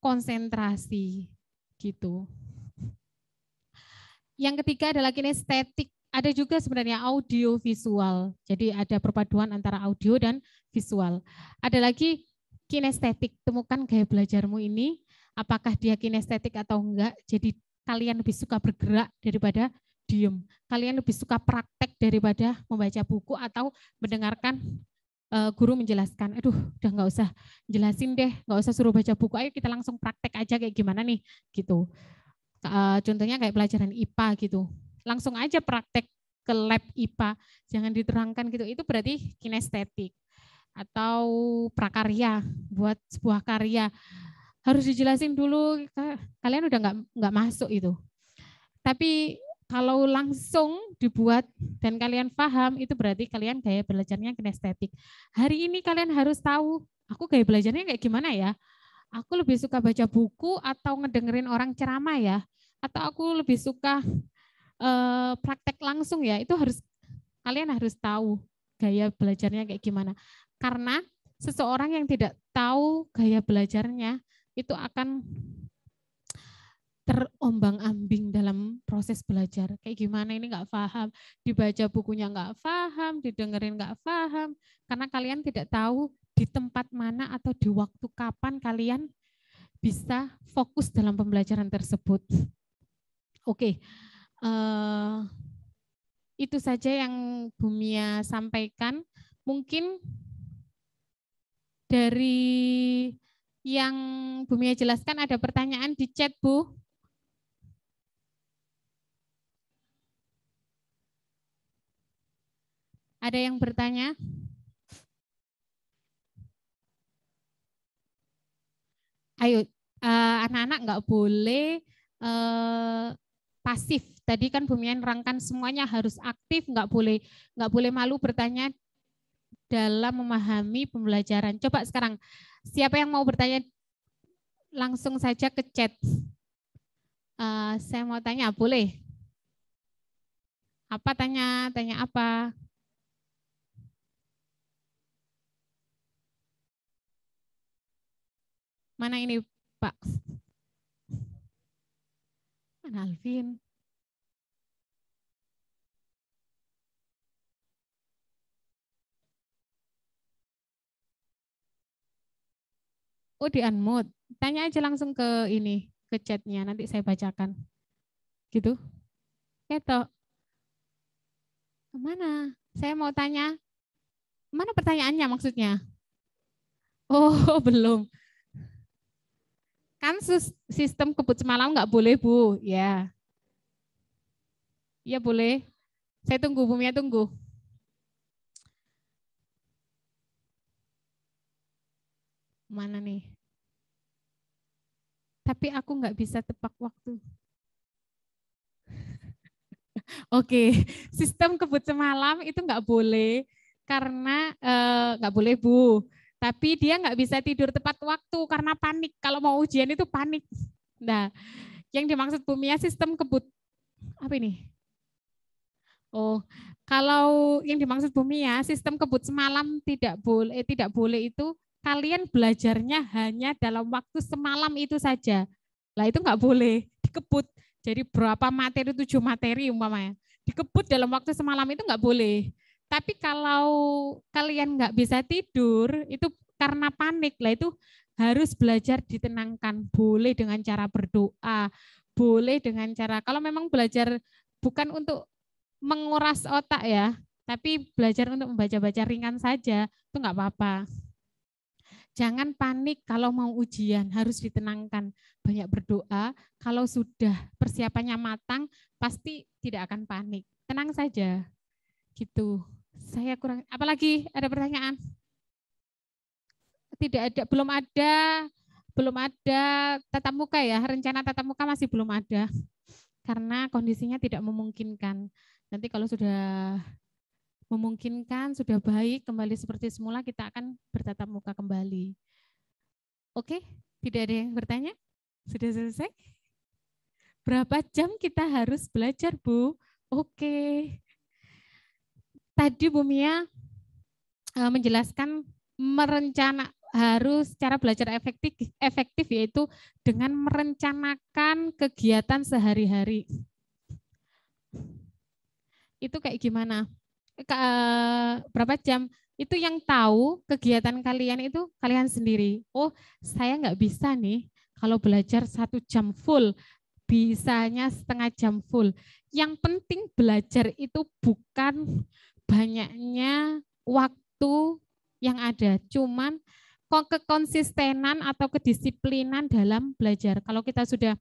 konsentrasi gitu. Yang ketiga adalah kinestetik. Ada juga sebenarnya audio visual. Jadi ada perpaduan antara audio dan visual. Ada lagi kinestetik. Temukan gaya belajarmu ini apakah dia kinestetik atau enggak. Jadi kalian lebih suka bergerak daripada diem. Kalian lebih suka praktek daripada membaca buku atau mendengarkan Eh, guru menjelaskan, aduh udah nggak usah jelasin deh, nggak usah suruh baca buku, ayo kita langsung praktek aja kayak gimana nih gitu. Eh, contohnya kayak pelajaran IPA gitu, langsung aja praktek ke lab IPA, jangan diterangkan gitu. Itu berarti kinestetik atau prakarya buat sebuah karya harus dijelasin dulu kalian udah nggak nggak masuk itu tapi kalau langsung dibuat dan kalian paham, itu berarti kalian gaya belajarnya kinestetik. Hari ini kalian harus tahu, aku gaya belajarnya kayak gimana ya? Aku lebih suka baca buku atau ngedengerin orang ceramah ya? Atau aku lebih suka uh, praktek langsung ya? Itu harus kalian harus tahu gaya belajarnya kayak gimana. Karena seseorang yang tidak tahu gaya belajarnya itu akan terombang-ambing dalam proses belajar. Kayak gimana ini nggak paham, dibaca bukunya nggak paham, didengerin nggak paham, karena kalian tidak tahu di tempat mana atau di waktu kapan kalian bisa fokus dalam pembelajaran tersebut. Oke, okay. uh, eh, itu saja yang Bumia sampaikan. Mungkin dari yang Bumia jelaskan ada pertanyaan di chat Bu. Ada yang bertanya? Ayo, eh, anak-anak uh, -anak boleh uh, pasif. Tadi kan Bumian rangkan semuanya harus aktif, nggak boleh nggak boleh malu bertanya dalam memahami pembelajaran. Coba sekarang siapa yang mau bertanya langsung saja ke chat. Uh, saya mau tanya, boleh? Apa tanya? Tanya apa? Mana ini Pak? Mana Alvin? Oh di unmute. Tanya aja langsung ke ini, ke chatnya. Nanti saya bacakan. Gitu. Keto. Ya, kemana? Saya mau tanya. Mana pertanyaannya maksudnya? Oh, belum. Kan sistem kebut semalam nggak boleh, Bu. Ya. Iya boleh. Saya tunggu, ya tunggu. Mana nih? Tapi aku nggak bisa tepak waktu. Oke, sistem kebut semalam itu nggak boleh karena eh, nggak eh, boleh bu tapi dia nggak bisa tidur tepat waktu karena panik. Kalau mau ujian itu panik. Nah, yang dimaksud Bumia sistem kebut apa ini? Oh, kalau yang dimaksud Bumia sistem kebut semalam tidak boleh eh, tidak boleh itu kalian belajarnya hanya dalam waktu semalam itu saja. Lah itu nggak boleh dikebut. Jadi berapa materi tujuh materi umpamanya dikebut dalam waktu semalam itu nggak boleh. Tapi kalau kalian nggak bisa tidur, itu karena panik lah itu harus belajar ditenangkan. Boleh dengan cara berdoa, boleh dengan cara kalau memang belajar bukan untuk menguras otak ya, tapi belajar untuk membaca-baca ringan saja itu nggak apa-apa. Jangan panik kalau mau ujian, harus ditenangkan. Banyak berdoa, kalau sudah persiapannya matang, pasti tidak akan panik. Tenang saja, gitu. Saya kurang apalagi ada pertanyaan? Tidak ada, belum ada, belum ada tatap muka ya. Rencana tatap muka masih belum ada. Karena kondisinya tidak memungkinkan. Nanti kalau sudah memungkinkan, sudah baik, kembali seperti semula, kita akan bertatap muka kembali. Oke, tidak ada yang bertanya? Sudah selesai? Berapa jam kita harus belajar, Bu? Oke, tadi Bu Mia ya, eh, menjelaskan merencana harus secara belajar efektif efektif yaitu dengan merencanakan kegiatan sehari-hari. Itu kayak gimana? Eh, berapa jam? Itu yang tahu kegiatan kalian itu kalian sendiri. Oh, saya nggak bisa nih kalau belajar satu jam full, bisanya setengah jam full. Yang penting belajar itu bukan banyaknya waktu yang ada, cuman kok kekonsistenan atau kedisiplinan dalam belajar. Kalau kita sudah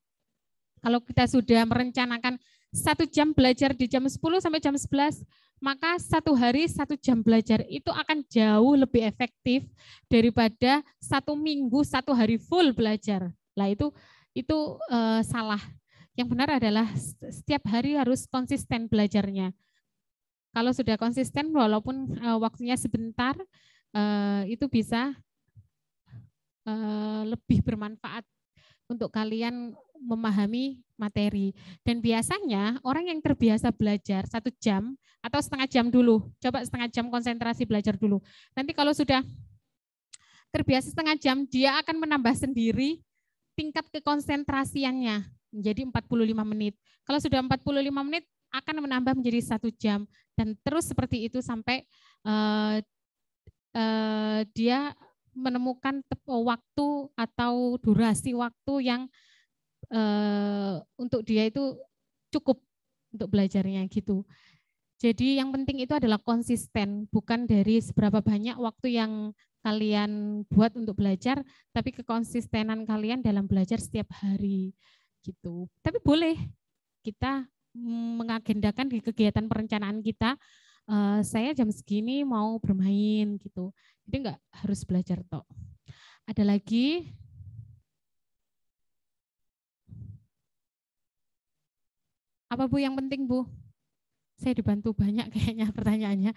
kalau kita sudah merencanakan satu jam belajar di jam 10 sampai jam 11, maka satu hari satu jam belajar itu akan jauh lebih efektif daripada satu minggu satu hari full belajar. Lah itu itu uh, salah. Yang benar adalah setiap hari harus konsisten belajarnya. Kalau sudah konsisten, walaupun uh, waktunya sebentar, uh, itu bisa uh, lebih bermanfaat untuk kalian memahami materi. Dan biasanya orang yang terbiasa belajar satu jam atau setengah jam dulu, coba setengah jam konsentrasi belajar dulu. Nanti kalau sudah terbiasa setengah jam, dia akan menambah sendiri tingkat kekonsentrasiannya menjadi 45 menit. Kalau sudah 45 menit, akan menambah menjadi satu jam dan terus seperti itu sampai uh, uh, dia menemukan eh, waktu atau durasi waktu yang uh, untuk dia itu cukup untuk belajarnya gitu. Jadi yang penting itu adalah konsisten, bukan dari seberapa banyak waktu yang kalian buat untuk belajar, tapi kekonsistenan kalian dalam belajar setiap hari gitu. Tapi boleh kita mengagendakan di kegiatan perencanaan kita uh, saya jam segini mau bermain gitu jadi nggak harus belajar tok ada lagi apa bu yang penting bu saya dibantu banyak kayaknya pertanyaannya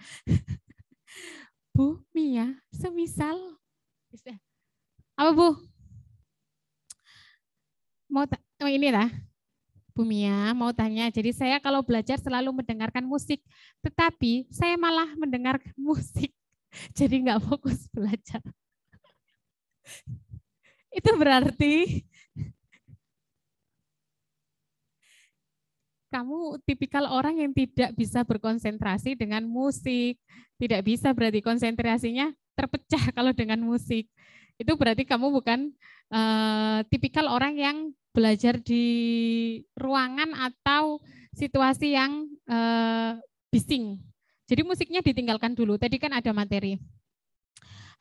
bu Mia semisal apa bu mau oh, ini lah Bu Mia, mau tanya. Jadi saya kalau belajar selalu mendengarkan musik, tetapi saya malah mendengar musik. Jadi nggak fokus belajar. Itu berarti kamu tipikal orang yang tidak bisa berkonsentrasi dengan musik. Tidak bisa berarti konsentrasinya terpecah kalau dengan musik. Itu berarti kamu bukan uh, tipikal orang yang belajar di ruangan atau situasi yang eh, bising. Jadi musiknya ditinggalkan dulu. Tadi kan ada materi.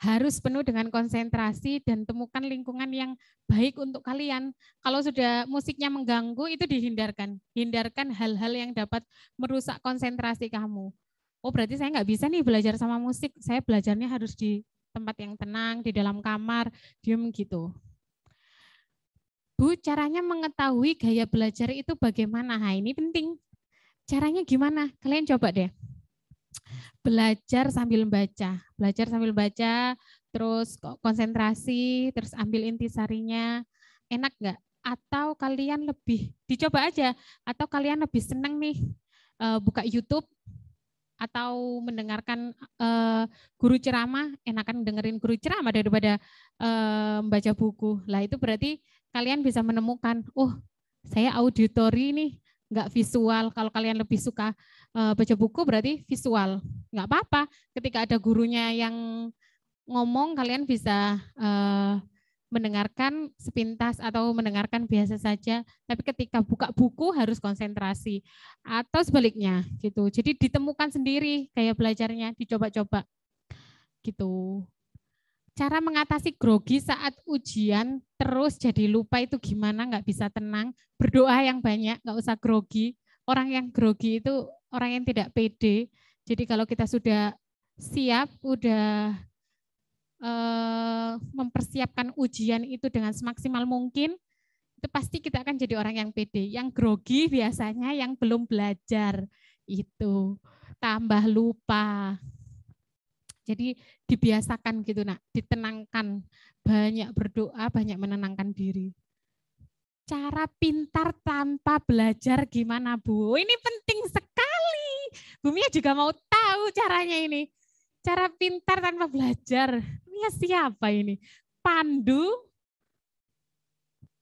Harus penuh dengan konsentrasi dan temukan lingkungan yang baik untuk kalian. Kalau sudah musiknya mengganggu itu dihindarkan. Hindarkan hal-hal yang dapat merusak konsentrasi kamu. Oh berarti saya nggak bisa nih belajar sama musik. Saya belajarnya harus di tempat yang tenang, di dalam kamar, diem gitu. Bu, caranya mengetahui gaya belajar itu bagaimana? Nah, ini penting. Caranya gimana? Kalian coba deh. Belajar sambil membaca. Belajar sambil baca, terus konsentrasi, terus ambil intisarinya. Enak nggak? Atau kalian lebih, dicoba aja, atau kalian lebih senang nih eh, buka YouTube, atau mendengarkan eh, guru ceramah enakan dengerin guru ceramah daripada eh, membaca buku lah itu berarti kalian bisa menemukan, oh saya auditori nih, nggak visual. Kalau kalian lebih suka uh, baca buku berarti visual, nggak apa-apa. Ketika ada gurunya yang ngomong, kalian bisa uh, mendengarkan sepintas atau mendengarkan biasa saja. Tapi ketika buka buku harus konsentrasi atau sebaliknya gitu. Jadi ditemukan sendiri kayak belajarnya, dicoba-coba gitu cara mengatasi grogi saat ujian terus jadi lupa itu gimana nggak bisa tenang berdoa yang banyak nggak usah grogi orang yang grogi itu orang yang tidak pede jadi kalau kita sudah siap udah eh, mempersiapkan ujian itu dengan semaksimal mungkin itu pasti kita akan jadi orang yang pede yang grogi biasanya yang belum belajar itu tambah lupa jadi dibiasakan gitu nak, ditenangkan, banyak berdoa, banyak menenangkan diri. Cara pintar tanpa belajar gimana Bu? Oh, ini penting sekali. Bumia juga mau tahu caranya ini. Cara pintar tanpa belajar. Ini siapa ini? Pandu.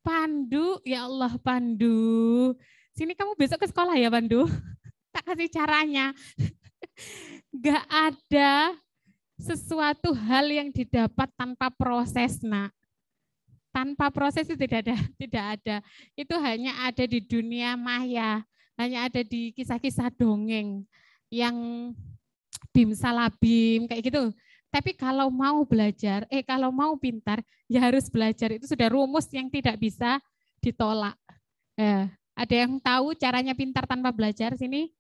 Pandu, ya Allah Pandu. Sini kamu besok ke sekolah ya Pandu. Tak kasih caranya. Gak ada sesuatu hal yang didapat tanpa proses, Nak. Tanpa proses itu tidak ada, tidak ada. Itu hanya ada di dunia maya, hanya ada di kisah-kisah dongeng yang bim salabim kayak gitu. Tapi kalau mau belajar, eh kalau mau pintar, ya harus belajar. Itu sudah rumus yang tidak bisa ditolak. Eh, ada yang tahu caranya pintar tanpa belajar sini?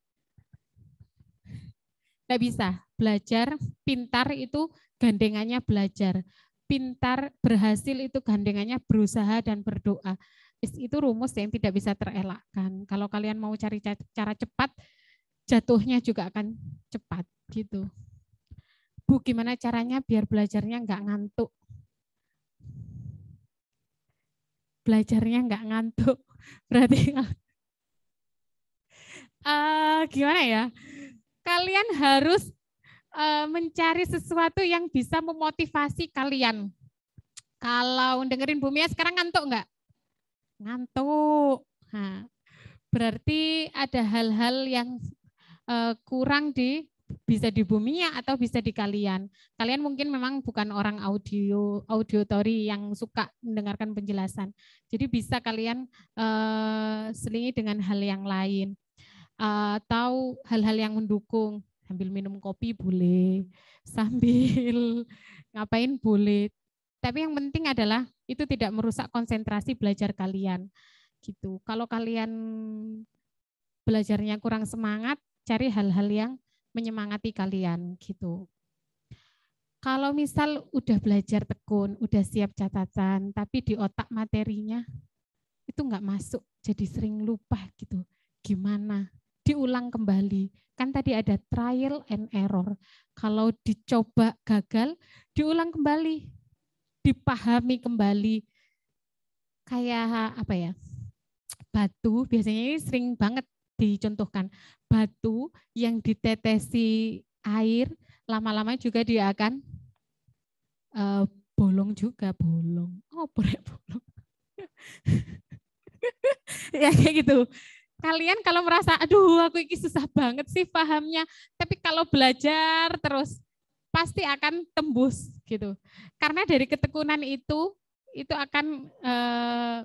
Tidak bisa. Belajar, pintar itu gandengannya belajar. Pintar, berhasil itu gandengannya berusaha dan berdoa. Itu rumus yang tidak bisa terelakkan. Kalau kalian mau cari cara cepat, jatuhnya juga akan cepat gitu. Bu, gimana caranya biar belajarnya nggak ngantuk? Belajarnya nggak ngantuk, berarti uh, gimana ya? kalian harus eh, mencari sesuatu yang bisa memotivasi kalian. Kalau dengerin Bumi sekarang ngantuk nggak? Ngantuk. Nah, berarti ada hal-hal yang uh, kurang di bisa di bumi ya, atau bisa di kalian. Kalian mungkin memang bukan orang audio auditory yang suka mendengarkan penjelasan. Jadi bisa kalian uh, selingi dengan hal yang lain atau eh, tahu hal-hal yang mendukung sambil minum kopi boleh sambil ngapain boleh tapi yang penting adalah itu tidak merusak konsentrasi belajar kalian gitu kalau kalian belajarnya kurang semangat cari hal-hal yang menyemangati kalian gitu kalau misal udah belajar tekun, udah siap catatan, tapi di otak materinya itu nggak masuk, jadi sering lupa gitu. Gimana? diulang kembali. Kan tadi ada trial and error. Kalau dicoba gagal, diulang kembali, dipahami kembali. Kayak apa ya? Batu biasanya ini sering banget dicontohkan. Batu yang ditetesi air lama-lama juga dia akan uh, bolong juga, bolong. Oh, bolong. ya kayak gitu kalian kalau merasa aduh aku ini susah banget sih pahamnya tapi kalau belajar terus pasti akan tembus gitu karena dari ketekunan itu itu akan eh,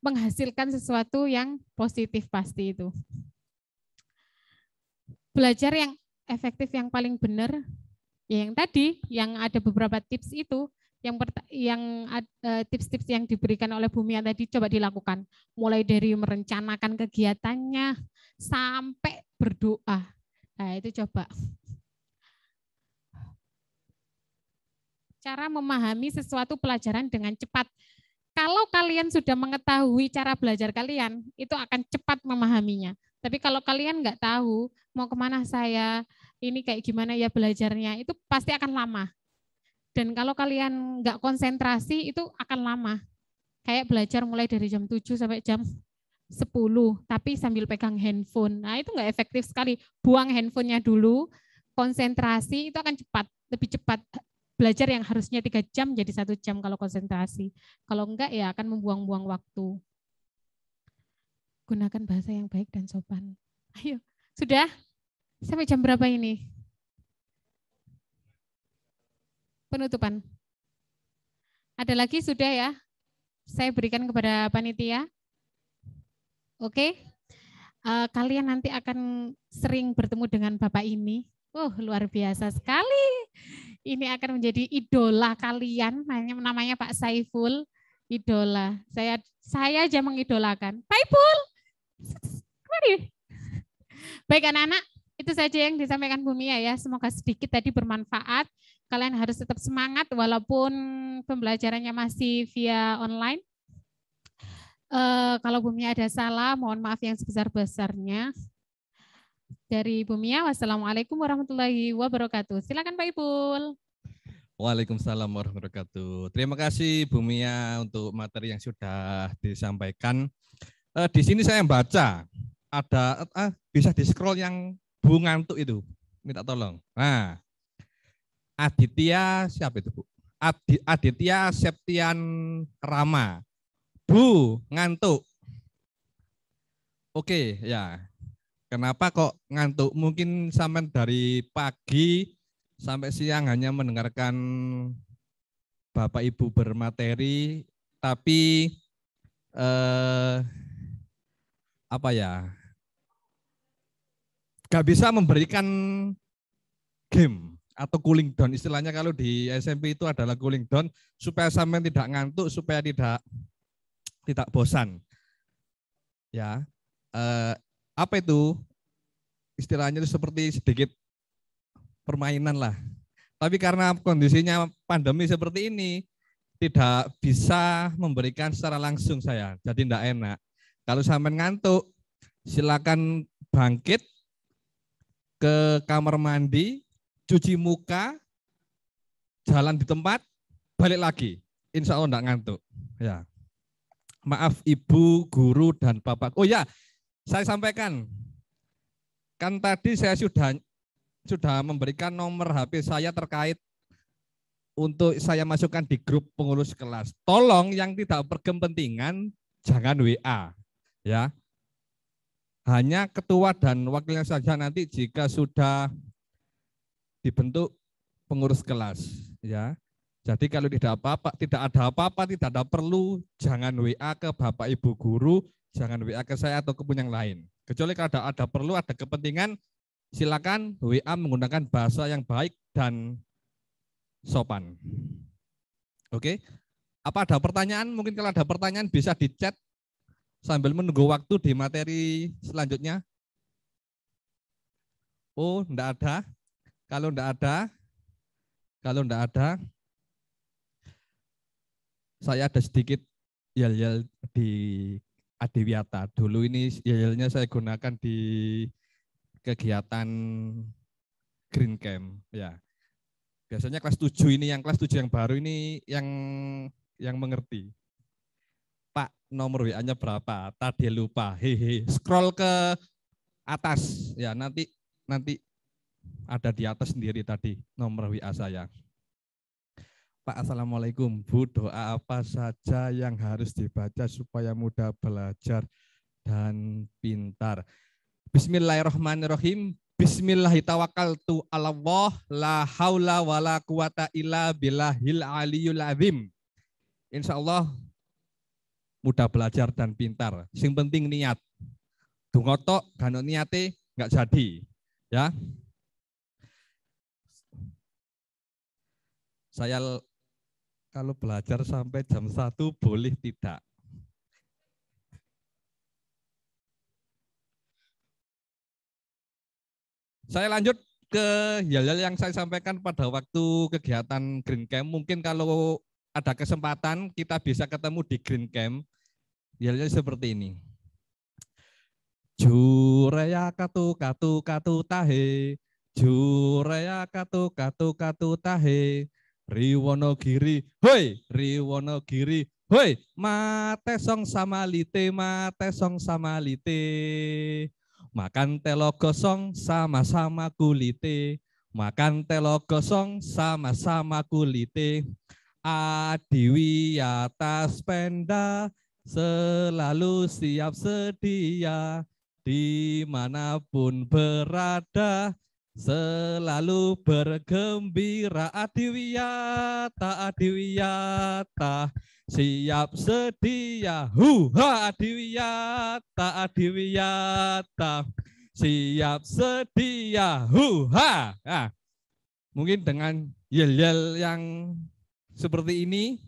menghasilkan sesuatu yang positif pasti itu belajar yang efektif yang paling benar ya yang tadi yang ada beberapa tips itu yang yang eh, tips-tips yang diberikan oleh Bumi yang tadi coba dilakukan mulai dari merencanakan kegiatannya sampai berdoa nah itu coba cara memahami sesuatu pelajaran dengan cepat kalau kalian sudah mengetahui cara belajar kalian itu akan cepat memahaminya tapi kalau kalian nggak tahu mau kemana saya ini kayak gimana ya belajarnya itu pasti akan lama dan kalau kalian nggak konsentrasi itu akan lama. Kayak belajar mulai dari jam 7 sampai jam 10, tapi sambil pegang handphone. Nah itu nggak efektif sekali. Buang handphonenya dulu, konsentrasi itu akan cepat, lebih cepat. Belajar yang harusnya tiga jam jadi satu jam kalau konsentrasi. Kalau enggak ya akan membuang-buang waktu. Gunakan bahasa yang baik dan sopan. Ayo, sudah? Sampai jam berapa ini? penutupan. Ada lagi sudah ya? Saya berikan kepada panitia. Oke. Uh, kalian nanti akan sering bertemu dengan Bapak ini. Oh luar biasa sekali. Ini akan menjadi idola kalian. Namanya, namanya Pak Saiful, idola. Saya saya aja mengidolakan. Pak Ipul. Mari. Baik anak-anak, itu saja yang disampaikan Bumia ya, ya. Semoga sedikit tadi bermanfaat kalian harus tetap semangat walaupun pembelajarannya masih via online. Uh, kalau Bumi ada salah, mohon maaf yang sebesar-besarnya. Dari Bumia, wassalamualaikum warahmatullahi wabarakatuh. Silakan Pak Ipul. Waalaikumsalam warahmatullahi wabarakatuh. Terima kasih Bumia untuk materi yang sudah disampaikan. Uh, di sini saya baca ada uh, bisa di scroll yang bunga untuk itu. Minta tolong. Nah, Aditya siapa itu Bu? Aditya Septian Rama. Bu, ngantuk. Oke, ya. Kenapa kok ngantuk? Mungkin sampai dari pagi sampai siang hanya mendengarkan Bapak Ibu bermateri, tapi eh, apa ya? Gak bisa memberikan game atau cooling down istilahnya kalau di SMP itu adalah cooling down supaya sampean tidak ngantuk supaya tidak tidak bosan ya eh, apa itu istilahnya itu seperti sedikit permainan lah tapi karena kondisinya pandemi seperti ini tidak bisa memberikan secara langsung saya jadi tidak enak kalau sampean ngantuk silakan bangkit ke kamar mandi cuci muka, jalan di tempat, balik lagi. Insya Allah enggak ngantuk. Ya. Maaf ibu, guru, dan bapak. Oh ya, saya sampaikan. Kan tadi saya sudah sudah memberikan nomor HP saya terkait untuk saya masukkan di grup pengurus kelas. Tolong yang tidak berkepentingan jangan WA ya. Hanya ketua dan wakilnya saja nanti jika sudah dibentuk pengurus kelas ya. Jadi kalau tidak apa-apa, tidak ada apa-apa, tidak ada perlu, jangan WA ke Bapak Ibu guru, jangan WA ke saya atau ke pun yang lain. Kecuali kalau ada, ada perlu, ada kepentingan, silakan WA menggunakan bahasa yang baik dan sopan. Oke. Apa ada pertanyaan? Mungkin kalau ada pertanyaan bisa di chat sambil menunggu waktu di materi selanjutnya. Oh, enggak ada. Kalau enggak ada, kalau enggak ada, saya ada sedikit yel-yel di Adiwiyata. Dulu ini yel-yelnya saya gunakan di kegiatan Green Camp. Ya, biasanya kelas 7 ini yang kelas 7 yang baru ini yang yang mengerti. Pak, nomor WA-nya berapa? Tadi lupa. Hehe. Scroll ke atas ya nanti nanti ada di atas sendiri tadi nomor WA saya. Pak Assalamualaikum, Bu doa apa saja yang harus dibaca supaya mudah belajar dan pintar. Bismillahirrahmanirrahim. Bismillahirrahmanirrahim. Allah la haula wala quwata illa billahil aliyul azim. Insya Allah mudah belajar dan pintar. Sing penting niat. Dungotok, gano niate, nggak jadi. Ya, Saya kalau belajar sampai jam satu boleh tidak? Saya lanjut ke hal-hal yang saya sampaikan pada waktu kegiatan Green Camp. Mungkin kalau ada kesempatan kita bisa ketemu di Green Camp. Hal-hal seperti ini. Jureya katu katu katu tahe. Jureya katu katu katu tahe. Riwonogiri, hoi, Riwonogiri, hoi, mate song sama lite, mate song sama lite. Makan telo gosong sama-sama kulite, makan telo gosong sama-sama kulite. Adiwi atas penda selalu siap sedia dimanapun berada Selalu bergembira adiwiyata adiwiyata siap sedia huha adiwiyata adiwiyata siap sedia huha nah, mungkin dengan yel-yel yang seperti ini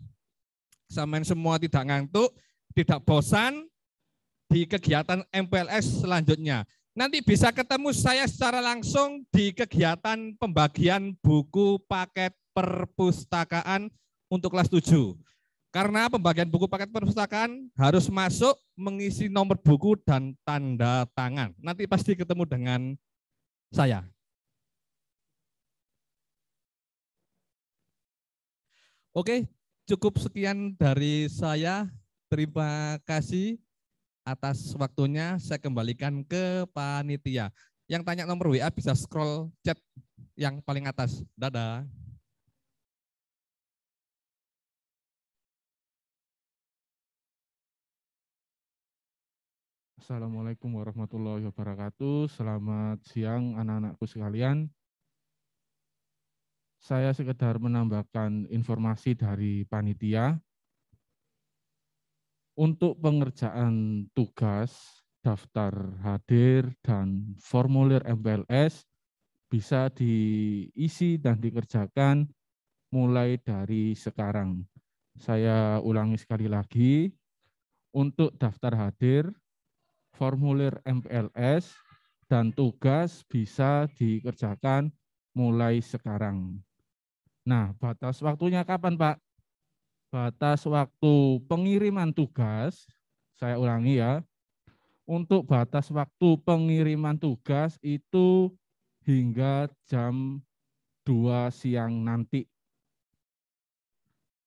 samain semua tidak ngantuk, tidak bosan di kegiatan MPLS selanjutnya. Nanti bisa ketemu saya secara langsung di kegiatan pembagian buku paket perpustakaan untuk kelas 7. Karena pembagian buku paket perpustakaan harus masuk mengisi nomor buku dan tanda tangan. Nanti pasti ketemu dengan saya. Oke, cukup sekian dari saya. Terima kasih atas waktunya saya kembalikan ke panitia. Yang tanya nomor WA bisa scroll chat yang paling atas. Dadah. Assalamualaikum warahmatullahi wabarakatuh. Selamat siang anak-anakku sekalian. Saya sekedar menambahkan informasi dari panitia untuk pengerjaan tugas, daftar hadir, dan formulir MPLS bisa diisi dan dikerjakan mulai dari sekarang. Saya ulangi sekali lagi, untuk daftar hadir, formulir MPLS, dan tugas bisa dikerjakan mulai sekarang. Nah, batas waktunya kapan, Pak? batas waktu pengiriman tugas, saya ulangi ya, untuk batas waktu pengiriman tugas itu hingga jam 2 siang nanti.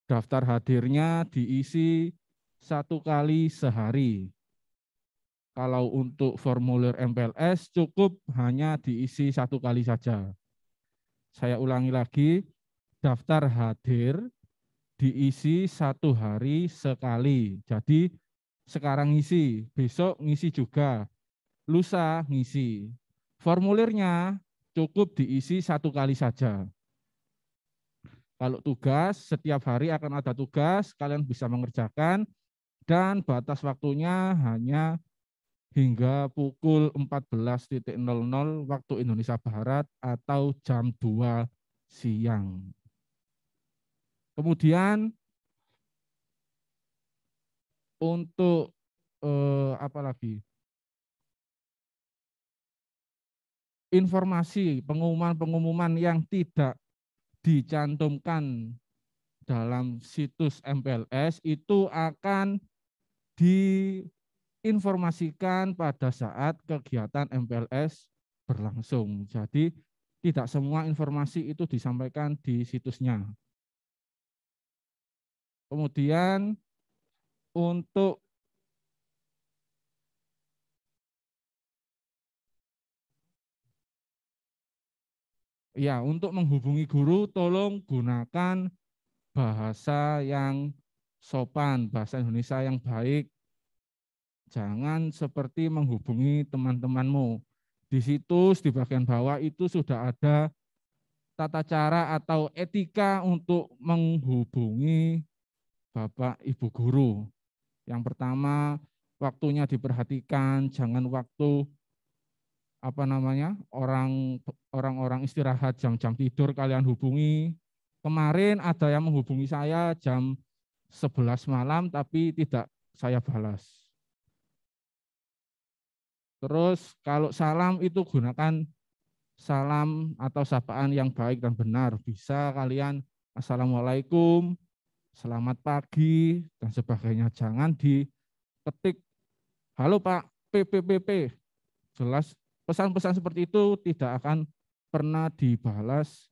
Daftar hadirnya diisi satu kali sehari. Kalau untuk formulir MPLS cukup hanya diisi satu kali saja. Saya ulangi lagi, daftar hadir diisi satu hari sekali. Jadi sekarang ngisi, besok ngisi juga, lusa ngisi. Formulirnya cukup diisi satu kali saja. Kalau tugas, setiap hari akan ada tugas, kalian bisa mengerjakan, dan batas waktunya hanya hingga pukul 14.00 waktu Indonesia Barat atau jam 2 siang. Kemudian untuk eh, apa lagi? Informasi pengumuman-pengumuman yang tidak dicantumkan dalam situs MPLS itu akan diinformasikan pada saat kegiatan MPLS berlangsung. Jadi tidak semua informasi itu disampaikan di situsnya. Kemudian untuk ya untuk menghubungi guru tolong gunakan bahasa yang sopan, bahasa Indonesia yang baik. Jangan seperti menghubungi teman-temanmu. Di situs di bagian bawah itu sudah ada tata cara atau etika untuk menghubungi Bapak Ibu guru. Yang pertama, waktunya diperhatikan, jangan waktu apa namanya? orang orang istirahat jam-jam tidur kalian hubungi. Kemarin ada yang menghubungi saya jam 11 malam tapi tidak saya balas. Terus kalau salam itu gunakan salam atau sapaan yang baik dan benar. Bisa kalian Assalamualaikum, selamat pagi, dan sebagainya. Jangan diketik, halo Pak, PPPP. Jelas pesan-pesan seperti itu tidak akan pernah dibalas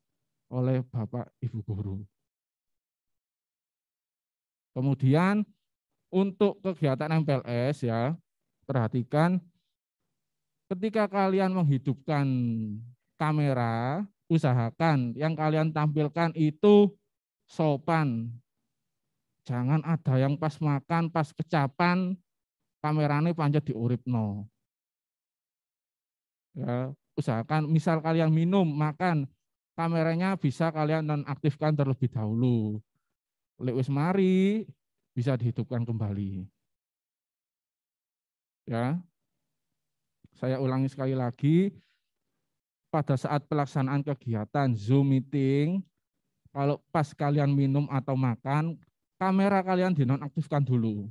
oleh Bapak Ibu Guru. Kemudian untuk kegiatan MPLS ya, perhatikan ketika kalian menghidupkan kamera, usahakan yang kalian tampilkan itu sopan, Jangan ada yang pas makan, pas kecapan, kamerane urip no Ya, usahakan misal kalian minum, makan, kameranya bisa kalian nonaktifkan terlebih dahulu. Lewis mari bisa dihidupkan kembali. Ya. Saya ulangi sekali lagi, pada saat pelaksanaan kegiatan Zoom meeting, kalau pas kalian minum atau makan, kamera kalian dinonaktifkan dulu.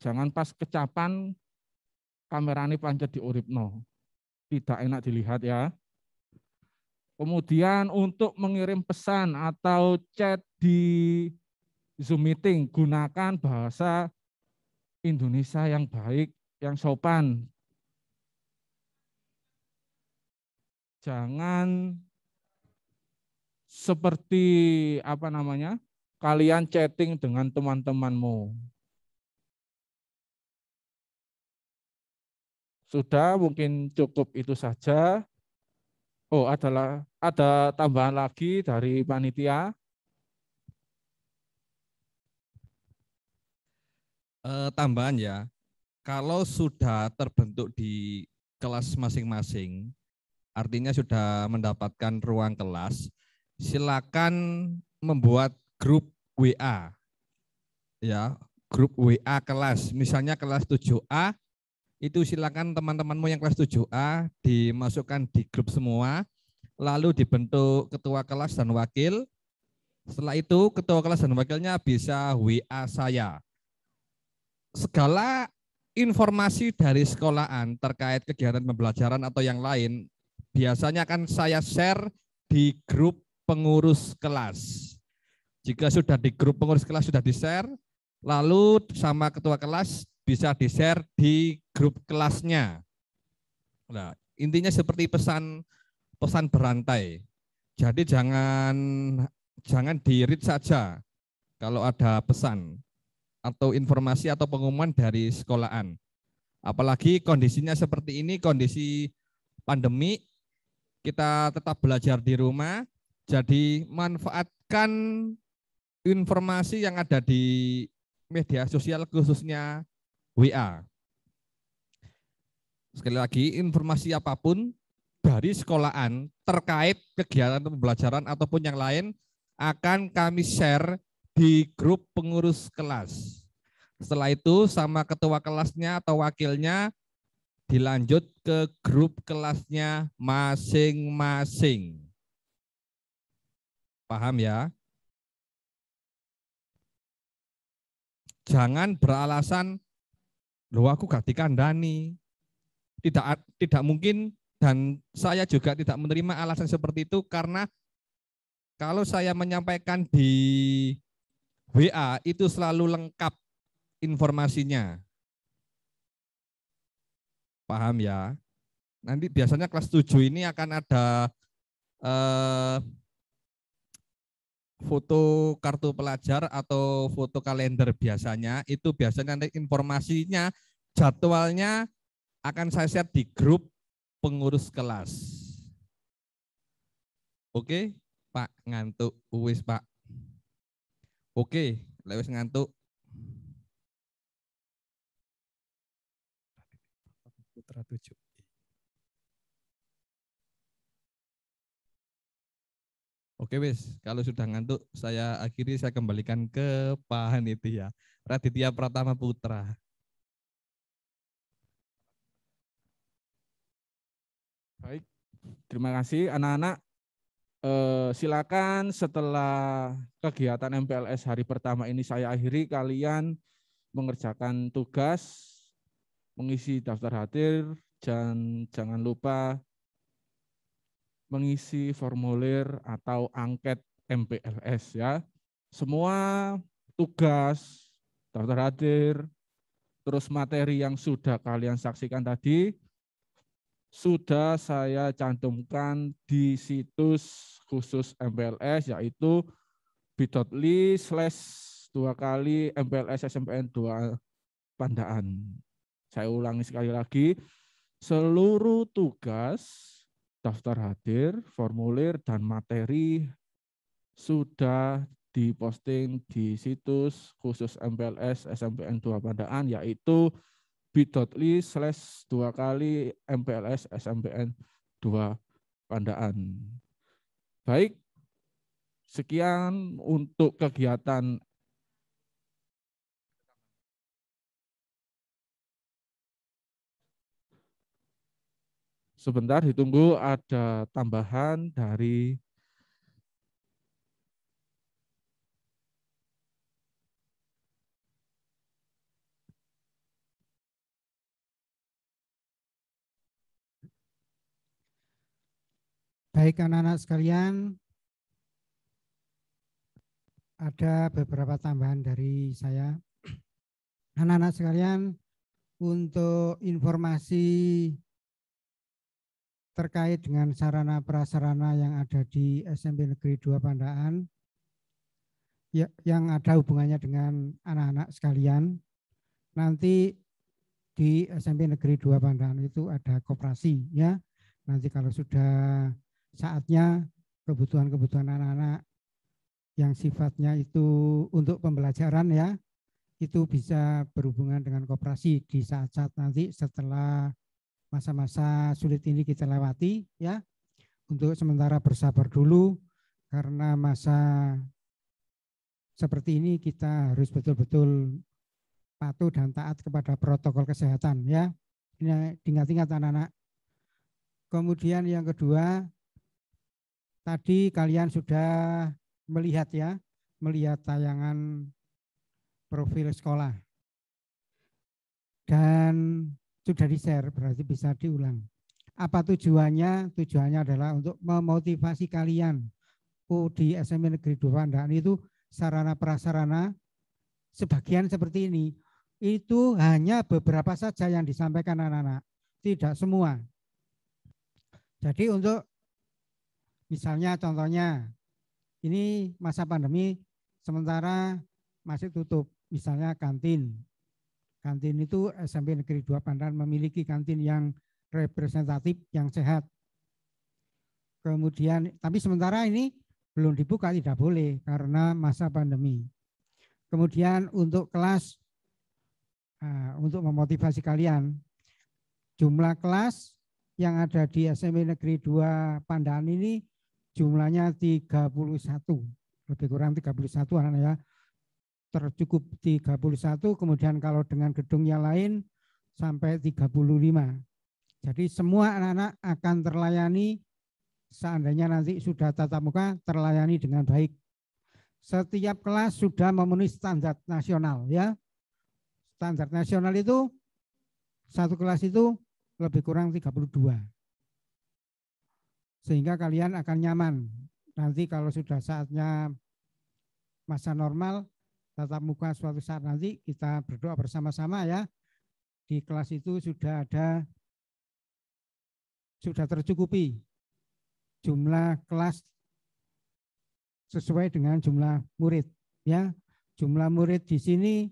Jangan pas kecapan kamera ini pancet Uripno. Tidak enak dilihat ya. Kemudian untuk mengirim pesan atau chat di Zoom meeting gunakan bahasa Indonesia yang baik, yang sopan. Jangan seperti apa namanya? kalian chatting dengan teman-temanmu. Sudah mungkin cukup itu saja. Oh, adalah ada tambahan lagi dari panitia. E, tambahan ya. Kalau sudah terbentuk di kelas masing-masing, artinya sudah mendapatkan ruang kelas, silakan membuat grup WA. Ya, grup WA kelas. Misalnya kelas 7A, itu silakan teman-temanmu yang kelas 7A dimasukkan di grup semua, lalu dibentuk ketua kelas dan wakil. Setelah itu ketua kelas dan wakilnya bisa WA saya. Segala informasi dari sekolahan terkait kegiatan pembelajaran atau yang lain biasanya akan saya share di grup pengurus kelas. Jika sudah di grup pengurus kelas sudah di-share, lalu sama ketua kelas bisa di-share di grup kelasnya. Nah, intinya seperti pesan pesan berantai. Jadi jangan jangan di-read saja kalau ada pesan atau informasi atau pengumuman dari sekolahan. Apalagi kondisinya seperti ini, kondisi pandemi, kita tetap belajar di rumah, jadi manfaatkan informasi yang ada di media sosial khususnya WA. Sekali lagi, informasi apapun dari sekolahan terkait kegiatan pembelajaran ataupun yang lain akan kami share di grup pengurus kelas. Setelah itu sama ketua kelasnya atau wakilnya dilanjut ke grup kelasnya masing-masing. Paham ya? Jangan beralasan loh aku gak dikandani. Tidak tidak mungkin dan saya juga tidak menerima alasan seperti itu karena kalau saya menyampaikan di WA itu selalu lengkap informasinya. Paham ya? Nanti biasanya kelas 7 ini akan ada eh, foto kartu pelajar atau foto kalender biasanya itu biasanya nanti informasinya jadwalnya akan saya share di grup pengurus kelas. Oke, Pak ngantuk wis Pak. Oke, lewis ngantuk. Putra Oke wis, kalau sudah ngantuk saya akhiri saya kembalikan ke Pak Hanitia. Ya. Raditya Pratama Putra. Baik, terima kasih anak-anak. Eh, silakan setelah kegiatan MPLS hari pertama ini saya akhiri kalian mengerjakan tugas, mengisi daftar hadir, dan jangan lupa mengisi formulir atau angket MPLS ya. Semua tugas, daftar hadir, terus materi yang sudah kalian saksikan tadi sudah saya cantumkan di situs khusus MPLS yaitu bit.ly slash dua kali MPLS SMPN dua pandaan. Saya ulangi sekali lagi, seluruh tugas daftar hadir, formulir, dan materi sudah diposting di situs khusus MPLS SMPN 2 Pandaan yaitu bit.ly slash dua kali MPLS SMPN 2 Pandaan. Baik, sekian untuk kegiatan Sebentar ditunggu ada tambahan dari Baik anak-anak sekalian, ada beberapa tambahan dari saya. Anak-anak sekalian, untuk informasi terkait dengan sarana prasarana yang ada di SMP Negeri 2 Pandaan ya, yang ada hubungannya dengan anak-anak sekalian. Nanti di SMP Negeri 2 Pandaan itu ada koperasi ya. Nanti kalau sudah saatnya kebutuhan-kebutuhan anak-anak yang sifatnya itu untuk pembelajaran ya itu bisa berhubungan dengan koperasi di saat-saat nanti setelah masa-masa sulit ini kita lewati ya. Untuk sementara bersabar dulu karena masa seperti ini kita harus betul-betul patuh dan taat kepada protokol kesehatan ya. Ini diingat-ingat anak-anak. Kemudian yang kedua tadi kalian sudah melihat ya, melihat tayangan profil sekolah. Dan sudah di-share berarti bisa diulang. Apa tujuannya? Tujuannya adalah untuk memotivasi kalian oh, di SMP Negeri 2 itu sarana prasarana sebagian seperti ini. Itu hanya beberapa saja yang disampaikan anak-anak, tidak semua. Jadi untuk misalnya contohnya ini masa pandemi sementara masih tutup, misalnya kantin kantin itu SMP Negeri 2 Pandan memiliki kantin yang representatif yang sehat. Kemudian tapi sementara ini belum dibuka tidak boleh karena masa pandemi. Kemudian untuk kelas ah, untuk memotivasi kalian jumlah kelas yang ada di SMP Negeri 2 Pandan ini jumlahnya 31 lebih kurang 31 anak ya tercukup 31 kemudian kalau dengan gedung yang lain sampai 35. Jadi semua anak-anak akan terlayani seandainya nanti sudah tatap muka terlayani dengan baik. Setiap kelas sudah memenuhi standar nasional ya. Standar nasional itu satu kelas itu lebih kurang 32. Sehingga kalian akan nyaman. Nanti kalau sudah saatnya masa normal tatap muka suatu saat nanti kita berdoa bersama-sama ya. Di kelas itu sudah ada sudah tercukupi jumlah kelas sesuai dengan jumlah murid ya. Jumlah murid di sini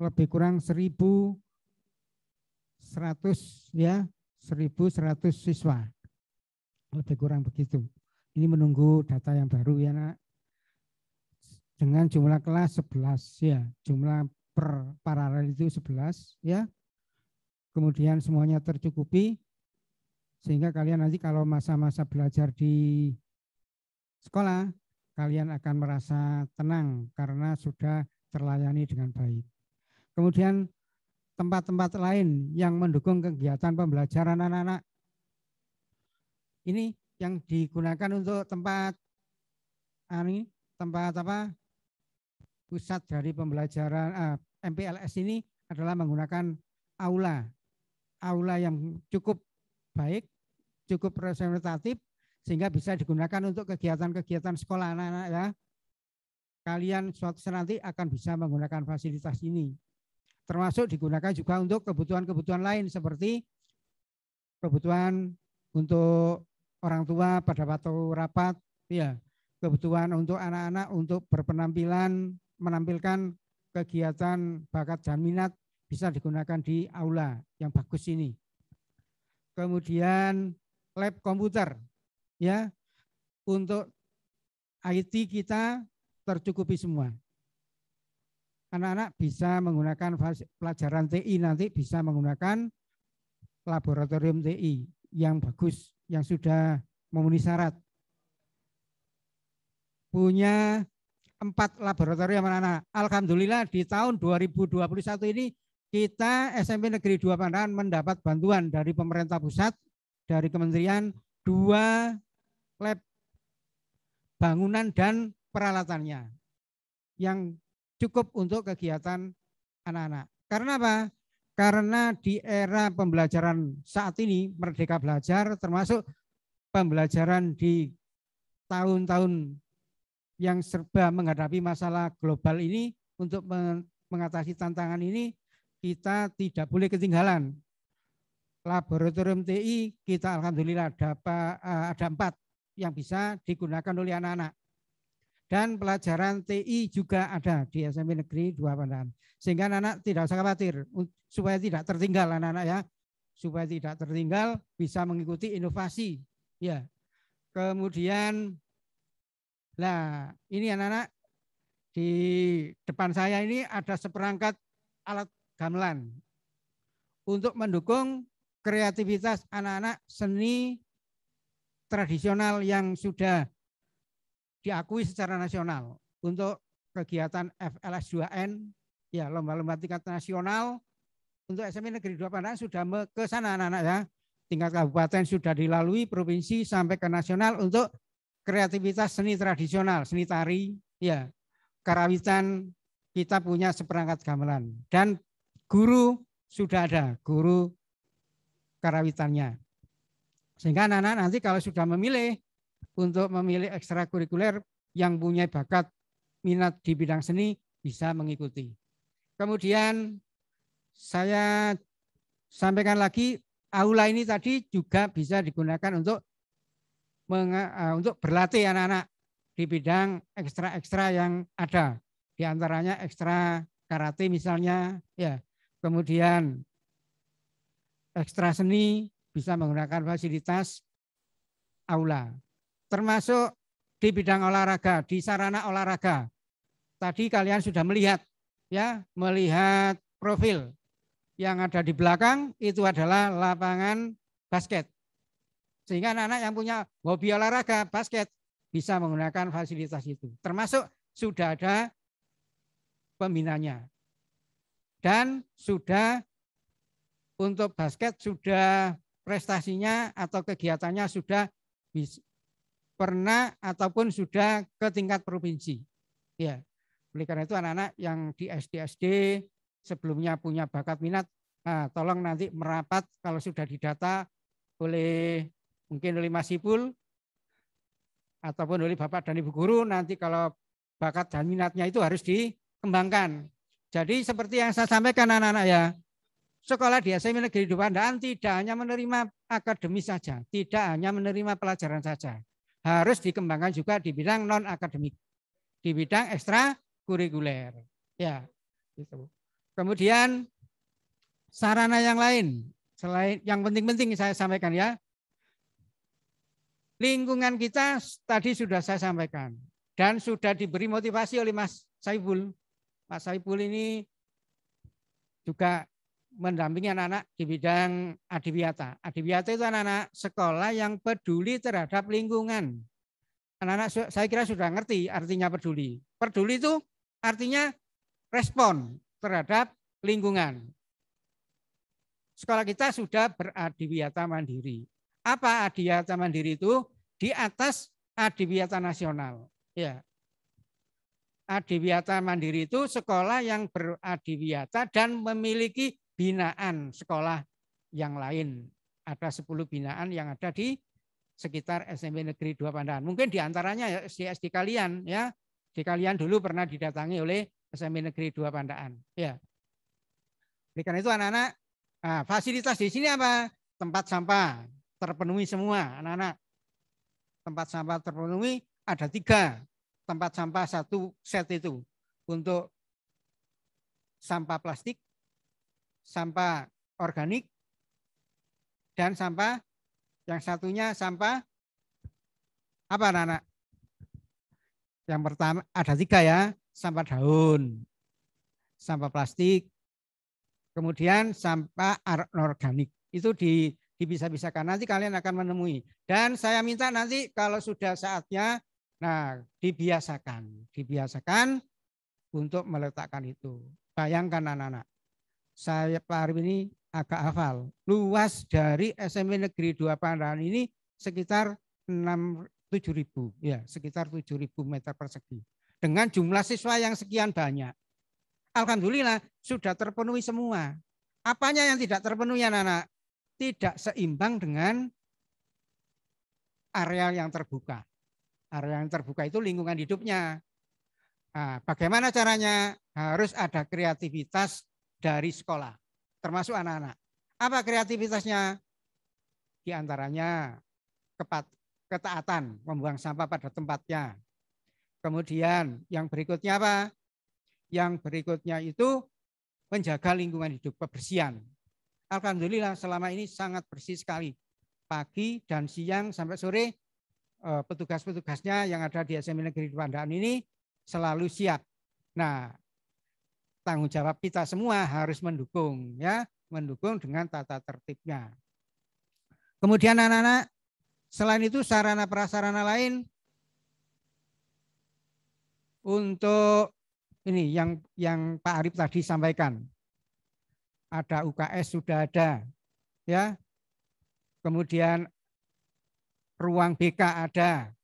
lebih kurang 1100 ya, 1100 siswa. Lebih kurang begitu. Ini menunggu data yang baru ya, Nak dengan jumlah kelas 11 ya. Jumlah per paralel itu 11 ya. Kemudian semuanya tercukupi sehingga kalian nanti kalau masa-masa belajar di sekolah kalian akan merasa tenang karena sudah terlayani dengan baik. Kemudian tempat-tempat lain yang mendukung kegiatan pembelajaran anak-anak. Ini yang digunakan untuk tempat ini anu, tempat apa pusat dari pembelajaran uh, eh, MPLS ini adalah menggunakan aula. Aula yang cukup baik, cukup representatif sehingga bisa digunakan untuk kegiatan-kegiatan sekolah anak-anak ya. Kalian suatu saat nanti akan bisa menggunakan fasilitas ini. Termasuk digunakan juga untuk kebutuhan-kebutuhan lain seperti kebutuhan untuk orang tua pada waktu rapat, ya kebutuhan untuk anak-anak untuk berpenampilan menampilkan kegiatan bakat dan minat bisa digunakan di aula yang bagus ini. Kemudian lab komputer ya untuk IT kita tercukupi semua. Anak-anak bisa menggunakan pelajaran TI nanti bisa menggunakan laboratorium TI yang bagus, yang sudah memenuhi syarat. Punya empat laboratorium anak-anak. Alhamdulillah di tahun 2021 ini kita SMP Negeri 2 Pandangan mendapat bantuan dari pemerintah pusat, dari kementerian, dua lab bangunan dan peralatannya yang cukup untuk kegiatan anak-anak. Karena apa? Karena di era pembelajaran saat ini, Merdeka Belajar termasuk pembelajaran di tahun-tahun yang serba menghadapi masalah global ini untuk mengatasi tantangan ini kita tidak boleh ketinggalan. Laboratorium TI kita alhamdulillah ada, eh, ada empat yang bisa digunakan oleh anak-anak. Dan pelajaran TI juga ada di SMP Negeri dua Pandan. Sehingga anak-anak tidak usah khawatir supaya tidak tertinggal anak-anak ya. Supaya tidak tertinggal bisa mengikuti inovasi. Ya. Kemudian Nah, ini anak-anak di depan saya ini ada seperangkat alat gamelan untuk mendukung kreativitas anak-anak seni tradisional yang sudah diakui secara nasional untuk kegiatan FLS2N ya lomba-lomba tingkat nasional untuk SMP Negeri 2 Pandang sudah ke sana anak-anak ya tingkat kabupaten sudah dilalui provinsi sampai ke nasional untuk kreativitas seni tradisional, seni tari, ya karawitan kita punya seperangkat gamelan dan guru sudah ada guru karawitannya. Sehingga anak-anak nanti kalau sudah memilih untuk memilih ekstrakurikuler yang punya bakat minat di bidang seni bisa mengikuti. Kemudian saya sampaikan lagi aula ini tadi juga bisa digunakan untuk Eh, untuk berlatih anak-anak di bidang ekstra-ekstra yang ada. Di antaranya ekstra karate misalnya, ya. Kemudian ekstra seni bisa menggunakan fasilitas aula. Termasuk di bidang olahraga, di sarana olahraga. Tadi kalian sudah melihat ya, melihat profil yang ada di belakang itu adalah lapangan basket. Sehingga anak-anak yang punya hobi olahraga basket bisa menggunakan fasilitas itu. Termasuk sudah ada pembinanya. Dan sudah untuk basket sudah prestasinya atau kegiatannya sudah pernah ataupun sudah ke tingkat provinsi. Ya. Oleh karena itu anak-anak yang di SD-SD sebelumnya punya bakat minat Nah, tolong nanti merapat kalau sudah didata oleh mungkin oleh Mas Ipul ataupun oleh Bapak dan Ibu guru nanti kalau bakat dan minatnya itu harus dikembangkan. Jadi seperti yang saya sampaikan anak-anak ya, sekolah di SMA Negeri dan tidak hanya menerima akademis saja, tidak hanya menerima pelajaran saja. Harus dikembangkan juga di bidang non akademik, di bidang ekstra kurikuler. Ya, gitu. Kemudian sarana yang lain selain yang penting-penting saya sampaikan ya, Lingkungan kita tadi sudah saya sampaikan dan sudah diberi motivasi oleh Mas Saiful. Mas Saiful ini juga mendampingi anak-anak di bidang adiwiyata. Adiwiyata itu anak-anak sekolah yang peduli terhadap lingkungan. Anak-anak saya kira sudah ngerti artinya peduli. Peduli itu artinya respon terhadap lingkungan. Sekolah kita sudah beradiwiyata mandiri apa adiwiyata mandiri itu di atas adiwiyata nasional. Ya. Adiwiyata mandiri itu sekolah yang beradiwiyata dan memiliki binaan sekolah yang lain. Ada 10 binaan yang ada di sekitar SMP Negeri 2 Pandangan. Mungkin di antaranya ya, SD kalian ya. Di kalian dulu pernah didatangi oleh SMP Negeri 2 Pandaan. Ya. Oleh karena itu anak-anak, nah, fasilitas di sini apa? Tempat sampah terpenuhi semua anak-anak. Tempat sampah terpenuhi ada tiga. Tempat sampah satu set itu. Untuk sampah plastik, sampah organik, dan sampah yang satunya sampah apa anak-anak? Yang pertama ada tiga ya, sampah daun, sampah plastik, kemudian sampah organik. Itu di dibisa-bisakan. Nanti kalian akan menemui. Dan saya minta nanti kalau sudah saatnya, nah dibiasakan. Dibiasakan untuk meletakkan itu. Bayangkan anak-anak. Saya Pak Arif ini agak hafal. Luas dari SMP Negeri 2 Pandaran ini sekitar 6 ribu ya sekitar 7.000 meter persegi dengan jumlah siswa yang sekian banyak. Alhamdulillah sudah terpenuhi semua. Apanya yang tidak terpenuhi anak-anak? tidak seimbang dengan areal yang terbuka. Area yang terbuka itu lingkungan hidupnya. Nah, bagaimana caranya? Harus ada kreativitas dari sekolah, termasuk anak-anak. Apa kreativitasnya? Di antaranya kepat, ketaatan, membuang sampah pada tempatnya. Kemudian yang berikutnya apa? Yang berikutnya itu menjaga lingkungan hidup, kebersihan. Alhamdulillah selama ini sangat bersih sekali. Pagi dan siang sampai sore eh, petugas-petugasnya yang ada di SMA Negeri Pandaan ini selalu siap. Nah, tanggung jawab kita semua harus mendukung ya, mendukung dengan tata tertibnya. Kemudian anak-anak, selain itu sarana prasarana lain untuk ini yang yang Pak Arif tadi sampaikan ada UKS sudah ada, ya. Kemudian ruang BK ada.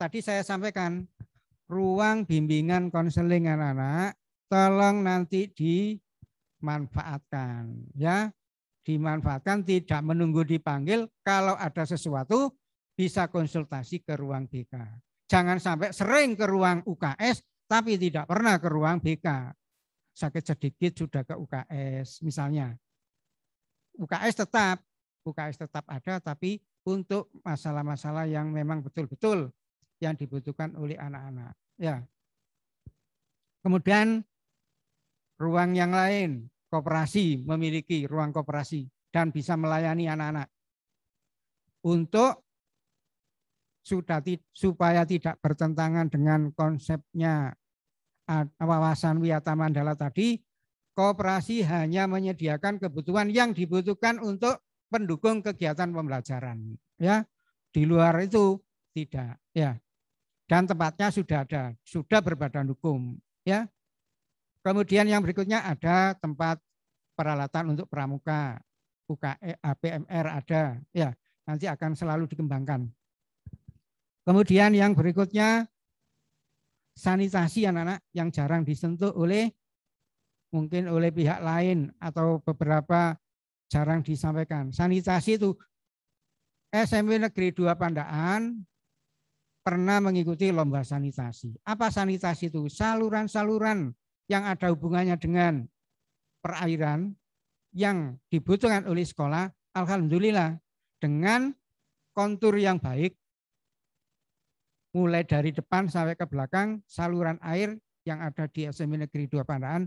Tadi saya sampaikan ruang bimbingan konseling anak-anak, tolong nanti dimanfaatkan, ya. Dimanfaatkan tidak menunggu dipanggil. Kalau ada sesuatu bisa konsultasi ke ruang BK. Jangan sampai sering ke ruang UKS tapi tidak pernah ke ruang BK sakit sedikit sudah ke UKS misalnya. UKS tetap, UKS tetap ada tapi untuk masalah-masalah yang memang betul-betul yang dibutuhkan oleh anak-anak. Ya. Kemudian ruang yang lain, koperasi memiliki ruang koperasi dan bisa melayani anak-anak. Untuk sudah supaya tidak bertentangan dengan konsepnya wawasan wiata mandala tadi, kooperasi hanya menyediakan kebutuhan yang dibutuhkan untuk pendukung kegiatan pembelajaran. Ya, di luar itu tidak. Ya, dan tempatnya sudah ada, sudah berbadan hukum. Ya, kemudian yang berikutnya ada tempat peralatan untuk pramuka, UKE, APMR ada. Ya, nanti akan selalu dikembangkan. Kemudian yang berikutnya sanitasi anak-anak yang jarang disentuh oleh mungkin oleh pihak lain atau beberapa jarang disampaikan. Sanitasi itu SMP Negeri 2 Pandaan pernah mengikuti lomba sanitasi. Apa sanitasi itu? Saluran-saluran yang ada hubungannya dengan perairan yang dibutuhkan oleh sekolah, alhamdulillah dengan kontur yang baik mulai dari depan sampai ke belakang saluran air yang ada di SMP Negeri 2 Pandaan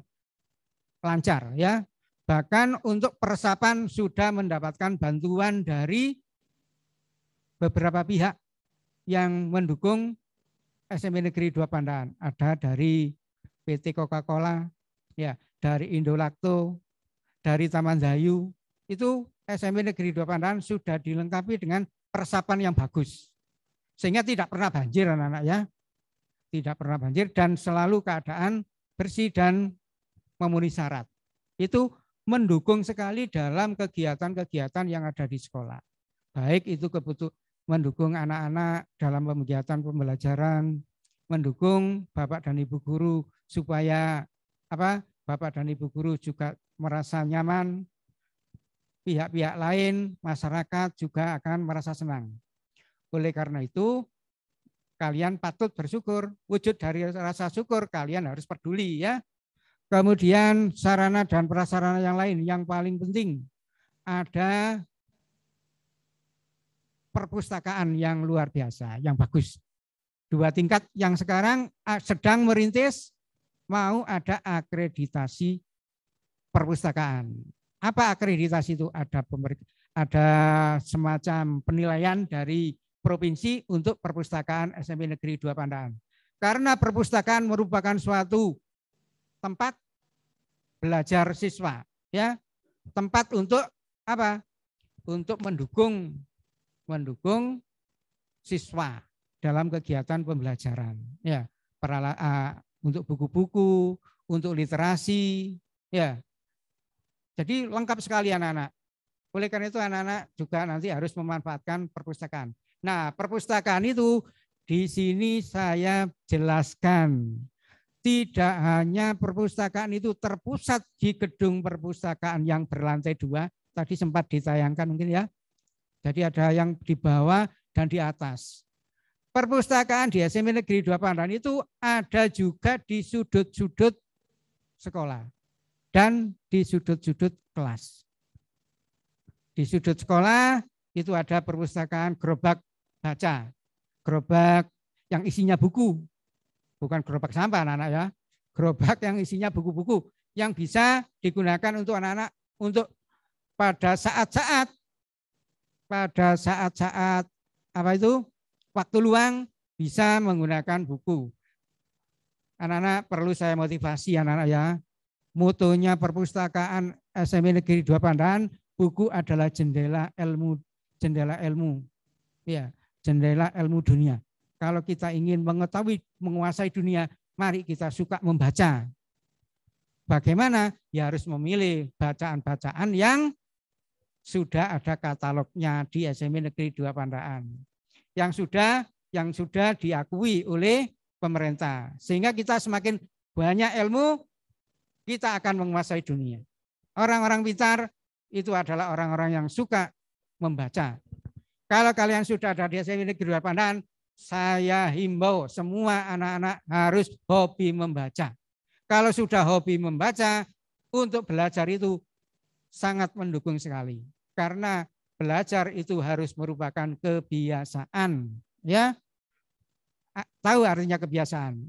lancar ya. Bahkan untuk persapan sudah mendapatkan bantuan dari beberapa pihak yang mendukung SMP Negeri 2 Pandaan. Ada dari PT Coca-Cola, ya, dari Indolacto, dari Taman Zayu. Itu SMP Negeri 2 Pandaan sudah dilengkapi dengan persapan yang bagus. Sehingga tidak pernah banjir anak-anak ya. Tidak pernah banjir dan selalu keadaan bersih dan memenuhi syarat. Itu mendukung sekali dalam kegiatan-kegiatan yang ada di sekolah. Baik itu kebutuh mendukung anak-anak dalam kegiatan pembelajaran, mendukung Bapak dan Ibu guru supaya apa? Bapak dan Ibu guru juga merasa nyaman, pihak-pihak lain, masyarakat juga akan merasa senang. Oleh karena itu, kalian patut bersyukur. Wujud dari rasa syukur, kalian harus peduli ya. Kemudian sarana dan prasarana yang lain yang paling penting ada perpustakaan yang luar biasa, yang bagus. Dua tingkat yang sekarang sedang merintis mau ada akreditasi perpustakaan. Apa akreditasi itu? Ada ada semacam penilaian dari provinsi untuk perpustakaan SMP Negeri 2 Pandaan. Karena perpustakaan merupakan suatu tempat belajar siswa, ya. Tempat untuk apa? Untuk mendukung mendukung siswa dalam kegiatan pembelajaran, ya. Perala, uh, untuk buku-buku, untuk literasi, ya. Jadi lengkap sekali anak-anak. Oleh karena itu anak-anak juga nanti harus memanfaatkan perpustakaan. Nah, perpustakaan itu di sini saya jelaskan. Tidak hanya perpustakaan itu terpusat di gedung perpustakaan yang berlantai dua. Tadi sempat ditayangkan mungkin ya. Jadi ada yang di bawah dan di atas. Perpustakaan di SMP Negeri Dua Pandan itu ada juga di sudut-sudut sekolah dan di sudut-sudut kelas. Di sudut sekolah itu ada perpustakaan gerobak baca, gerobak yang isinya buku, bukan gerobak sampah anak-anak ya, gerobak yang isinya buku-buku yang bisa digunakan untuk anak-anak untuk pada saat-saat pada saat-saat apa itu waktu luang bisa menggunakan buku. Anak-anak perlu saya motivasi anak-anak ya. Motonya perpustakaan SMP Negeri Dua Pandan, buku adalah jendela ilmu jendela ilmu. Ya, jendela ilmu dunia. Kalau kita ingin mengetahui, menguasai dunia, mari kita suka membaca. Bagaimana? Ya harus memilih bacaan-bacaan yang sudah ada katalognya di SMP Negeri Dua Pandaan. Yang sudah yang sudah diakui oleh pemerintah. Sehingga kita semakin banyak ilmu, kita akan menguasai dunia. Orang-orang pintar itu adalah orang-orang yang suka membaca. Kalau kalian sudah ada di SMP Negeri 2 Pandan, saya himbau semua anak-anak harus hobi membaca. Kalau sudah hobi membaca, untuk belajar itu sangat mendukung sekali. Karena belajar itu harus merupakan kebiasaan. ya Tahu artinya kebiasaan.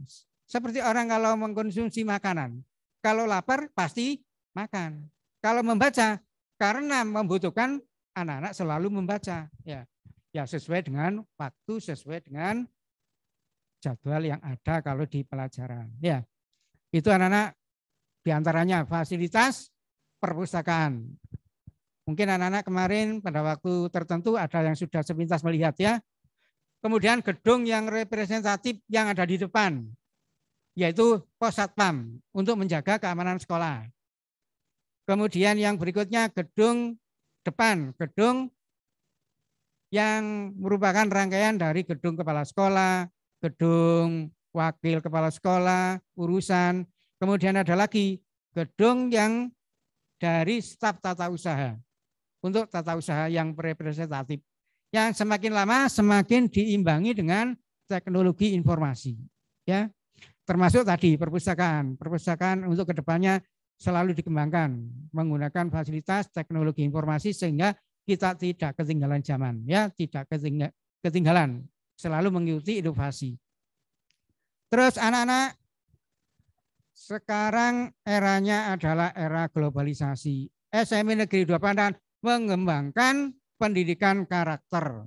Seperti orang kalau mengkonsumsi makanan. Kalau lapar pasti makan. Kalau membaca karena membutuhkan anak-anak selalu membaca ya ya sesuai dengan waktu sesuai dengan jadwal yang ada kalau di pelajaran ya itu anak-anak diantaranya fasilitas perpustakaan mungkin anak-anak kemarin pada waktu tertentu ada yang sudah sepintas melihat ya kemudian gedung yang representatif yang ada di depan yaitu pos satpam untuk menjaga keamanan sekolah. Kemudian yang berikutnya gedung depan gedung yang merupakan rangkaian dari gedung kepala sekolah, gedung wakil kepala sekolah, urusan. Kemudian ada lagi gedung yang dari staf tata usaha untuk tata usaha yang representatif yang semakin lama semakin diimbangi dengan teknologi informasi ya termasuk tadi perpustakaan perpustakaan untuk kedepannya selalu dikembangkan menggunakan fasilitas teknologi informasi sehingga kita tidak ketinggalan zaman ya tidak ketinggalan selalu mengikuti inovasi terus anak-anak sekarang eranya adalah era globalisasi SMI Negeri Dua Pandan mengembangkan pendidikan karakter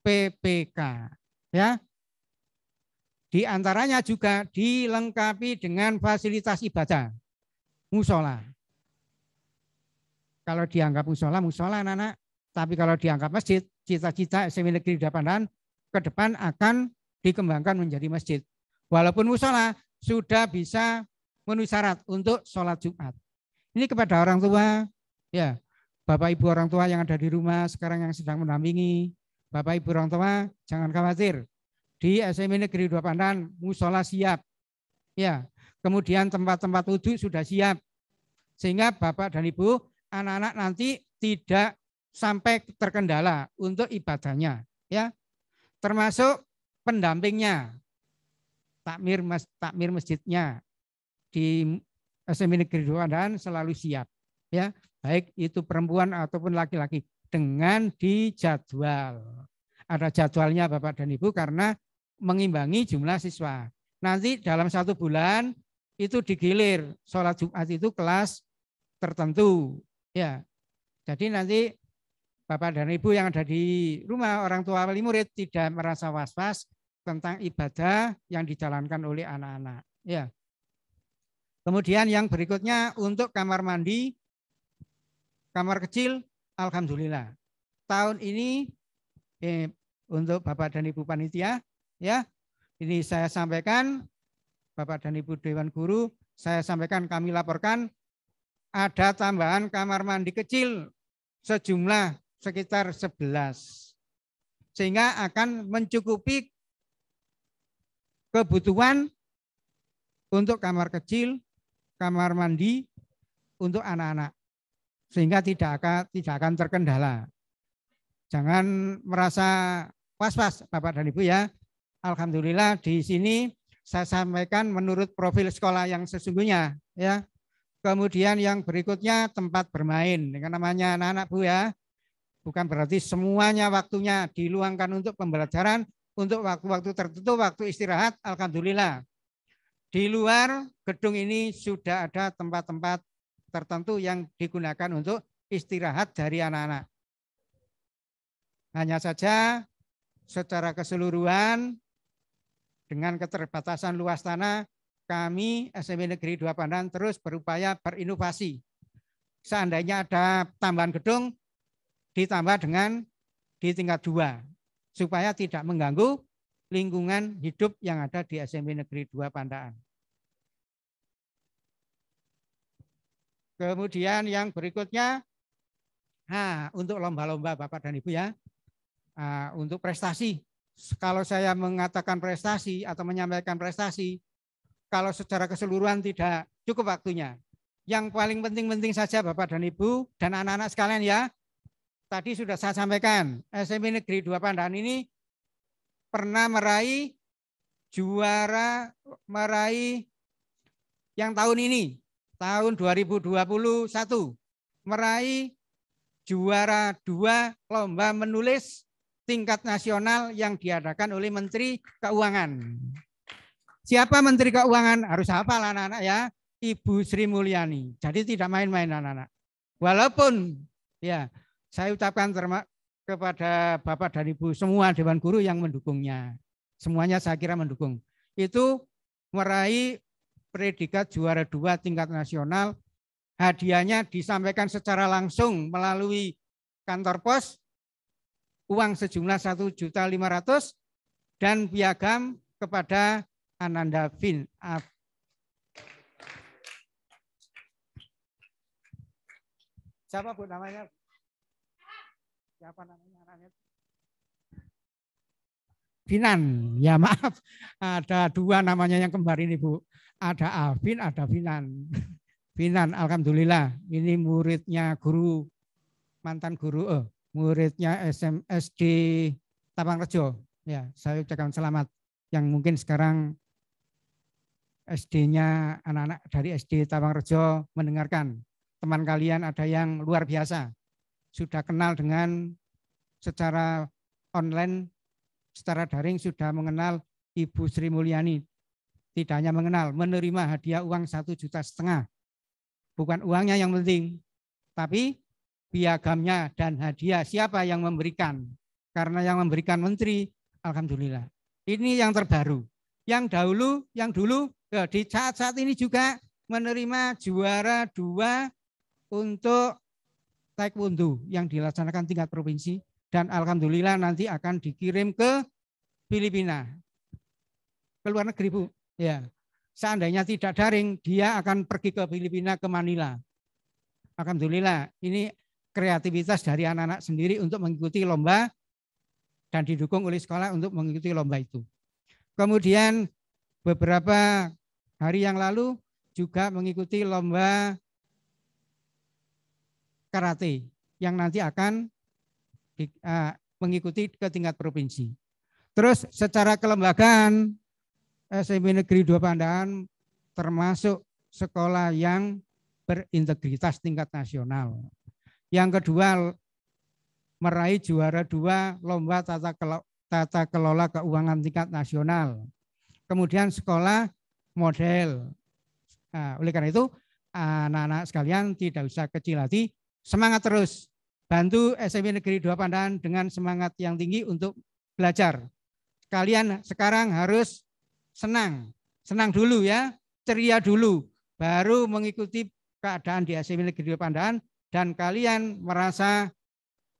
PPK ya di antaranya juga dilengkapi dengan fasilitas ibadah musola. Kalau dianggap musola, musola anak-anak. Tapi kalau dianggap masjid, cita-cita SMA Negeri Dapandan ke depan akan dikembangkan menjadi masjid. Walaupun musola sudah bisa memenuhi syarat untuk sholat Jumat. Ini kepada orang tua, ya Bapak Ibu orang tua yang ada di rumah sekarang yang sedang mendampingi, Bapak Ibu orang tua jangan khawatir. Di SMA Negeri Dua Pandan musola siap. Ya, Kemudian tempat-tempat wudhu sudah siap. Sehingga Bapak dan Ibu, anak-anak nanti tidak sampai terkendala untuk ibadahnya. ya Termasuk pendampingnya, takmir, mas, takmir masjidnya di SMP Negeri dan selalu siap. ya Baik itu perempuan ataupun laki-laki dengan dijadwal. Ada jadwalnya Bapak dan Ibu karena mengimbangi jumlah siswa. Nanti dalam satu bulan itu digilir sholat Jumat itu kelas tertentu ya jadi nanti bapak dan ibu yang ada di rumah orang tua wali murid tidak merasa was-was tentang ibadah yang dijalankan oleh anak-anak ya kemudian yang berikutnya untuk kamar mandi kamar kecil alhamdulillah tahun ini eh, untuk bapak dan ibu panitia ya ini saya sampaikan Bapak dan Ibu Dewan Guru, saya sampaikan kami laporkan ada tambahan kamar mandi kecil sejumlah sekitar 11. Sehingga akan mencukupi kebutuhan untuk kamar kecil, kamar mandi untuk anak-anak. Sehingga tidak akan, tidak akan terkendala. Jangan merasa was-was Bapak dan Ibu ya. Alhamdulillah di sini saya sampaikan menurut profil sekolah yang sesungguhnya ya. Kemudian yang berikutnya tempat bermain dengan namanya anak-anak Bu ya. Bukan berarti semuanya waktunya diluangkan untuk pembelajaran, untuk waktu-waktu tertentu, waktu istirahat, alhamdulillah. Di luar gedung ini sudah ada tempat-tempat tertentu yang digunakan untuk istirahat dari anak-anak. Hanya saja secara keseluruhan dengan keterbatasan luas tanah, kami SMP Negeri Dua Pandan terus berupaya berinovasi. Seandainya ada tambahan gedung, ditambah dengan di tingkat dua, supaya tidak mengganggu lingkungan hidup yang ada di SMP Negeri Dua Pandaan. Kemudian yang berikutnya, nah, untuk lomba-lomba Bapak dan Ibu ya, untuk prestasi kalau saya mengatakan prestasi atau menyampaikan prestasi, kalau secara keseluruhan tidak cukup waktunya. Yang paling penting-penting saja Bapak dan Ibu dan anak-anak sekalian ya. Tadi sudah saya sampaikan, SMP Negeri Dua Pandan ini pernah meraih juara meraih yang tahun ini, tahun 2021 meraih juara dua lomba menulis tingkat nasional yang diadakan oleh Menteri Keuangan. Siapa Menteri Keuangan? Harus hafal anak-anak ya. Ibu Sri Mulyani. Jadi tidak main-main anak-anak. Walaupun ya saya ucapkan terima kepada Bapak dan Ibu semua Dewan Guru yang mendukungnya. Semuanya saya kira mendukung. Itu meraih predikat juara dua tingkat nasional. Hadiahnya disampaikan secara langsung melalui kantor pos uang sejumlah satu juta lima ratus dan piagam kepada Ananda Vin ah. Siapa Bu namanya? Siapa namanya Finan. Ya maaf, ada dua namanya yang kembar ini Bu. Ada Alvin, ada Finan. Finan, Alhamdulillah. Ini muridnya guru, mantan guru. Eh, muridnya SMS di Tapang Rejo. Ya, saya ucapkan selamat yang mungkin sekarang SD-nya anak-anak dari SD Tabang Rejo mendengarkan. Teman kalian ada yang luar biasa. Sudah kenal dengan secara online, secara daring sudah mengenal Ibu Sri Mulyani. Tidak hanya mengenal, menerima hadiah uang satu juta setengah. Bukan uangnya yang penting, tapi piagamnya dan hadiah. Siapa yang memberikan? Karena yang memberikan menteri, alhamdulillah. Ini yang terbaru. Yang dahulu, yang dulu ya, di saat-saat ini juga menerima juara dua untuk taekwondo yang dilaksanakan tingkat provinsi dan alhamdulillah nanti akan dikirim ke Filipina ke luar negeri bu ya seandainya tidak daring dia akan pergi ke Filipina ke Manila alhamdulillah ini kreativitas dari anak-anak sendiri untuk mengikuti lomba dan didukung oleh sekolah untuk mengikuti lomba itu. Kemudian beberapa hari yang lalu juga mengikuti lomba karate yang nanti akan eh, mengikuti ke tingkat provinsi. Terus secara kelembagaan eh, SMP Negeri Dua Pandaan termasuk sekolah yang berintegritas tingkat nasional. Yang kedua, meraih juara dua lomba tata kelola, tata kelola keuangan tingkat nasional. Kemudian sekolah model. Nah, oleh karena itu, anak-anak sekalian tidak usah kecil hati, semangat terus. Bantu SMP Negeri Dua Pandan dengan semangat yang tinggi untuk belajar. Kalian sekarang harus senang. Senang dulu ya, ceria dulu. Baru mengikuti keadaan di SMP Negeri Dua Pandan, dan kalian merasa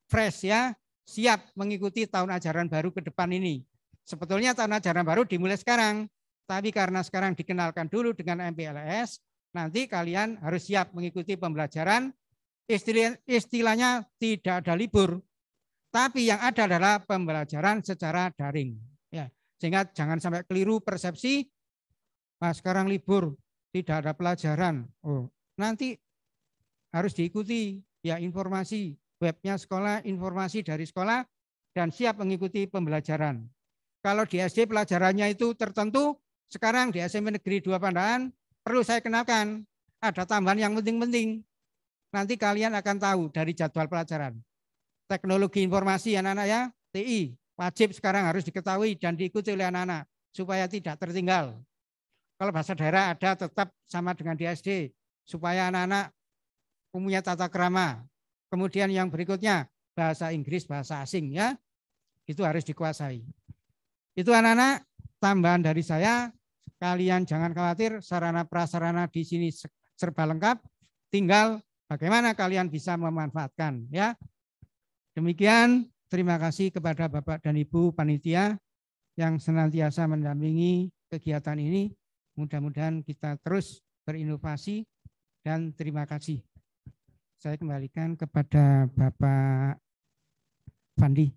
fresh ya, siap mengikuti tahun ajaran baru ke depan ini. Sebetulnya tahun ajaran baru dimulai sekarang, tapi karena sekarang dikenalkan dulu dengan MPLS, nanti kalian harus siap mengikuti pembelajaran. istilahnya tidak ada libur, tapi yang ada adalah pembelajaran secara daring. Ya, sehingga jangan sampai keliru persepsi, Mas ah, sekarang libur, tidak ada pelajaran. Oh, nanti harus diikuti ya informasi webnya sekolah, informasi dari sekolah dan siap mengikuti pembelajaran. Kalau di SD pelajarannya itu tertentu, sekarang di SMP Negeri Dua Pandaan perlu saya kenalkan ada tambahan yang penting-penting. Nanti kalian akan tahu dari jadwal pelajaran. Teknologi informasi anak-anak ya, TI, wajib sekarang harus diketahui dan diikuti oleh anak-anak supaya tidak tertinggal. Kalau bahasa daerah ada tetap sama dengan di SD supaya anak-anak punya tata krama. Kemudian yang berikutnya bahasa Inggris, bahasa asing ya. Itu harus dikuasai. Itu anak-anak tambahan dari saya. Kalian jangan khawatir sarana prasarana di sini serba lengkap. Tinggal bagaimana kalian bisa memanfaatkan ya. Demikian terima kasih kepada Bapak dan Ibu panitia yang senantiasa mendampingi kegiatan ini. Mudah-mudahan kita terus berinovasi dan terima kasih saya kembalikan kepada Bapak Fandi.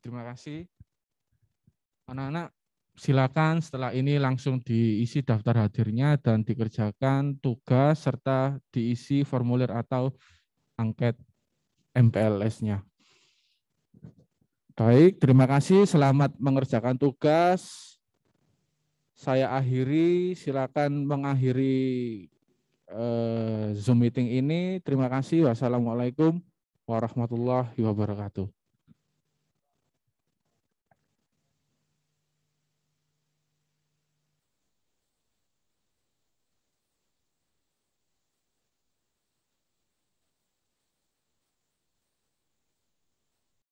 Terima kasih. Anak-anak, silakan setelah ini langsung diisi daftar hadirnya dan dikerjakan tugas serta diisi formulir atau angket MPLS-nya. Baik, terima kasih. Selamat mengerjakan tugas. Saya akhiri, silakan mengakhiri Eh, Zoom meeting ini. Terima kasih. Wassalamualaikum warahmatullahi wabarakatuh.